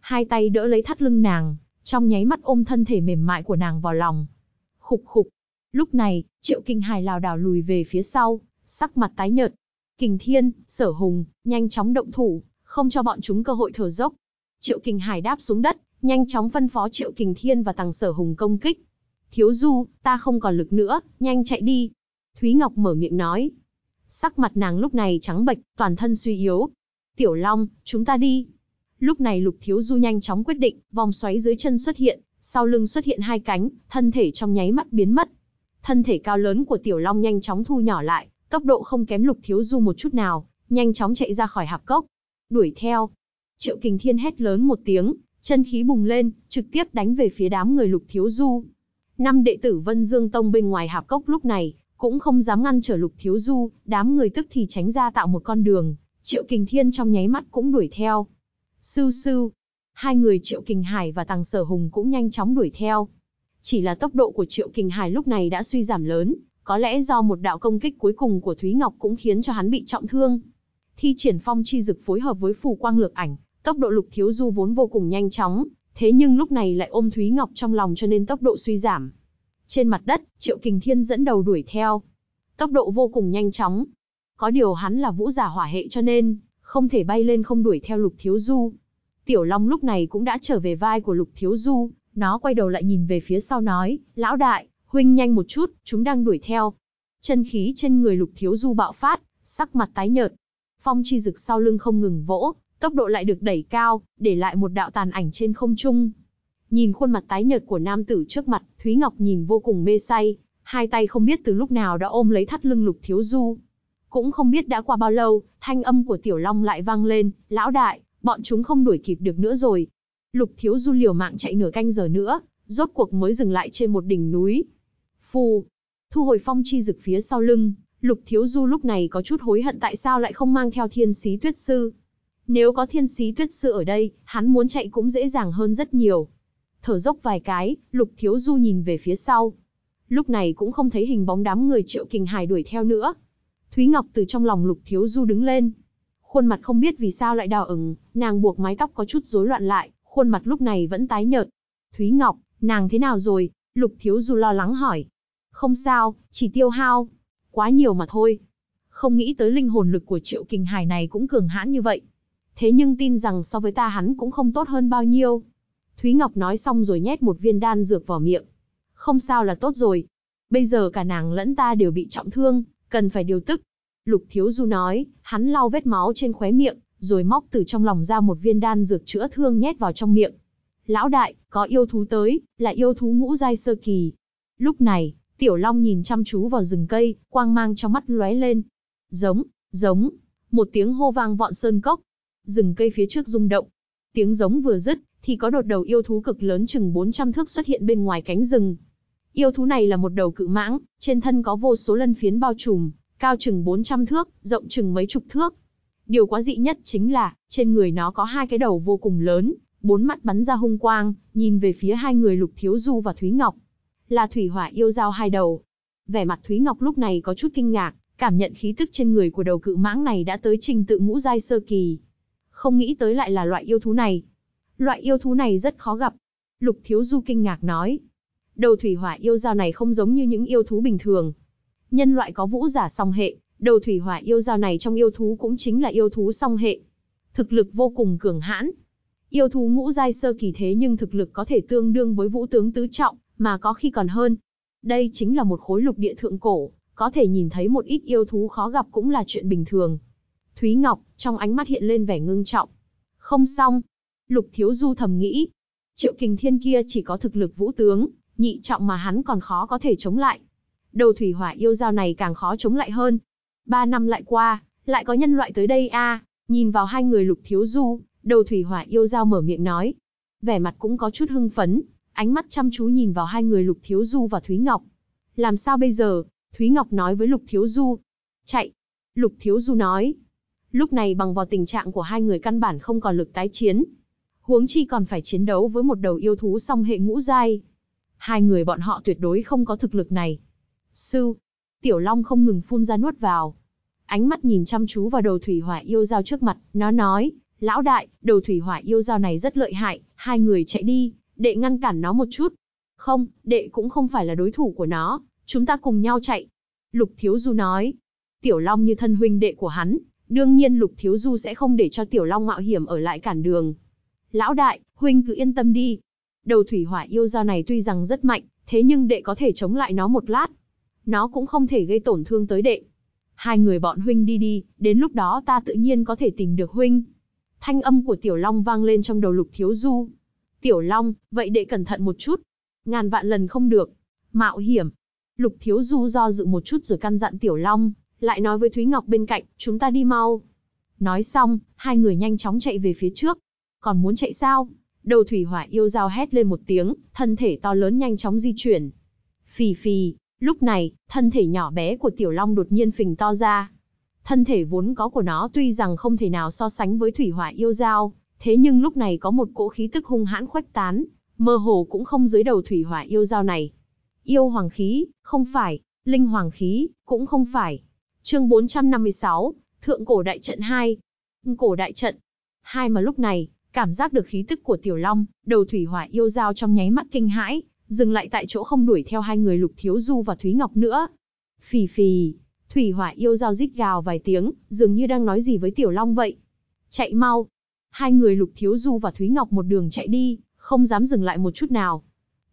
Hai tay đỡ lấy thắt lưng nàng, trong nháy mắt ôm thân thể mềm mại của nàng vào lòng. Khục khục. Lúc này, Triệu Kinh Hải lào đảo lùi về phía sau, sắc mặt tái nhợt. Kình Thiên, Sở Hùng, nhanh chóng động thủ, không cho bọn chúng cơ hội thở dốc. Triệu kinh Hải đáp xuống đất, nhanh chóng phân phó Triệu Kình Thiên và Tằng Sở Hùng công kích. Thiếu Du, ta không còn lực nữa, nhanh chạy đi. Thúy Ngọc mở miệng nói. Sắc mặt nàng lúc này trắng bệch, toàn thân suy yếu. Tiểu Long, chúng ta đi. Lúc này Lục Thiếu Du nhanh chóng quyết định, vòng xoáy dưới chân xuất hiện, sau lưng xuất hiện hai cánh, thân thể trong nháy mắt biến mất. Thân thể cao lớn của Tiểu Long nhanh chóng thu nhỏ lại, tốc độ không kém Lục Thiếu Du một chút nào, nhanh chóng chạy ra khỏi hạp cốc. Đuổi theo. Triệu Kình Thiên hét lớn một tiếng, chân khí bùng lên, trực tiếp đánh về phía đám người Lục Thiếu Du. Năm đệ tử Vân Dương Tông bên ngoài hạp cốc lúc này, cũng không dám ngăn trở Lục Thiếu Du, đám người tức thì tránh ra tạo một con đường, Triệu Kình Thiên trong nháy mắt cũng đuổi theo, Sưu sưu. Hai người Triệu Kình Hải và Tàng Sở Hùng cũng nhanh chóng đuổi theo. Chỉ là tốc độ của Triệu Kình Hải lúc này đã suy giảm lớn, có lẽ do một đạo công kích cuối cùng của Thúy Ngọc cũng khiến cho hắn bị trọng thương. Thi triển phong chi dực phối hợp với phù quang lược ảnh, tốc độ Lục Thiếu Du vốn vô cùng nhanh chóng, thế nhưng lúc này lại ôm Thúy Ngọc trong lòng cho nên tốc độ suy giảm. Trên mặt đất, Triệu Kình Thiên dẫn đầu đuổi theo. Tốc độ vô cùng nhanh chóng. Có điều hắn là vũ giả hỏa hệ cho nên, không thể bay lên không đuổi theo Lục Thiếu Du. Tiểu Long lúc này cũng đã trở về vai của Lục Thiếu Du, nó quay đầu lại nhìn về phía sau nói, lão đại, huynh nhanh một chút, chúng đang đuổi theo. Chân khí trên người Lục Thiếu Du bạo phát, sắc mặt tái nhợt. Phong chi dực sau lưng không ngừng vỗ, tốc độ lại được đẩy cao, để lại một đạo tàn ảnh trên không trung. Nhìn khuôn mặt tái nhợt của nam tử trước mặt, Thúy Ngọc nhìn vô cùng mê say, hai tay không biết từ lúc nào đã ôm lấy thắt lưng Lục Thiếu Du, cũng không biết đã qua bao lâu, thanh âm của Tiểu Long lại vang lên, lão đại, bọn chúng không đuổi kịp được nữa rồi. Lục Thiếu Du liều mạng chạy nửa canh giờ nữa, rốt cuộc mới dừng lại trên một đỉnh núi. Phù, thu hồi phong chi dực phía sau lưng, Lục Thiếu Du lúc này có chút hối hận tại sao lại không mang theo thiên sĩ tuyết sư. Nếu có thiên sĩ tuyết sư ở đây, hắn muốn chạy cũng dễ dàng hơn rất nhiều. Thở dốc vài cái, Lục Thiếu Du nhìn về phía sau. Lúc này cũng không thấy hình bóng đám người triệu kình hài đuổi theo nữa. Thúy Ngọc từ trong lòng Lục Thiếu Du đứng lên. Khuôn mặt không biết vì sao lại đỏ ửng, nàng buộc mái tóc có chút rối loạn lại, khuôn mặt lúc này vẫn tái nhợt. Thúy Ngọc, nàng thế nào rồi? Lục Thiếu Du lo lắng hỏi. Không sao, chỉ tiêu hao. Quá nhiều mà thôi. Không nghĩ tới linh hồn lực của triệu kình hải này cũng cường hãn như vậy. Thế nhưng tin rằng so với ta hắn cũng không tốt hơn bao nhiêu. Thúy Ngọc nói xong rồi nhét một viên đan dược vào miệng. Không sao là tốt rồi. Bây giờ cả nàng lẫn ta đều bị trọng thương, cần phải điều tức. Lục Thiếu Du nói, hắn lau vết máu trên khóe miệng, rồi móc từ trong lòng ra một viên đan dược chữa thương nhét vào trong miệng. Lão đại, có yêu thú tới, là yêu thú ngũ giai sơ kỳ. Lúc này, Tiểu Long nhìn chăm chú vào rừng cây, quang mang trong mắt lóe lên. Giống, giống, một tiếng hô vang vọn sơn cốc. Rừng cây phía trước rung động. Tiếng giống vừa dứt, thì có đột đầu yêu thú cực lớn chừng 400 thước xuất hiện bên ngoài cánh rừng. Yêu thú này là một đầu cự mãng, trên thân có vô số lân phiến bao trùm, cao chừng 400 thước, rộng chừng mấy chục thước. Điều quá dị nhất chính là, trên người nó có hai cái đầu vô cùng lớn, bốn mắt bắn ra hung quang, nhìn về phía hai người Lục Thiếu Du và Thúy Ngọc. Là thủy hỏa yêu giao hai đầu. Vẻ mặt Thúy Ngọc lúc này có chút kinh ngạc, cảm nhận khí tức trên người của đầu cự mãng này đã tới trình tự ngũ giai sơ kỳ. Không nghĩ tới lại là loại yêu thú này. Loại yêu thú này rất khó gặp. Lục Thiếu Du kinh ngạc nói. Đầu thủy hỏa yêu giao này không giống như những yêu thú bình thường, nhân loại có vũ giả song hệ, đầu thủy hỏa yêu giao này trong yêu thú cũng chính là yêu thú song hệ. Thực lực vô cùng cường hãn. Yêu thú ngũ giai sơ kỳ thế nhưng thực lực có thể tương đương với vũ tướng tứ trọng, mà có khi còn hơn. Đây chính là một khối lục địa thượng cổ, có thể nhìn thấy một ít yêu thú khó gặp cũng là chuyện bình thường. Thúy Ngọc, trong ánh mắt hiện lên vẻ ngưng trọng. Không xong. Lục Thiếu Du thầm nghĩ. Triệu Kình Thiên kia chỉ có thực lực vũ tướng, nhị trọng mà hắn còn khó có thể chống lại đầu thủy hỏa yêu giao này càng khó chống lại hơn. Ba năm lại qua, lại có nhân loại tới đây a à, nhìn vào hai người lục thiếu du, đầu thủy hỏa yêu giao mở miệng nói. Vẻ mặt cũng có chút hưng phấn, ánh mắt chăm chú nhìn vào hai người lục thiếu du và Thúy Ngọc. Làm sao bây giờ? Thúy Ngọc nói với lục thiếu du. Chạy! Lục thiếu du nói. Lúc này bằng vào tình trạng của hai người căn bản không còn lực tái chiến. Huống chi còn phải chiến đấu với một đầu yêu thú song hệ ngũ giai. Hai người bọn họ tuyệt đối không có thực lực này, Sư. Tiểu Long không ngừng phun ra nuốt vào. Ánh mắt nhìn chăm chú vào đầu thủy hỏa yêu dao trước mặt, nó nói, lão đại, đầu thủy hỏa yêu dao này rất lợi hại, hai người chạy đi, đệ ngăn cản nó một chút. Không, đệ cũng không phải là đối thủ của nó, chúng ta cùng nhau chạy. Lục Thiếu Du nói, Tiểu Long như thân huynh đệ của hắn, đương nhiên Lục Thiếu Du sẽ không để cho Tiểu Long mạo hiểm ở lại cản đường. Lão đại, huynh cứ yên tâm đi. Đầu thủy hỏa yêu dao này tuy rằng rất mạnh, thế nhưng đệ có thể chống lại nó một lát, nó cũng không thể gây tổn thương tới đệ. Hai người bọn huynh đi đi, đến lúc đó ta tự nhiên có thể tìm được huynh. Thanh âm của Tiểu Long vang lên trong đầu Lục Thiếu Du. Tiểu Long, vậy đệ cẩn thận một chút. Ngàn vạn lần không được. Mạo hiểm. Lục Thiếu Du do dự một chút rồi căn dặn Tiểu Long, lại nói với Thúy Ngọc bên cạnh, chúng ta đi mau. Nói xong, hai người nhanh chóng chạy về phía trước. Còn muốn chạy sao? Đầu thủy hỏa yêu dao hét lên một tiếng, thân thể to lớn nhanh chóng di chuyển. Phì phì, Lúc này, thân thể nhỏ bé của tiểu long đột nhiên phình to ra. Thân thể vốn có của nó tuy rằng không thể nào so sánh với thủy hỏa yêu dao, thế nhưng lúc này có một cỗ khí tức hung hãn khuếch tán, mơ hồ cũng không dưới đầu thủy hỏa yêu dao này. Yêu hoàng khí, không phải, linh hoàng khí, cũng không phải. Chương 456, Thượng cổ đại trận 2. Cổ đại trận 2 mà lúc này, cảm giác được khí tức của tiểu long, đầu thủy hỏa yêu dao trong nháy mắt kinh hãi, dừng lại tại chỗ không đuổi theo hai người Lục Thiếu Du và Thúy Ngọc nữa. Phì phì, Thủy Hỏa yêu giao rít gào vài tiếng, dường như đang nói gì với Tiểu Long vậy. Chạy mau. Hai người Lục Thiếu Du và Thúy Ngọc một đường chạy đi, không dám dừng lại một chút nào.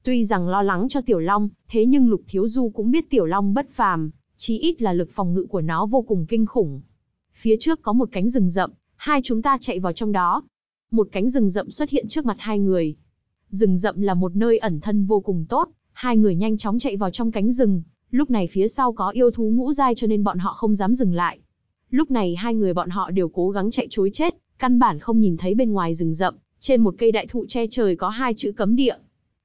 Tuy rằng lo lắng cho Tiểu Long, thế nhưng Lục Thiếu Du cũng biết Tiểu Long bất phàm, chí ít là lực phòng ngự của nó vô cùng kinh khủng. Phía trước có một cánh rừng rậm, hai chúng ta chạy vào trong đó. Một cánh rừng rậm xuất hiện trước mặt hai người, Rừng rậm là một nơi ẩn thân vô cùng tốt, hai người nhanh chóng chạy vào trong cánh rừng, lúc này phía sau có yêu thú ngũ dai cho nên bọn họ không dám dừng lại. Lúc này hai người bọn họ đều cố gắng chạy chối chết, căn bản không nhìn thấy bên ngoài rừng rậm, trên một cây đại thụ che trời có hai chữ cấm địa.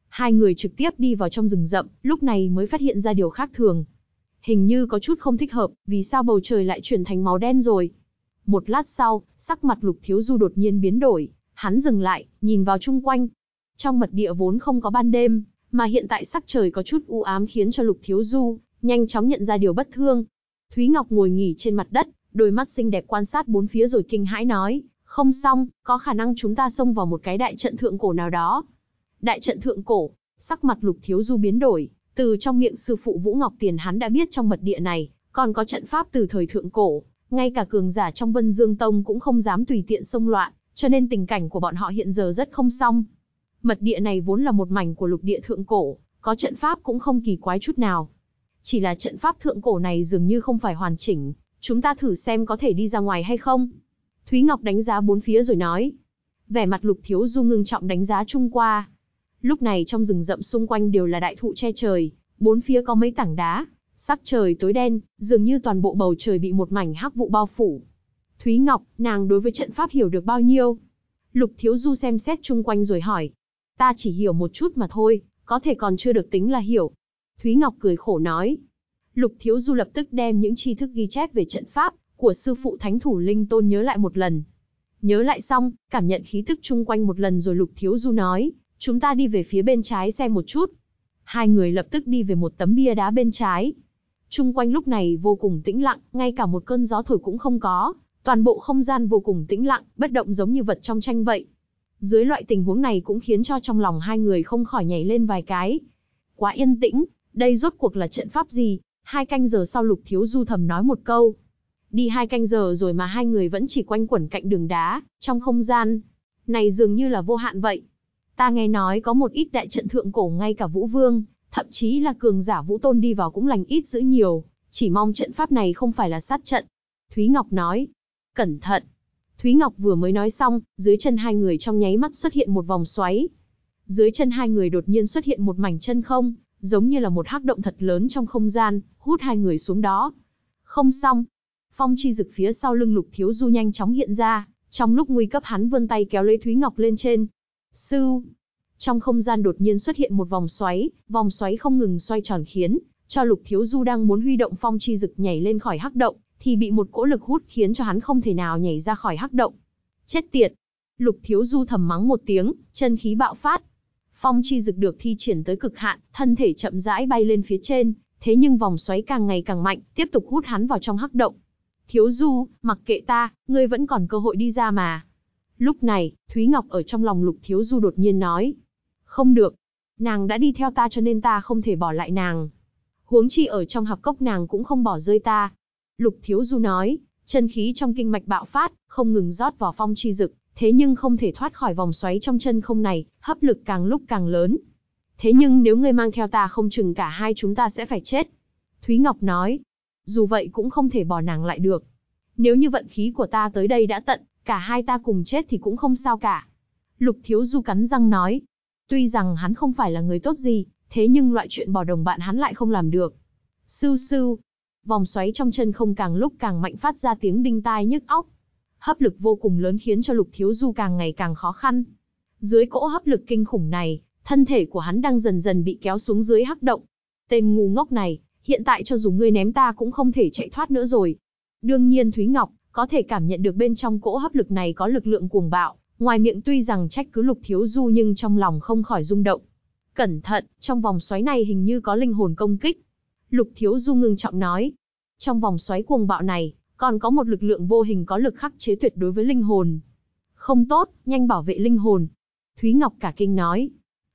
Hai người trực tiếp đi vào trong rừng rậm, lúc này mới phát hiện ra điều khác thường. Hình như có chút không thích hợp, vì sao bầu trời lại chuyển thành màu đen rồi. Một lát sau, sắc mặt lục thiếu du đột nhiên biến đổi, hắn dừng lại, nhìn vào chung quanh, trong mật địa vốn không có ban đêm, mà hiện tại sắc trời có chút u ám khiến cho Lục Thiếu Du nhanh chóng nhận ra điều bất thường. Thúy Ngọc ngồi nghỉ trên mặt đất, đôi mắt xinh đẹp quan sát bốn phía rồi kinh hãi nói, không xong, có khả năng chúng ta xông vào một cái đại trận thượng cổ nào đó. Đại trận thượng cổ, sắc mặt Lục Thiếu Du biến đổi, từ trong miệng sư phụ Vũ Ngọc Tiền hắn đã biết trong mật địa này, còn có trận pháp từ thời thượng cổ, ngay cả cường giả trong Vân Dương Tông cũng không dám tùy tiện xông loạn, cho nên tình cảnh của bọn họ hiện giờ rất không xong. Mật địa này vốn là một mảnh của lục địa thượng cổ, có trận pháp cũng không kỳ quái chút nào. Chỉ là trận pháp thượng cổ này dường như không phải hoàn chỉnh, chúng ta thử xem có thể đi ra ngoài hay không. Thúy Ngọc đánh giá bốn phía rồi nói. Vẻ mặt lục thiếu du ngưng trọng đánh giá chung qua. Lúc này trong rừng rậm xung quanh đều là đại thụ che trời, bốn phía có mấy tảng đá, sắc trời tối đen, dường như toàn bộ bầu trời bị một mảnh hắc vụ bao phủ. Thúy Ngọc, nàng đối với trận pháp hiểu được bao nhiêu? Lục Thiếu Du xem xét chung quanh rồi hỏi, Ta chỉ hiểu một chút mà thôi, có thể còn chưa được tính là hiểu. Thúy Ngọc cười khổ nói. Lục Thiếu Du lập tức đem những tri thức ghi chép về trận pháp của sư phụ Thánh Thủ Linh Tôn nhớ lại một lần. Nhớ lại xong, cảm nhận khí tức chung quanh một lần rồi Lục Thiếu Du nói, chúng ta đi về phía bên trái xem một chút. Hai người lập tức đi về một tấm bia đá bên trái. Chung quanh lúc này vô cùng tĩnh lặng, ngay cả một cơn gió thổi cũng không có, toàn bộ không gian vô cùng tĩnh lặng, bất động giống như vật trong tranh vậy. Dưới loại tình huống này cũng khiến cho trong lòng hai người không khỏi nhảy lên vài cái. Quá yên tĩnh, đây rốt cuộc là trận pháp gì? Hai canh giờ sau Lục Thiếu Du thầm nói một câu. Đi hai canh giờ rồi mà hai người vẫn chỉ quanh quẩn cạnh đường đá, trong không gian. Này dường như là vô hạn vậy. Ta nghe nói có một ít đại trận thượng cổ ngay cả Vũ Vương, thậm chí là cường giả Vũ Tôn đi vào cũng lành ít giữ nhiều, chỉ mong trận pháp này không phải là sát trận. Thúy Ngọc nói, cẩn thận, Thúy Ngọc vừa mới nói xong, dưới chân hai người trong nháy mắt xuất hiện một vòng xoáy. Dưới chân hai người đột nhiên xuất hiện một mảnh chân không, giống như là một hắc động thật lớn trong không gian, hút hai người xuống đó. Không xong. Phong chi dực phía sau lưng lục thiếu du nhanh chóng hiện ra, trong lúc nguy cấp hắn vươn tay kéo lấy Thúy Ngọc lên trên. Sư! Trong không gian đột nhiên xuất hiện một vòng xoáy, vòng xoáy không ngừng xoay tròn khiến, cho lục thiếu du đang muốn huy động phong chi dực nhảy lên khỏi hắc động, thì bị một cỗ lực hút khiến cho hắn không thể nào nhảy ra khỏi hắc động. Chết tiệt! Lục Thiếu Du thầm mắng một tiếng, chân khí bạo phát. Phong chi dực được thi triển tới cực hạn, thân thể chậm rãi bay lên phía trên, thế nhưng vòng xoáy càng ngày càng mạnh, tiếp tục hút hắn vào trong hắc động. Thiếu Du, mặc kệ ta, ngươi vẫn còn cơ hội đi ra mà. Lúc này, Thúy Ngọc ở trong lòng Lục Thiếu Du đột nhiên nói. Không được, nàng đã đi theo ta cho nên ta không thể bỏ lại nàng. Huống chi ở trong hạp cốc nàng cũng không bỏ rơi ta, Lục Thiếu Du nói, chân khí trong kinh mạch bạo phát, không ngừng rót vào phong chi dực, thế nhưng không thể thoát khỏi vòng xoáy trong chân không này, hấp lực càng lúc càng lớn. Thế nhưng nếu ngươi mang theo ta không chừng cả hai chúng ta sẽ phải chết. Thúy Ngọc nói, dù vậy cũng không thể bỏ nàng lại được. Nếu như vận khí của ta tới đây đã tận, cả hai ta cùng chết thì cũng không sao cả. Lục Thiếu Du cắn răng nói, tuy rằng hắn không phải là người tốt gì, thế nhưng loại chuyện bỏ đồng bạn hắn lại không làm được. Sư sư vòng xoáy trong chân không càng lúc càng mạnh phát ra tiếng đinh tai nhức óc. Hấp lực vô cùng lớn khiến cho Lục Thiếu Du càng ngày càng khó khăn. Dưới cỗ hấp lực kinh khủng này, thân thể của hắn đang dần dần bị kéo xuống dưới hắc động. Tên ngu ngốc này, hiện tại cho dù ngươi ném ta cũng không thể chạy thoát nữa rồi. Đương nhiên Thúy Ngọc có thể cảm nhận được bên trong cỗ hấp lực này có lực lượng cuồng bạo, ngoài miệng tuy rằng trách cứ Lục Thiếu Du nhưng trong lòng không khỏi rung động. Cẩn thận, trong vòng xoáy này hình như có linh hồn công kích. Lục Thiếu Du ngưng trọng nói. Trong vòng xoáy cuồng bạo này, còn có một lực lượng vô hình có lực khắc chế tuyệt đối với linh hồn. Không tốt, nhanh bảo vệ linh hồn. Thúy Ngọc cả kinh nói.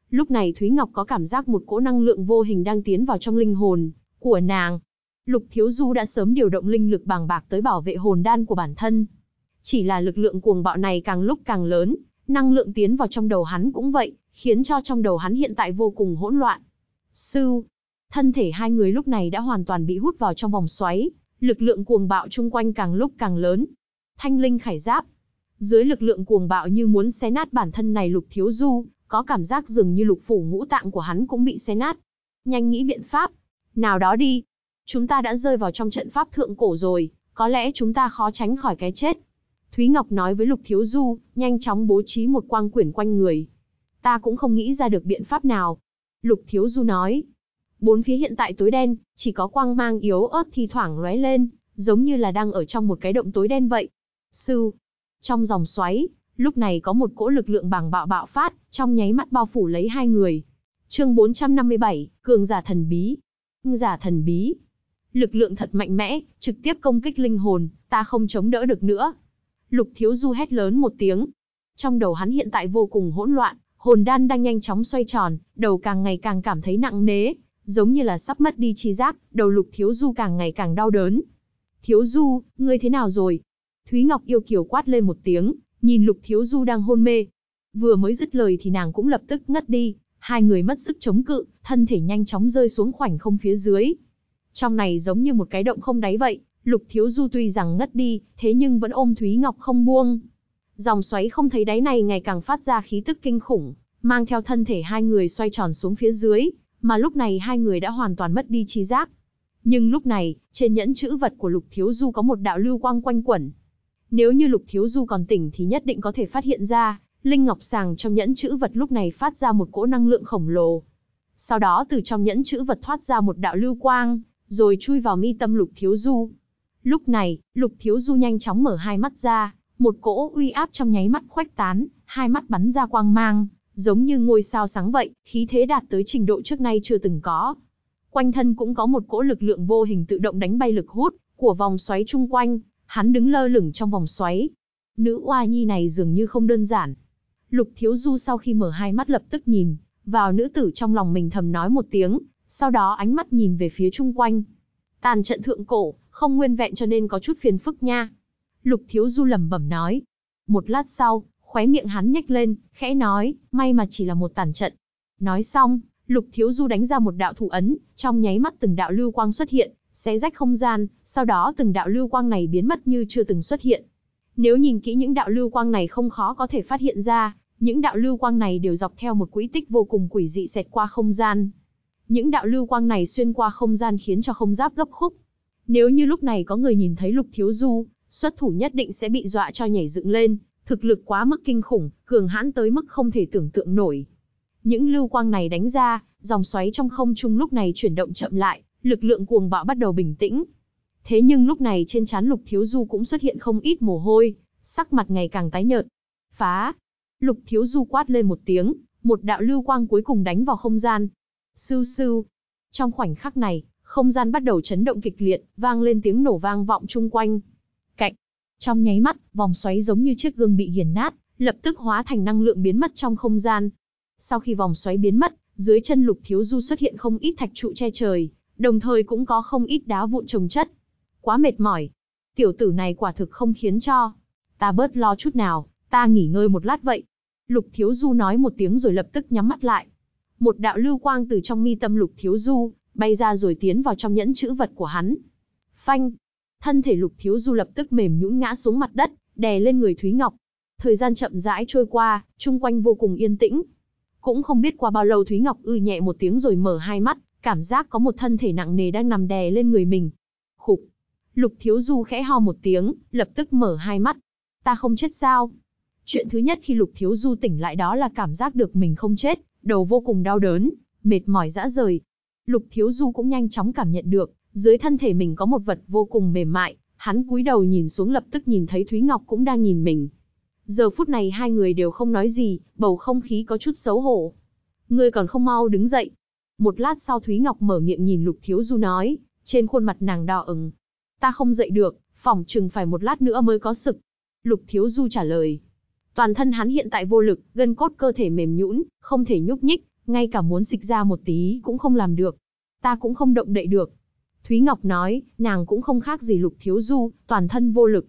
Lúc này Thúy Ngọc có cảm giác một cỗ năng lượng vô hình đang tiến vào trong linh hồn của nàng. Lục Thiếu Du đã sớm điều động linh lực bàng bạc tới bảo vệ hồn đan của bản thân. Chỉ là lực lượng cuồng bạo này càng lúc càng lớn, năng lượng tiến vào trong đầu hắn cũng vậy, khiến cho trong đầu hắn hiện tại vô cùng hỗn loạn. Sư, Thân thể hai người lúc này đã hoàn toàn bị hút vào trong vòng xoáy, lực lượng cuồng bạo chung quanh càng lúc càng lớn. Thanh linh khải giáp. Dưới lực lượng cuồng bạo như muốn xé nát bản thân này Lục Thiếu Du, có cảm giác dường như lục phủ ngũ tạng của hắn cũng bị xé nát. Nhanh nghĩ biện pháp. Nào đó đi. Chúng ta đã rơi vào trong trận pháp thượng cổ rồi, có lẽ chúng ta khó tránh khỏi cái chết. Thúy Ngọc nói với Lục Thiếu Du, nhanh chóng bố trí một quang quyển quanh người. Ta cũng không nghĩ ra được biện pháp nào. Lục Thiếu Du nói, Bốn phía hiện tại tối đen, chỉ có quang mang yếu ớt thi thoảng lóe lên, giống như là đang ở trong một cái động tối đen vậy. Sư, trong dòng xoáy, lúc này có một cỗ lực lượng bàng bạo bạo phát, trong nháy mắt bao phủ lấy hai người. Chương 457, cường giả thần bí. Giả thần bí. Lực lượng thật mạnh mẽ, trực tiếp công kích linh hồn, ta không chống đỡ được nữa. Lục Thiếu Du hét lớn một tiếng. Trong đầu hắn hiện tại vô cùng hỗn loạn, hồn đan đang nhanh chóng xoay tròn, đầu càng ngày càng cảm thấy nặng nề, giống như là sắp mất đi chi giác, đầu lục thiếu du càng ngày càng đau đớn. Thiếu du, ngươi thế nào rồi? Thúy Ngọc yêu kiều quát lên một tiếng, nhìn lục thiếu du đang hôn mê. Vừa mới dứt lời thì nàng cũng lập tức ngất đi, hai người mất sức chống cự, thân thể nhanh chóng rơi xuống khoảnh không phía dưới. Trong này giống như một cái động không đáy vậy, lục thiếu du tuy rằng ngất đi, thế nhưng vẫn ôm Thúy Ngọc không buông. Dòng xoáy không thấy đáy này ngày càng phát ra khí tức kinh khủng, mang theo thân thể hai người xoay tròn xuống phía dưới, mà lúc này hai người đã hoàn toàn mất đi trí giác. Nhưng lúc này, trên nhẫn chữ vật của Lục Thiếu Du có một đạo lưu quang quanh quẩn. Nếu như Lục Thiếu Du còn tỉnh thì nhất định có thể phát hiện ra, Linh Ngọc Sàng trong nhẫn chữ vật lúc này phát ra một cỗ năng lượng khổng lồ. Sau đó từ trong nhẫn chữ vật thoát ra một đạo lưu quang, rồi chui vào mi tâm Lục Thiếu Du. Lúc này, Lục Thiếu Du nhanh chóng mở hai mắt ra, một cỗ uy áp trong nháy mắt khuếch tán, hai mắt bắn ra quang mang, giống như ngôi sao sáng vậy, khí thế đạt tới trình độ trước nay chưa từng có. Quanh thân cũng có một cỗ lực lượng vô hình tự động đánh bay lực hút của vòng xoáy chung quanh, hắn đứng lơ lửng trong vòng xoáy. Nữ oa nhi này dường như không đơn giản. Lục Thiếu Du sau khi mở hai mắt lập tức nhìn vào nữ tử trong lòng mình thầm nói một tiếng, sau đó ánh mắt nhìn về phía chung quanh. Tàn trận thượng cổ, không nguyên vẹn cho nên có chút phiền phức nha. Lục Thiếu Du lẩm bẩm nói. Một lát sau, Khóe miệng hắn nhếch lên, khẽ nói, may mà chỉ là một tản trận. Nói xong, Lục Thiếu Du đánh ra một đạo thủ ấn, trong nháy mắt từng đạo lưu quang xuất hiện, xé rách không gian, sau đó từng đạo lưu quang này biến mất như chưa từng xuất hiện. Nếu nhìn kỹ những đạo lưu quang này không khó có thể phát hiện ra, những đạo lưu quang này đều dọc theo một quỹ tích vô cùng quỷ dị xẹt qua không gian. Những đạo lưu quang này xuyên qua không gian khiến cho không giáp gấp khúc. Nếu như lúc này có người nhìn thấy Lục Thiếu Du, xuất thủ nhất định sẽ bị dọa cho nhảy dựng lên, Thực lực quá mức kinh khủng, cường hãn tới mức không thể tưởng tượng nổi. Những lưu quang này đánh ra, dòng xoáy trong không trung lúc này chuyển động chậm lại, lực lượng cuồng bạo bắt đầu bình tĩnh. Thế nhưng lúc này trên trán Lục Thiếu Du cũng xuất hiện không ít mồ hôi, sắc mặt ngày càng tái nhợt. Phá! Lục Thiếu Du quát lên một tiếng, một đạo lưu quang cuối cùng đánh vào không gian. Sư sư. Trong khoảnh khắc này, không gian bắt đầu chấn động kịch liệt, vang lên tiếng nổ vang vọng chung quanh. Trong nháy mắt, vòng xoáy giống như chiếc gương bị nghiền nát, lập tức hóa thành năng lượng biến mất trong không gian. Sau khi vòng xoáy biến mất, dưới chân Lục Thiếu Du xuất hiện không ít thạch trụ che trời, đồng thời cũng có không ít đá vụn trồng chất. Quá mệt mỏi. Tiểu tử này quả thực không khiến cho. Ta bớt lo chút nào, ta nghỉ ngơi một lát vậy. Lục Thiếu Du nói một tiếng rồi lập tức nhắm mắt lại. Một đạo lưu quang từ trong mi tâm Lục Thiếu Du, bay ra rồi tiến vào trong nhẫn chữ vật của hắn. Phanh, Thân thể lục thiếu du lập tức mềm nhũn ngã xuống mặt đất, đè lên người Thúy Ngọc. Thời gian chậm rãi trôi qua, chung quanh vô cùng yên tĩnh. Cũng không biết qua bao lâu Thúy Ngọc ư nhẹ một tiếng rồi mở hai mắt, cảm giác có một thân thể nặng nề đang nằm đè lên người mình. Khục. Lục thiếu du khẽ ho một tiếng, lập tức mở hai mắt. Ta không chết sao? Chuyện thứ nhất khi lục thiếu du tỉnh lại đó là cảm giác được mình không chết, đầu vô cùng đau đớn, mệt mỏi dã rời. Lục thiếu du cũng nhanh chóng cảm nhận được, dưới thân thể mình có một vật vô cùng mềm mại, hắn cúi đầu nhìn xuống lập tức nhìn thấy Thúy Ngọc cũng đang nhìn mình. Giờ phút này hai người đều không nói gì, bầu không khí có chút xấu hổ. người còn không mau đứng dậy. Một lát sau Thúy Ngọc mở miệng nhìn Lục Thiếu Du nói, trên khuôn mặt nàng đỏ ửng. Ta không dậy được, phòng chừng phải một lát nữa mới có sực. Lục Thiếu Du trả lời. Toàn thân hắn hiện tại vô lực, gân cốt cơ thể mềm nhũn, không thể nhúc nhích, ngay cả muốn xịch ra một tí cũng không làm được. Ta cũng không động đậy được. Thúy Ngọc nói, nàng cũng không khác gì Lục Thiếu Du, toàn thân vô lực.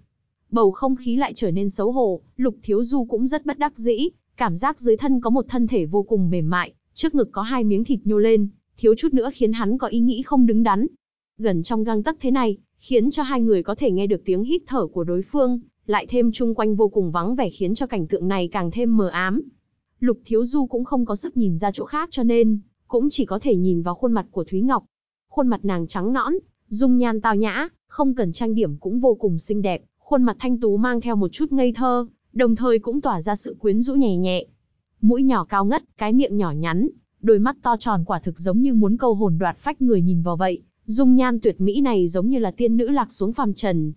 Bầu không khí lại trở nên xấu hổ, Lục Thiếu Du cũng rất bất đắc dĩ, cảm giác dưới thân có một thân thể vô cùng mềm mại, trước ngực có hai miếng thịt nhô lên, thiếu chút nữa khiến hắn có ý nghĩ không đứng đắn. Gần trong gang tấc thế này, khiến cho hai người có thể nghe được tiếng hít thở của đối phương, lại thêm chung quanh vô cùng vắng vẻ khiến cho cảnh tượng này càng thêm mờ ám. Lục Thiếu Du cũng không có sức nhìn ra chỗ khác cho nên, cũng chỉ có thể nhìn vào khuôn mặt của Thúy Ngọc, khuôn mặt nàng trắng nõn, dung nhan tao nhã, không cần trang điểm cũng vô cùng xinh đẹp, khuôn mặt thanh tú mang theo một chút ngây thơ, đồng thời cũng tỏa ra sự quyến rũ nhẹ nhẹ. Mũi nhỏ cao ngất, cái miệng nhỏ nhắn, đôi mắt to tròn quả thực giống như muốn câu hồn đoạt phách người nhìn vào vậy, dung nhan tuyệt mỹ này giống như là tiên nữ lạc xuống phàm trần.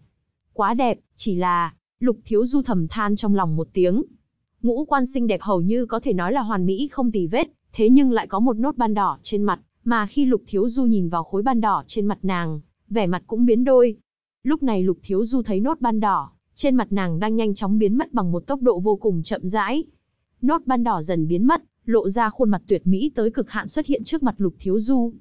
Quá đẹp, chỉ là, Lục Thiếu Du thầm than trong lòng một tiếng. Ngũ quan xinh đẹp hầu như có thể nói là hoàn mỹ không tì vết, thế nhưng lại có một nốt ban đỏ trên mặt, mà khi Lục Thiếu Du nhìn vào khối ban đỏ trên mặt nàng, vẻ mặt cũng biến đôi. Lúc này Lục Thiếu Du thấy nốt ban đỏ, trên mặt nàng đang nhanh chóng biến mất bằng một tốc độ vô cùng chậm rãi. Nốt ban đỏ dần biến mất, lộ ra khuôn mặt tuyệt mỹ tới cực hạn xuất hiện trước mặt Lục Thiếu Du.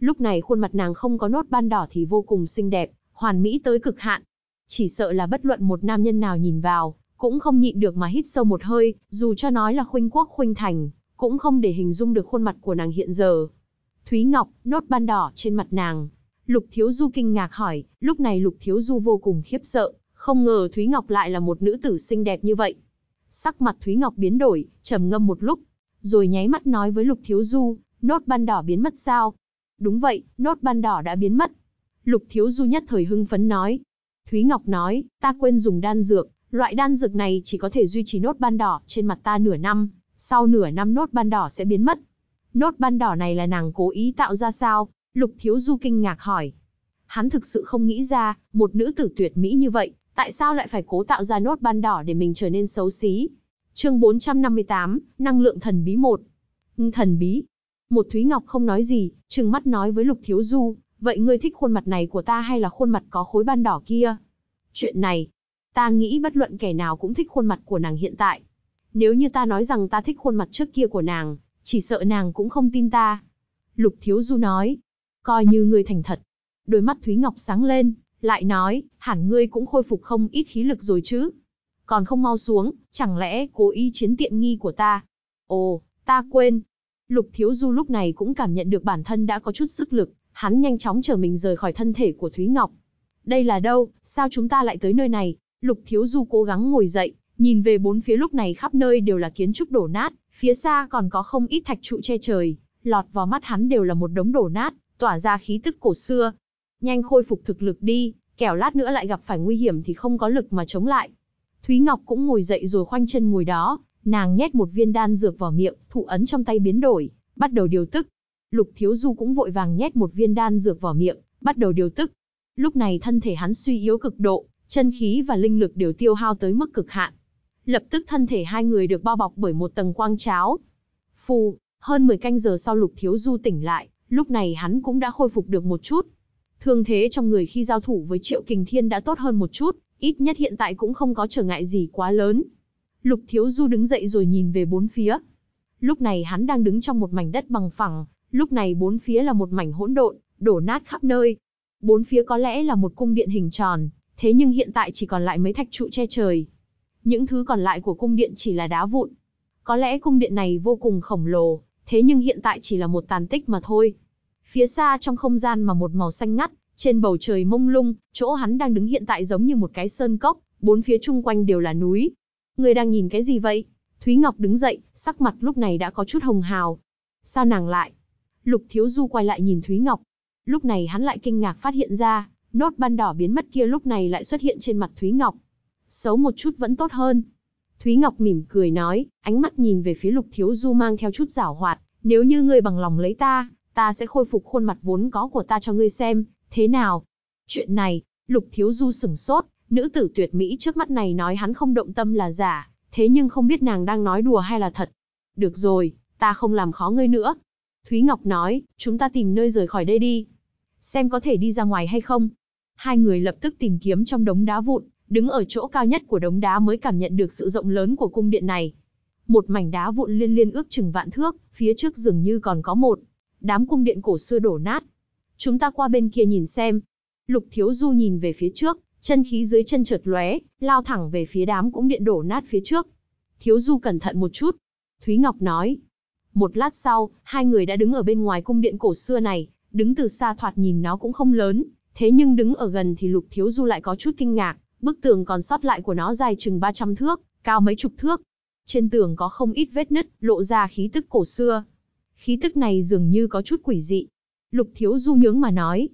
Lúc này khuôn mặt nàng không có nốt ban đỏ thì vô cùng xinh đẹp, hoàn mỹ tới cực hạn. Chỉ sợ là bất luận một nam nhân nào nhìn vào, cũng không nhịn được mà hít sâu một hơi, dù cho nói là khuynh quốc khuynh thành, cũng không để hình dung được khuôn mặt của nàng hiện giờ. Thúy Ngọc, nốt ban đỏ trên mặt nàng. Lục Thiếu Du kinh ngạc hỏi, lúc này Lục Thiếu Du vô cùng khiếp sợ, không ngờ Thúy Ngọc lại là một nữ tử xinh đẹp như vậy. Sắc mặt Thúy Ngọc biến đổi, trầm ngâm một lúc, rồi nháy mắt nói với Lục Thiếu Du, nốt ban đỏ biến mất sao? Đúng vậy, nốt ban đỏ đã biến mất. Lục Thiếu Du nhất thời hưng phấn nói. Thúy Ngọc nói, ta quên dùng đan dược, loại đan dược này chỉ có thể duy trì nốt ban đỏ trên mặt ta nửa năm, sau nửa năm nốt ban đỏ sẽ biến mất. Nốt ban đỏ này là nàng cố ý tạo ra sao? Lục Thiếu Du kinh ngạc hỏi. Hắn thực sự không nghĩ ra, một nữ tử tuyệt mỹ như vậy, tại sao lại phải cố tạo ra nốt ban đỏ để mình trở nên xấu xí? Chương 458, năng lượng thần bí 1. Thần bí. Một Thúy Ngọc không nói gì, trừng mắt nói với Lục Thiếu Du, vậy ngươi thích khuôn mặt này của ta hay là khuôn mặt có khối ban đỏ kia? Chuyện này, ta nghĩ bất luận kẻ nào cũng thích khuôn mặt của nàng hiện tại. Nếu như ta nói rằng ta thích khuôn mặt trước kia của nàng, chỉ sợ nàng cũng không tin ta. Lục Thiếu Du nói, coi như ngươi thành thật. Đôi mắt Thúy Ngọc sáng lên, lại nói, hẳn ngươi cũng khôi phục không ít khí lực rồi chứ. Còn không mau xuống, chẳng lẽ cố ý chiến tiện nghi của ta? Ồ, ta quên. Lục Thiếu Du lúc này cũng cảm nhận được bản thân đã có chút sức lực, hắn nhanh chóng trở mình rời khỏi thân thể của Thúy Ngọc. Đây là đâu, sao chúng ta lại tới nơi này? Lục Thiếu Du cố gắng ngồi dậy, nhìn về bốn phía lúc này khắp nơi đều là kiến trúc đổ nát, Phía xa còn có không ít thạch trụ che trời, lọt vào mắt hắn đều là một đống đổ nát, tỏa ra khí tức cổ xưa. Nhanh khôi phục thực lực đi, kẻo lát nữa lại gặp phải nguy hiểm thì không có lực mà chống lại. Thúy Ngọc cũng ngồi dậy rồi khoanh chân ngồi đó, nàng nhét một viên đan dược vào miệng, thụ ấn trong tay biến đổi, bắt đầu điều tức. Lục Thiếu Du cũng vội vàng nhét một viên đan dược vào miệng, bắt đầu điều tức. Lúc này thân thể hắn suy yếu cực độ, chân khí và linh lực đều tiêu hao tới mức cực hạn, Lập tức thân thể hai người được bao bọc bởi một tầng quang cháo. Phù, hơn 10 canh giờ sau Lục Thiếu Du tỉnh lại, lúc này hắn cũng đã khôi phục được một chút. Thương thế trong người khi giao thủ với Triệu Kình Thiên đã tốt hơn một chút, ít nhất hiện tại cũng không có trở ngại gì quá lớn. Lục Thiếu Du đứng dậy rồi nhìn về bốn phía. Lúc này hắn đang đứng trong một mảnh đất bằng phẳng, lúc này bốn phía là một mảnh hỗn độn, đổ nát khắp nơi. Bốn phía có lẽ là một cung điện hình tròn, thế nhưng hiện tại chỉ còn lại mấy thạch trụ che trời những thứ còn lại của cung điện chỉ là đá vụn. Có lẽ cung điện này vô cùng khổng lồ, thế nhưng hiện tại chỉ là một tàn tích mà thôi. Phía xa trong không gian mà một màu xanh ngắt, trên bầu trời mông lung, chỗ hắn đang đứng hiện tại giống như một cái sơn cốc, bốn phía chung quanh đều là núi. Người đang nhìn cái gì vậy? Thúy Ngọc đứng dậy, sắc mặt lúc này đã có chút hồng hào. Sao nàng lại? Lục Thiếu Du quay lại nhìn Thúy Ngọc. Lúc này hắn lại kinh ngạc phát hiện ra, nốt ban đỏ biến mất kia lúc này lại xuất hiện trên mặt Thúy Ngọc xấu một chút vẫn tốt hơn. Thúy Ngọc mỉm cười nói, ánh mắt nhìn về phía Lục Thiếu Du mang theo chút giảo hoạt, nếu như ngươi bằng lòng lấy ta, ta sẽ khôi phục khuôn mặt vốn có của ta cho ngươi xem, thế nào? Chuyện này, Lục Thiếu Du sửng sốt, nữ tử tuyệt mỹ trước mắt này nói hắn không động tâm là giả, thế nhưng không biết nàng đang nói đùa hay là thật. Được rồi, ta không làm khó ngươi nữa. Thúy Ngọc nói, chúng ta tìm nơi rời khỏi đây đi. Xem có thể đi ra ngoài hay không. Hai người lập tức tìm kiếm trong đống đá vụn, Đứng ở chỗ cao nhất của đống đá mới cảm nhận được sự rộng lớn của cung điện này. Một mảnh đá vụn liên liên ước chừng vạn thước, phía trước dường như còn có một. Đám cung điện cổ xưa đổ nát. Chúng ta qua bên kia nhìn xem. Lục Thiếu Du nhìn về phía trước, chân khí dưới chân chợt lóe, lao thẳng về phía đám cung điện đổ nát phía trước. Thiếu Du cẩn thận một chút. Thúy Ngọc nói. Một lát sau, hai người đã đứng ở bên ngoài cung điện cổ xưa này, đứng từ xa thoạt nhìn nó cũng không lớn, thế nhưng đứng ở gần thì Lục Thiếu Du lại có chút kinh ngạc. Bức tường còn sót lại của nó dài chừng 300 thước, cao mấy chục thước. Trên tường có không ít vết nứt, lộ ra khí tức cổ xưa. Khí tức này dường như có chút quỷ dị. Lục Thiếu Du nhướng mà nói.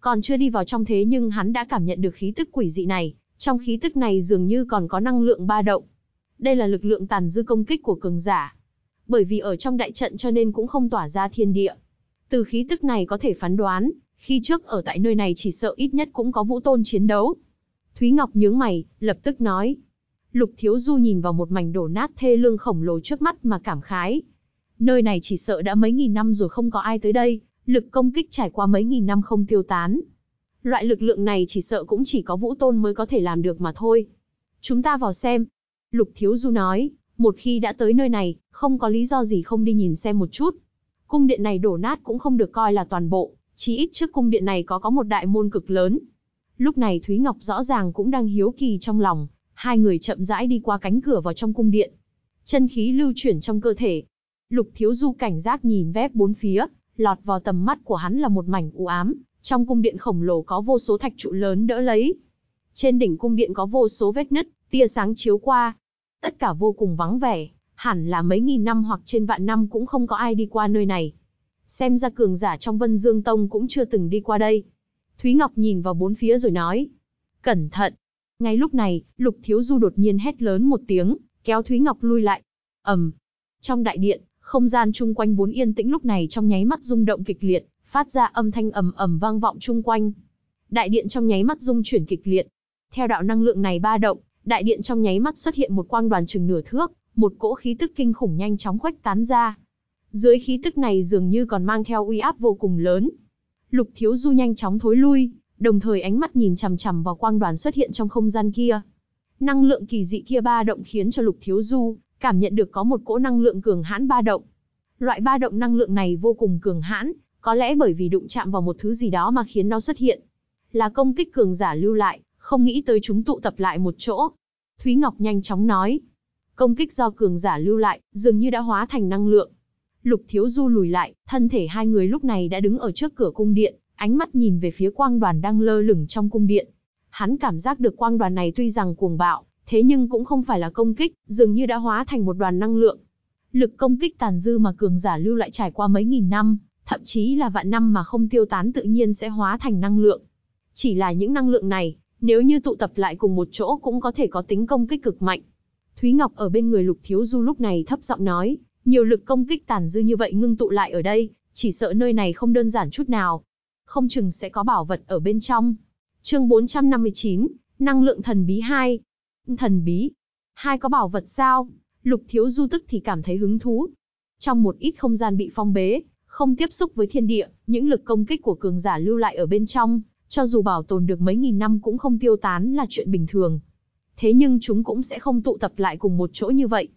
Còn chưa đi vào trong thế nhưng hắn đã cảm nhận được khí tức quỷ dị này, trong khí tức này dường như còn có năng lượng ba động. Đây là lực lượng tàn dư công kích của cường giả. Bởi vì ở trong đại trận cho nên cũng không tỏa ra thiên địa. Từ khí tức này có thể phán đoán, khi trước ở tại nơi này chỉ sợ ít nhất cũng có vũ tôn chiến đấu, Thúy Ngọc nhướng mày, lập tức nói. Lục Thiếu Du nhìn vào một mảnh đổ nát thê lương khổng lồ trước mắt mà cảm khái. Nơi này chỉ sợ đã mấy nghìn năm rồi không có ai tới đây, lực công kích trải qua mấy nghìn năm không tiêu tán. Loại lực lượng này chỉ sợ cũng chỉ có Vũ Tôn mới có thể làm được mà thôi. Chúng ta vào xem. Lục Thiếu Du nói, một khi đã tới nơi này, không có lý do gì không đi nhìn xem một chút. Cung điện này đổ nát cũng không được coi là toàn bộ, chỉ ít trước cung điện này có có một đại môn cực lớn, Lúc này Thúy Ngọc rõ ràng cũng đang hiếu kỳ trong lòng, hai người chậm rãi đi qua cánh cửa vào trong cung điện. Chân khí lưu chuyển trong cơ thể. Lục Thiếu Du cảnh giác nhìn vép bốn phía, lọt vào tầm mắt của hắn là một mảnh u ám, trong cung điện khổng lồ có vô số thạch trụ lớn đỡ lấy. Trên đỉnh cung điện có vô số vết nứt, tia sáng chiếu qua. Tất cả vô cùng vắng vẻ, hẳn là mấy nghìn năm hoặc trên vạn năm cũng không có ai đi qua nơi này. Xem ra cường giả trong Vân Dương Tông cũng chưa từng đi qua đây. Thúy Ngọc nhìn vào bốn phía rồi nói. Cẩn thận. Ngay lúc này, Lục Thiếu Du đột nhiên hét lớn một tiếng, kéo Thúy Ngọc lui lại. ầm. Trong đại điện, không gian chung quanh bốn yên tĩnh lúc này trong nháy mắt rung động kịch liệt, phát ra âm thanh ầm ầm vang vọng chung quanh. Đại điện trong nháy mắt rung chuyển kịch liệt. Theo đạo năng lượng này ba động, đại điện trong nháy mắt xuất hiện một quang đoàn chừng nửa thước, một cỗ khí tức kinh khủng nhanh chóng khuếch tán ra. Dưới khí tức này dường như còn mang theo uy áp vô cùng lớn, Lục Thiếu Du nhanh chóng thối lui, đồng thời ánh mắt nhìn chằm chằm vào quang đoàn xuất hiện trong không gian kia. Năng lượng kỳ dị kia ba động khiến cho Lục Thiếu Du cảm nhận được có một cỗ năng lượng cường hãn ba động. Loại ba động năng lượng này vô cùng cường hãn, có lẽ bởi vì đụng chạm vào một thứ gì đó mà khiến nó xuất hiện. Là công kích cường giả lưu lại, không nghĩ tới chúng tụ tập lại một chỗ. Thúy Ngọc nhanh chóng nói, công kích do cường giả lưu lại, dường như đã hóa thành năng lượng, Lục Thiếu Du lùi lại, thân thể hai người lúc này đã đứng ở trước cửa cung điện, ánh mắt nhìn về phía quang đoàn đang lơ lửng trong cung điện. Hắn cảm giác được quang đoàn này tuy rằng cuồng bạo, thế nhưng cũng không phải là công kích, dường như đã hóa thành một đoàn năng lượng. Lực công kích tàn dư mà cường giả lưu lại trải qua mấy nghìn năm, thậm chí là vạn năm mà không tiêu tán tự nhiên sẽ hóa thành năng lượng. Chỉ là những năng lượng này, nếu như tụ tập lại cùng một chỗ cũng có thể có tính công kích cực mạnh. Thúy Ngọc ở bên người Lục Thiếu Du lúc này thấp giọng nói, nhiều lực công kích tàn dư như vậy ngưng tụ lại ở đây, chỉ sợ nơi này không đơn giản chút nào. Không chừng sẽ có bảo vật ở bên trong. Chương 459, năng lượng thần bí 2. Thần bí? Hai có bảo vật sao? Lục Thiếu Du tức thì cảm thấy hứng thú. Trong một ít không gian bị phong bế, không tiếp xúc với thiên địa, những lực công kích của cường giả lưu lại ở bên trong, cho dù bảo tồn được mấy nghìn năm cũng không tiêu tán là chuyện bình thường. Thế nhưng chúng cũng sẽ không tụ tập lại cùng một chỗ như vậy,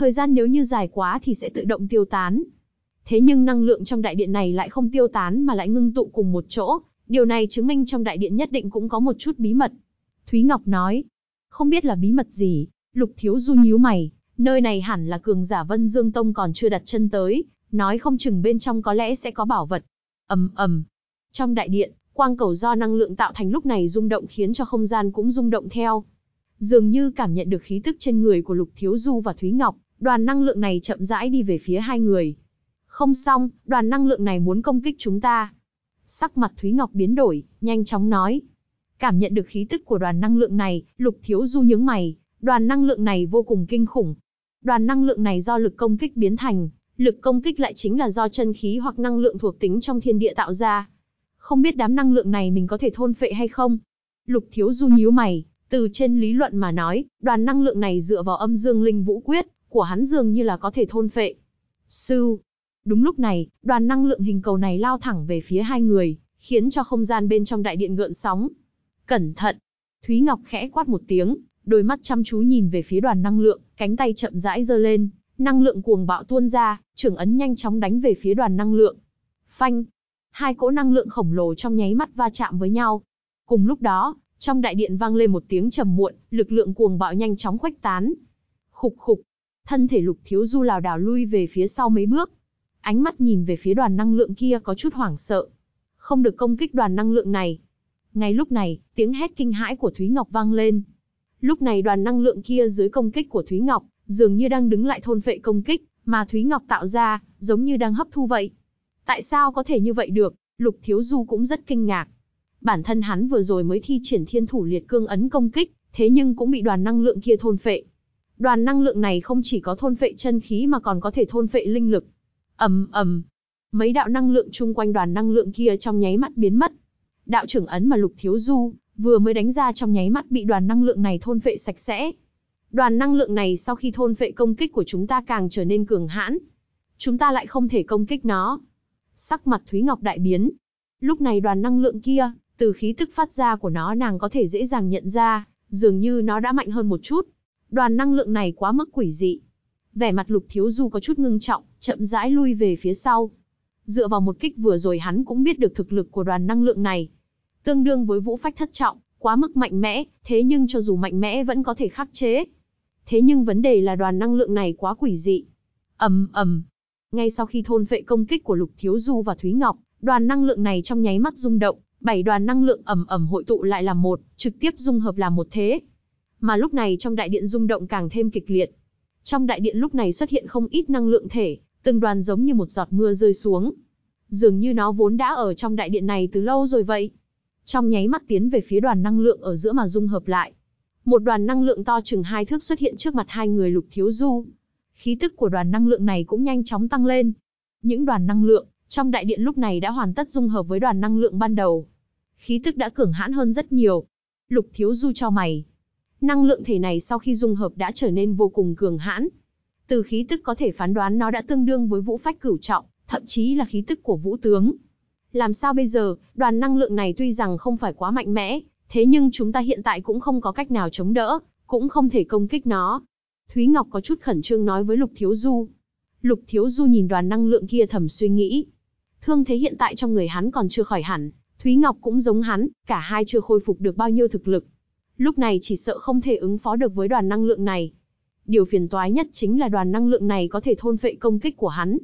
thời gian nếu như dài quá thì sẽ tự động tiêu tán. Thế nhưng năng lượng trong đại điện này lại không tiêu tán mà lại ngưng tụ cùng một chỗ, điều này chứng minh trong đại điện nhất định cũng có một chút bí mật. Thúy Ngọc nói, không biết là bí mật gì, Lục Thiếu Du nhíu mày, nơi này hẳn là cường giả Vân Dương Tông còn chưa đặt chân tới, nói không chừng bên trong có lẽ sẽ có bảo vật. Ầm ầm. Trong đại điện, quang cầu do năng lượng tạo thành lúc này rung động khiến cho không gian cũng rung động theo. Dường như cảm nhận được khí tức trên người của Lục Thiếu Du và Thúy Ngọc, đoàn năng lượng này chậm rãi đi về phía hai người. Không xong, đoàn năng lượng này muốn công kích chúng ta. Sắc mặt Thúy Ngọc biến đổi, nhanh chóng nói. Cảm nhận được khí tức của đoàn năng lượng này, Lục Thiếu Du nhướng mày, đoàn năng lượng này vô cùng kinh khủng. Đoàn năng lượng này do lực công kích biến thành, lực công kích lại chính là do chân khí hoặc năng lượng thuộc tính trong thiên địa tạo ra. Không biết đám năng lượng này mình có thể thôn phệ hay không? Lục Thiếu Du nhíu mày, từ trên lý luận mà nói, đoàn năng lượng này dựa vào âm dương linh vũ quyết, của hắn dường như là có thể thôn phệ. Sư! Đúng lúc này, đoàn năng lượng hình cầu này lao thẳng về phía hai người, khiến cho không gian bên trong đại điện gợn sóng. Cẩn thận! Thúy Ngọc khẽ quát một tiếng, đôi mắt chăm chú nhìn về phía đoàn năng lượng, cánh tay chậm rãi giơ lên, năng lượng cuồng bạo tuôn ra, trưởng ấn nhanh chóng đánh về phía đoàn năng lượng. Phanh! Hai cỗ năng lượng khổng lồ trong nháy mắt va chạm với nhau. Cùng lúc đó, trong đại điện vang lên một tiếng trầm muộn, lực lượng cuồng bạo nhanh chóng khuếch tán. Khục khục, thân thể lục thiếu du lào đảo lui về phía sau mấy bước. Ánh mắt nhìn về phía đoàn năng lượng kia có chút hoảng sợ. Không được công kích đoàn năng lượng này. Ngay lúc này, tiếng hét kinh hãi của Thúy Ngọc vang lên. Lúc này đoàn năng lượng kia dưới công kích của Thúy Ngọc, dường như đang đứng lại thôn phệ công kích, mà Thúy Ngọc tạo ra, giống như đang hấp thu vậy. Tại sao có thể như vậy được? Lục Thiếu Du cũng rất kinh ngạc. Bản thân hắn vừa rồi mới thi triển thiên thủ liệt cương ấn công kích, thế nhưng cũng bị đoàn năng lượng kia thôn phệ. Đoàn năng lượng này không chỉ có thôn phệ chân khí mà còn có thể thôn phệ linh lực. Ầm ầm. Mấy đạo năng lượng chung quanh đoàn năng lượng kia trong nháy mắt biến mất. Đạo trưởng ấn mà Lục Thiếu Du vừa mới đánh ra trong nháy mắt bị đoàn năng lượng này thôn phệ sạch sẽ. Đoàn năng lượng này sau khi thôn phệ công kích của chúng ta càng trở nên cường hãn. Chúng ta lại không thể công kích nó. Sắc mặt Thúy Ngọc đại biến. Lúc này đoàn năng lượng kia, từ khí tức phát ra của nó nàng có thể dễ dàng nhận ra, dường như nó đã mạnh hơn một chút đoàn năng lượng này quá mức quỷ dị. Vẻ mặt Lục Thiếu Du có chút ngưng trọng, chậm rãi lui về phía sau. Dựa vào một kích vừa rồi hắn cũng biết được thực lực của đoàn năng lượng này. Tương đương với vũ phách thất trọng, quá mức mạnh mẽ, thế nhưng cho dù mạnh mẽ vẫn có thể khắc chế. Thế nhưng vấn đề là đoàn năng lượng này quá quỷ dị. ầm ầm. Ngay sau khi thôn vệ công kích của Lục Thiếu Du và Thúy Ngọc, đoàn năng lượng này trong nháy mắt rung động, bảy đoàn năng lượng ầm ầm hội tụ lại làm một, trực tiếp dung hợp làm một thế mà lúc này trong đại điện rung động càng thêm kịch liệt. Trong đại điện lúc này xuất hiện không ít năng lượng thể, từng đoàn giống như một giọt mưa rơi xuống. Dường như nó vốn đã ở trong đại điện này từ lâu rồi vậy. Trong nháy mắt tiến về phía đoàn năng lượng ở giữa mà dung hợp lại. Một đoàn năng lượng to chừng hai thước xuất hiện trước mặt hai người Lục Thiếu Du. Khí tức của đoàn năng lượng này cũng nhanh chóng tăng lên. Những đoàn năng lượng trong đại điện lúc này đã hoàn tất dung hợp với đoàn năng lượng ban đầu. Khí tức đã cường hãn hơn rất nhiều. Lục Thiếu Du cho mày, năng lượng thể này sau khi dung hợp đã trở nên vô cùng cường hãn. Từ khí tức có thể phán đoán nó đã tương đương với vũ phách cửu trọng, thậm chí là khí tức của vũ tướng. Làm sao bây giờ, đoàn năng lượng này tuy rằng không phải quá mạnh mẽ, thế nhưng chúng ta hiện tại cũng không có cách nào chống đỡ, cũng không thể công kích nó. Thúy Ngọc có chút khẩn trương nói với Lục Thiếu Du. Lục Thiếu Du nhìn đoàn năng lượng kia thầm suy nghĩ. Thương thế hiện tại trong người hắn còn chưa khỏi hẳn, Thúy Ngọc cũng giống hắn, cả hai chưa khôi phục được bao nhiêu thực lực lúc này chỉ sợ không thể ứng phó được với đoàn năng lượng này. Điều phiền toái nhất chính là đoàn năng lượng này có thể thôn phệ công kích của hắn.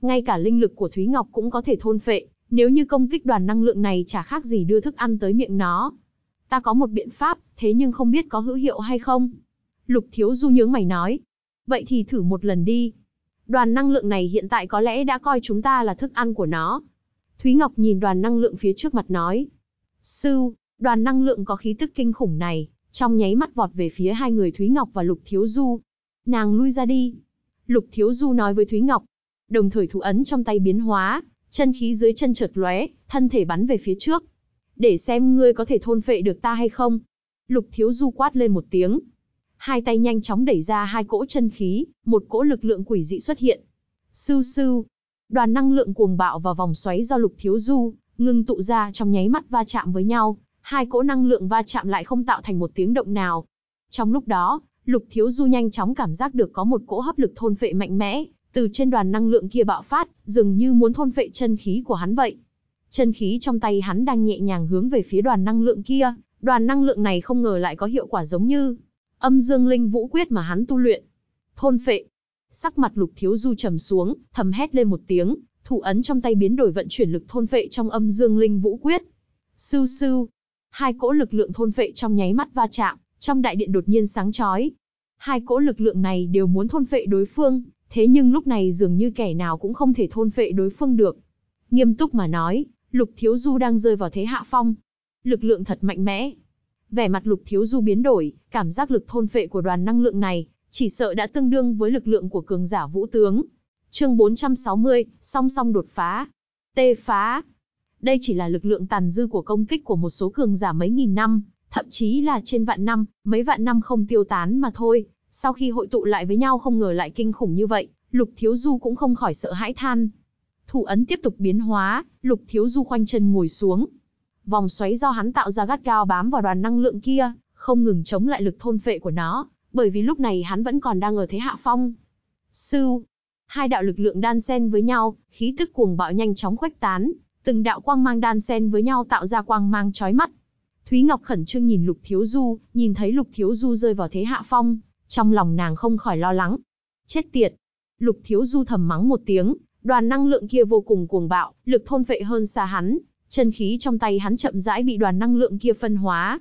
Ngay cả linh lực của Thúy Ngọc cũng có thể thôn phệ, nếu như công kích đoàn năng lượng này chả khác gì đưa thức ăn tới miệng nó. Ta có một biện pháp, thế nhưng không biết có hữu hiệu hay không. Lục Thiếu Du nhướng mày nói. Vậy thì thử một lần đi. Đoàn năng lượng này hiện tại có lẽ đã coi chúng ta là thức ăn của nó. Thúy Ngọc nhìn đoàn năng lượng phía trước mặt nói. Sư, Đoàn năng lượng có khí tức kinh khủng này, trong nháy mắt vọt về phía hai người Thúy Ngọc và Lục Thiếu Du. Nàng lui ra đi. Lục Thiếu Du nói với Thúy Ngọc. Đồng thời thủ ấn trong tay biến hóa, chân khí dưới chân chợt lóe, thân thể bắn về phía trước. Để xem ngươi có thể thôn phệ được ta hay không. Lục Thiếu Du quát lên một tiếng. Hai tay nhanh chóng đẩy ra hai cỗ chân khí, một cỗ lực lượng quỷ dị xuất hiện. Sưu sưu. Đoàn năng lượng cuồng bạo và vòng xoáy do Lục Thiếu Du ngưng tụ ra trong nháy mắt va chạm với nhau hai cỗ năng lượng va chạm lại không tạo thành một tiếng động nào. Trong lúc đó, Lục Thiếu Du nhanh chóng cảm giác được có một cỗ hấp lực thôn phệ mạnh mẽ, từ trên đoàn năng lượng kia bạo phát, dường như muốn thôn phệ chân khí của hắn vậy. Chân khí trong tay hắn đang nhẹ nhàng hướng về phía đoàn năng lượng kia, đoàn năng lượng này không ngờ lại có hiệu quả giống như âm dương linh vũ quyết mà hắn tu luyện. Thôn phệ. Sắc mặt Lục Thiếu Du trầm xuống, thầm hét lên một tiếng, thủ ấn trong tay biến đổi vận chuyển lực thôn phệ trong âm dương linh vũ quyết. Sưu sưu, Hai cỗ lực lượng thôn phệ trong nháy mắt va chạm, trong đại điện đột nhiên sáng chói. Hai cỗ lực lượng này đều muốn thôn phệ đối phương, thế nhưng lúc này dường như kẻ nào cũng không thể thôn phệ đối phương được. Nghiêm túc mà nói, Lục Thiếu Du đang rơi vào thế hạ phong. Lực lượng thật mạnh mẽ. Vẻ mặt Lục Thiếu Du biến đổi, cảm giác lực thôn phệ của đoàn năng lượng này, chỉ sợ đã tương đương với lực lượng của cường giả vũ tướng. Chương 460, song song đột phá. Tê phá, đây chỉ là lực lượng tàn dư của công kích của một số cường giả mấy nghìn năm, thậm chí là trên vạn năm, mấy vạn năm không tiêu tán mà thôi. Sau khi hội tụ lại với nhau không ngờ lại kinh khủng như vậy, Lục Thiếu Du cũng không khỏi sợ hãi than. Thủ ấn tiếp tục biến hóa, Lục Thiếu Du khoanh chân ngồi xuống. Vòng xoáy do hắn tạo ra gắt gao bám vào đoàn năng lượng kia, không ngừng chống lại lực thôn phệ của nó, bởi vì lúc này hắn vẫn còn đang ở thế hạ phong. Sư, hai đạo lực lượng đan xen với nhau, khí tức cuồng bạo nhanh chóng khuếch tán, từng đạo quang mang đan xen với nhau tạo ra quang mang chói mắt. Thúy Ngọc khẩn trương nhìn Lục Thiếu Du, nhìn thấy Lục Thiếu Du rơi vào thế hạ phong, trong lòng nàng không khỏi lo lắng. Chết tiệt! Lục Thiếu Du thầm mắng một tiếng, đoàn năng lượng kia vô cùng cuồng bạo, lực thôn phệ hơn xa hắn, chân khí trong tay hắn chậm rãi bị đoàn năng lượng kia phân hóa.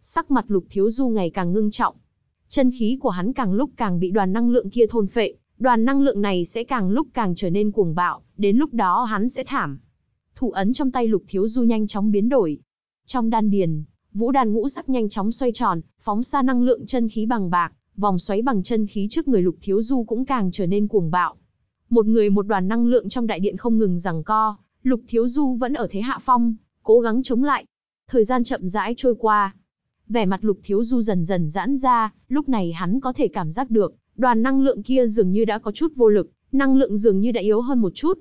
Sắc mặt Lục Thiếu Du ngày càng ngưng trọng. Chân khí của hắn càng lúc càng bị đoàn năng lượng kia thôn phệ, đoàn năng lượng này sẽ càng lúc càng trở nên cuồng bạo, đến lúc đó hắn sẽ thảm. Thủ ấn trong tay Lục Thiếu Du nhanh chóng biến đổi. Trong đan điền, vũ đàn ngũ sắc nhanh chóng xoay tròn, phóng xa năng lượng chân khí bằng bạc, vòng xoáy bằng chân khí trước người Lục Thiếu Du cũng càng trở nên cuồng bạo. Một người một đoàn năng lượng trong đại điện không ngừng giằng co, Lục Thiếu Du vẫn ở thế hạ phong, cố gắng chống lại. Thời gian chậm rãi trôi qua, vẻ mặt Lục Thiếu Du dần dần giãn ra, lúc này hắn có thể cảm giác được, đoàn năng lượng kia dường như đã có chút vô lực, năng lượng dường như đã yếu hơn một chút.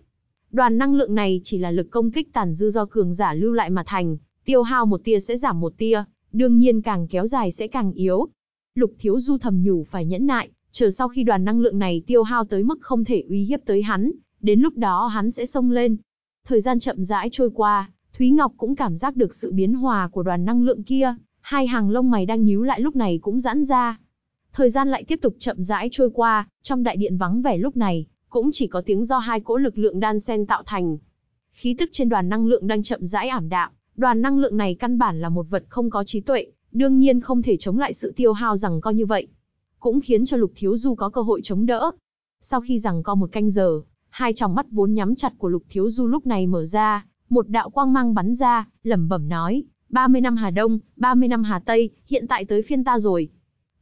Đoàn năng lượng này chỉ là lực công kích tàn dư do cường giả lưu lại mà thành, tiêu hao một tia sẽ giảm một tia, đương nhiên càng kéo dài sẽ càng yếu. Lục Thiếu Du thầm nhủ phải nhẫn nại, chờ sau khi đoàn năng lượng này tiêu hao tới mức không thể uy hiếp tới hắn, đến lúc đó hắn sẽ xông lên. Thời gian chậm rãi trôi qua, Thúy Ngọc cũng cảm giác được sự biến hòa của đoàn năng lượng kia, hai hàng lông mày đang nhíu lại lúc này cũng giãn ra. Thời gian lại tiếp tục chậm rãi trôi qua, trong đại điện vắng vẻ lúc này, cũng chỉ có tiếng do hai cỗ lực lượng đan xen tạo thành. Khí tức trên đoàn năng lượng đang chậm rãi ảm đạm, đoàn năng lượng này căn bản là một vật không có trí tuệ, đương nhiên không thể chống lại sự tiêu hao rằng co như vậy. Cũng khiến cho Lục Thiếu Du có cơ hội chống đỡ. Sau khi rằng co một canh giờ, hai tròng mắt vốn nhắm chặt của Lục Thiếu Du lúc này mở ra, một đạo quang mang bắn ra, lẩm bẩm nói, 30 năm Hà Đông, 30 năm Hà Tây, hiện tại tới phiên ta rồi.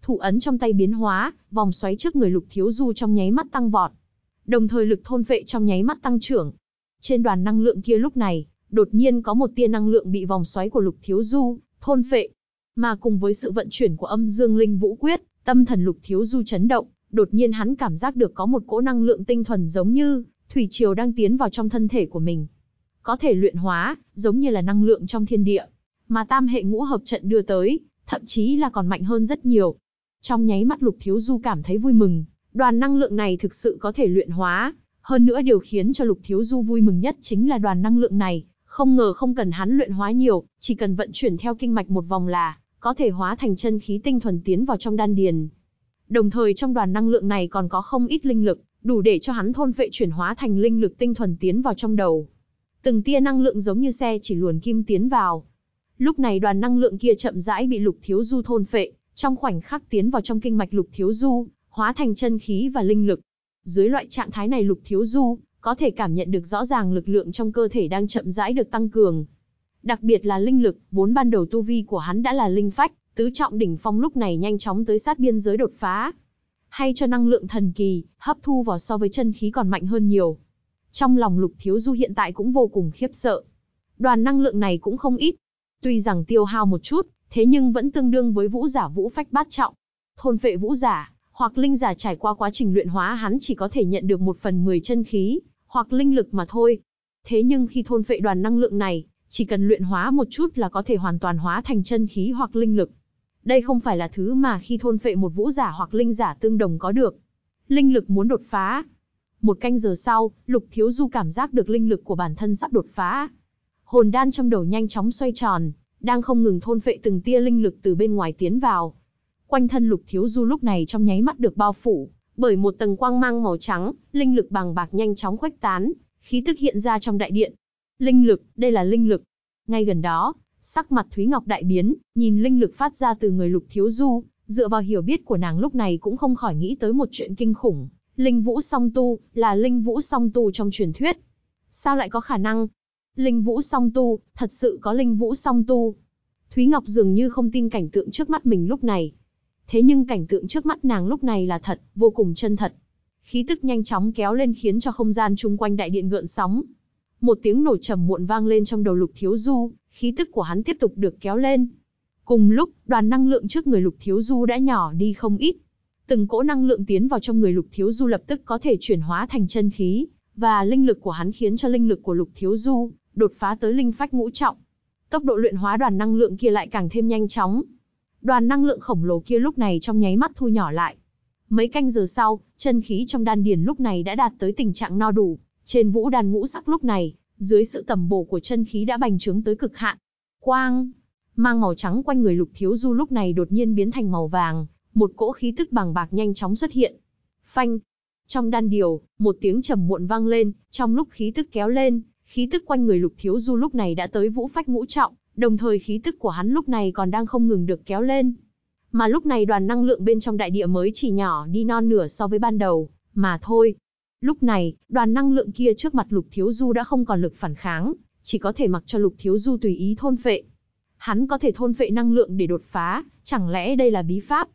Thủ ấn trong tay biến hóa, vòng xoáy trước người Lục Thiếu Du trong nháy mắt tăng vọt đồng thời lực thôn phệ trong nháy mắt tăng trưởng. Trên đoàn năng lượng kia lúc này, đột nhiên có một tia năng lượng bị vòng xoáy của Lục Thiếu Du thôn phệ, mà cùng với sự vận chuyển của âm dương linh vũ quyết, tâm thần Lục Thiếu Du chấn động, đột nhiên hắn cảm giác được có một cỗ năng lượng tinh thuần giống như thủy triều đang tiến vào trong thân thể của mình. Có thể luyện hóa, giống như là năng lượng trong thiên địa, mà tam hệ ngũ hợp trận đưa tới, thậm chí là còn mạnh hơn rất nhiều. Trong nháy mắt Lục Thiếu Du cảm thấy vui mừng, đoàn năng lượng này thực sự có thể luyện hóa. Hơn nữa điều khiến cho Lục Thiếu Du vui mừng nhất chính là đoàn năng lượng này, không ngờ không cần hắn luyện hóa nhiều, chỉ cần vận chuyển theo kinh mạch một vòng là có thể hóa thành chân khí tinh thuần tiến vào trong đan điền. Đồng thời trong đoàn năng lượng này còn có không ít linh lực, đủ để cho hắn thôn vệ chuyển hóa thành linh lực tinh thuần tiến vào trong đầu. Từng tia năng lượng giống như xe chỉ luồn kim tiến vào. Lúc này đoàn năng lượng kia chậm rãi bị Lục Thiếu Du thôn phệ, trong khoảnh khắc tiến vào trong kinh mạch Lục Thiếu Du, hóa thành chân khí và linh lực. Dưới loại trạng thái này Lục Thiếu Du có thể cảm nhận được rõ ràng lực lượng trong cơ thể đang chậm rãi được tăng cường. Đặc biệt là linh lực, vốn ban đầu tu vi của hắn đã là linh phách, tứ trọng đỉnh phong lúc này nhanh chóng tới sát biên giới đột phá. Hay cho năng lượng thần kỳ, hấp thu vào so với chân khí còn mạnh hơn nhiều. Trong lòng Lục Thiếu Du hiện tại cũng vô cùng khiếp sợ. Đoàn năng lượng này cũng không ít. Tuy rằng tiêu hao một chút, thế nhưng vẫn tương đương với vũ giả vũ phách bát trọng. Thôn phệ vũ giả, hoặc linh giả trải qua quá trình luyện hóa hắn chỉ có thể nhận được một phần mười chân khí, hoặc linh lực mà thôi. Thế nhưng khi thôn phệ đoàn năng lượng này, chỉ cần luyện hóa một chút là có thể hoàn toàn hóa thành chân khí hoặc linh lực. Đây không phải là thứ mà khi thôn phệ một vũ giả hoặc linh giả tương đồng có được. Linh lực muốn đột phá. Một canh giờ sau, Lục Thiếu Du cảm giác được linh lực của bản thân sắp đột phá. Hồn đan trong đầu nhanh chóng xoay tròn, đang không ngừng thôn phệ từng tia linh lực từ bên ngoài tiến vào, Quanh thân Lục Thiếu Du lúc này trong nháy mắt được bao phủ bởi một tầng quang mang màu trắng, linh lực bằng bạc nhanh chóng khuếch tán, khí tức hiện ra trong đại điện. Linh lực, đây là linh lực. Ngay gần đó, sắc mặt Thúy Ngọc đại biến, nhìn linh lực phát ra từ người Lục Thiếu Du, dựa vào hiểu biết của nàng lúc này cũng không khỏi nghĩ tới một chuyện kinh khủng. Linh vũ song tu, là linh vũ song tu trong truyền thuyết. Sao lại có khả năng? Linh vũ song tu, thật sự có linh vũ song tu. Thúy Ngọc dường như không tin cảnh tượng trước mắt mình lúc này, thế nhưng cảnh tượng trước mắt nàng lúc này là thật, vô cùng chân thật. Khí tức nhanh chóng kéo lên khiến cho không gian chung quanh đại điện gợn sóng. Một tiếng nổ trầm muộn vang lên trong đầu Lục Thiếu Du, khí tức của hắn tiếp tục được kéo lên. Cùng lúc, đoàn năng lượng trước người Lục Thiếu Du đã nhỏ đi không ít. Từng cỗ năng lượng tiến vào trong người Lục Thiếu Du lập tức có thể chuyển hóa thành chân khí, và linh lực của hắn khiến cho linh lực của Lục Thiếu Du đột phá tới linh phách ngũ trọng. Tốc độ luyện hóa đoàn năng lượng kia lại càng thêm nhanh chóng, đoàn năng lượng khổng lồ kia lúc này trong nháy mắt thu nhỏ lại. Mấy canh giờ sau, chân khí trong đan điền lúc này đã đạt tới tình trạng no đủ, trên vũ đàn ngũ sắc lúc này, dưới sự tầm bổ của chân khí đã bành trướng tới cực hạn. Quang, mang màu trắng quanh người Lục Thiếu Du lúc này đột nhiên biến thành màu vàng, một cỗ khí tức bằng bạc nhanh chóng xuất hiện. Phanh, trong đan điều, một tiếng trầm muộn vang lên, trong lúc khí tức kéo lên, khí tức quanh người Lục Thiếu Du lúc này đã tới vũ phách ngũ trọng đồng thời khí tức của hắn lúc này còn đang không ngừng được kéo lên. Mà lúc này đoàn năng lượng bên trong đại địa mới chỉ nhỏ đi non nửa so với ban đầu, mà thôi. Lúc này, đoàn năng lượng kia trước mặt Lục Thiếu Du đã không còn lực phản kháng, chỉ có thể mặc cho Lục Thiếu Du tùy ý thôn phệ. Hắn có thể thôn phệ năng lượng để đột phá, chẳng lẽ đây là bí pháp?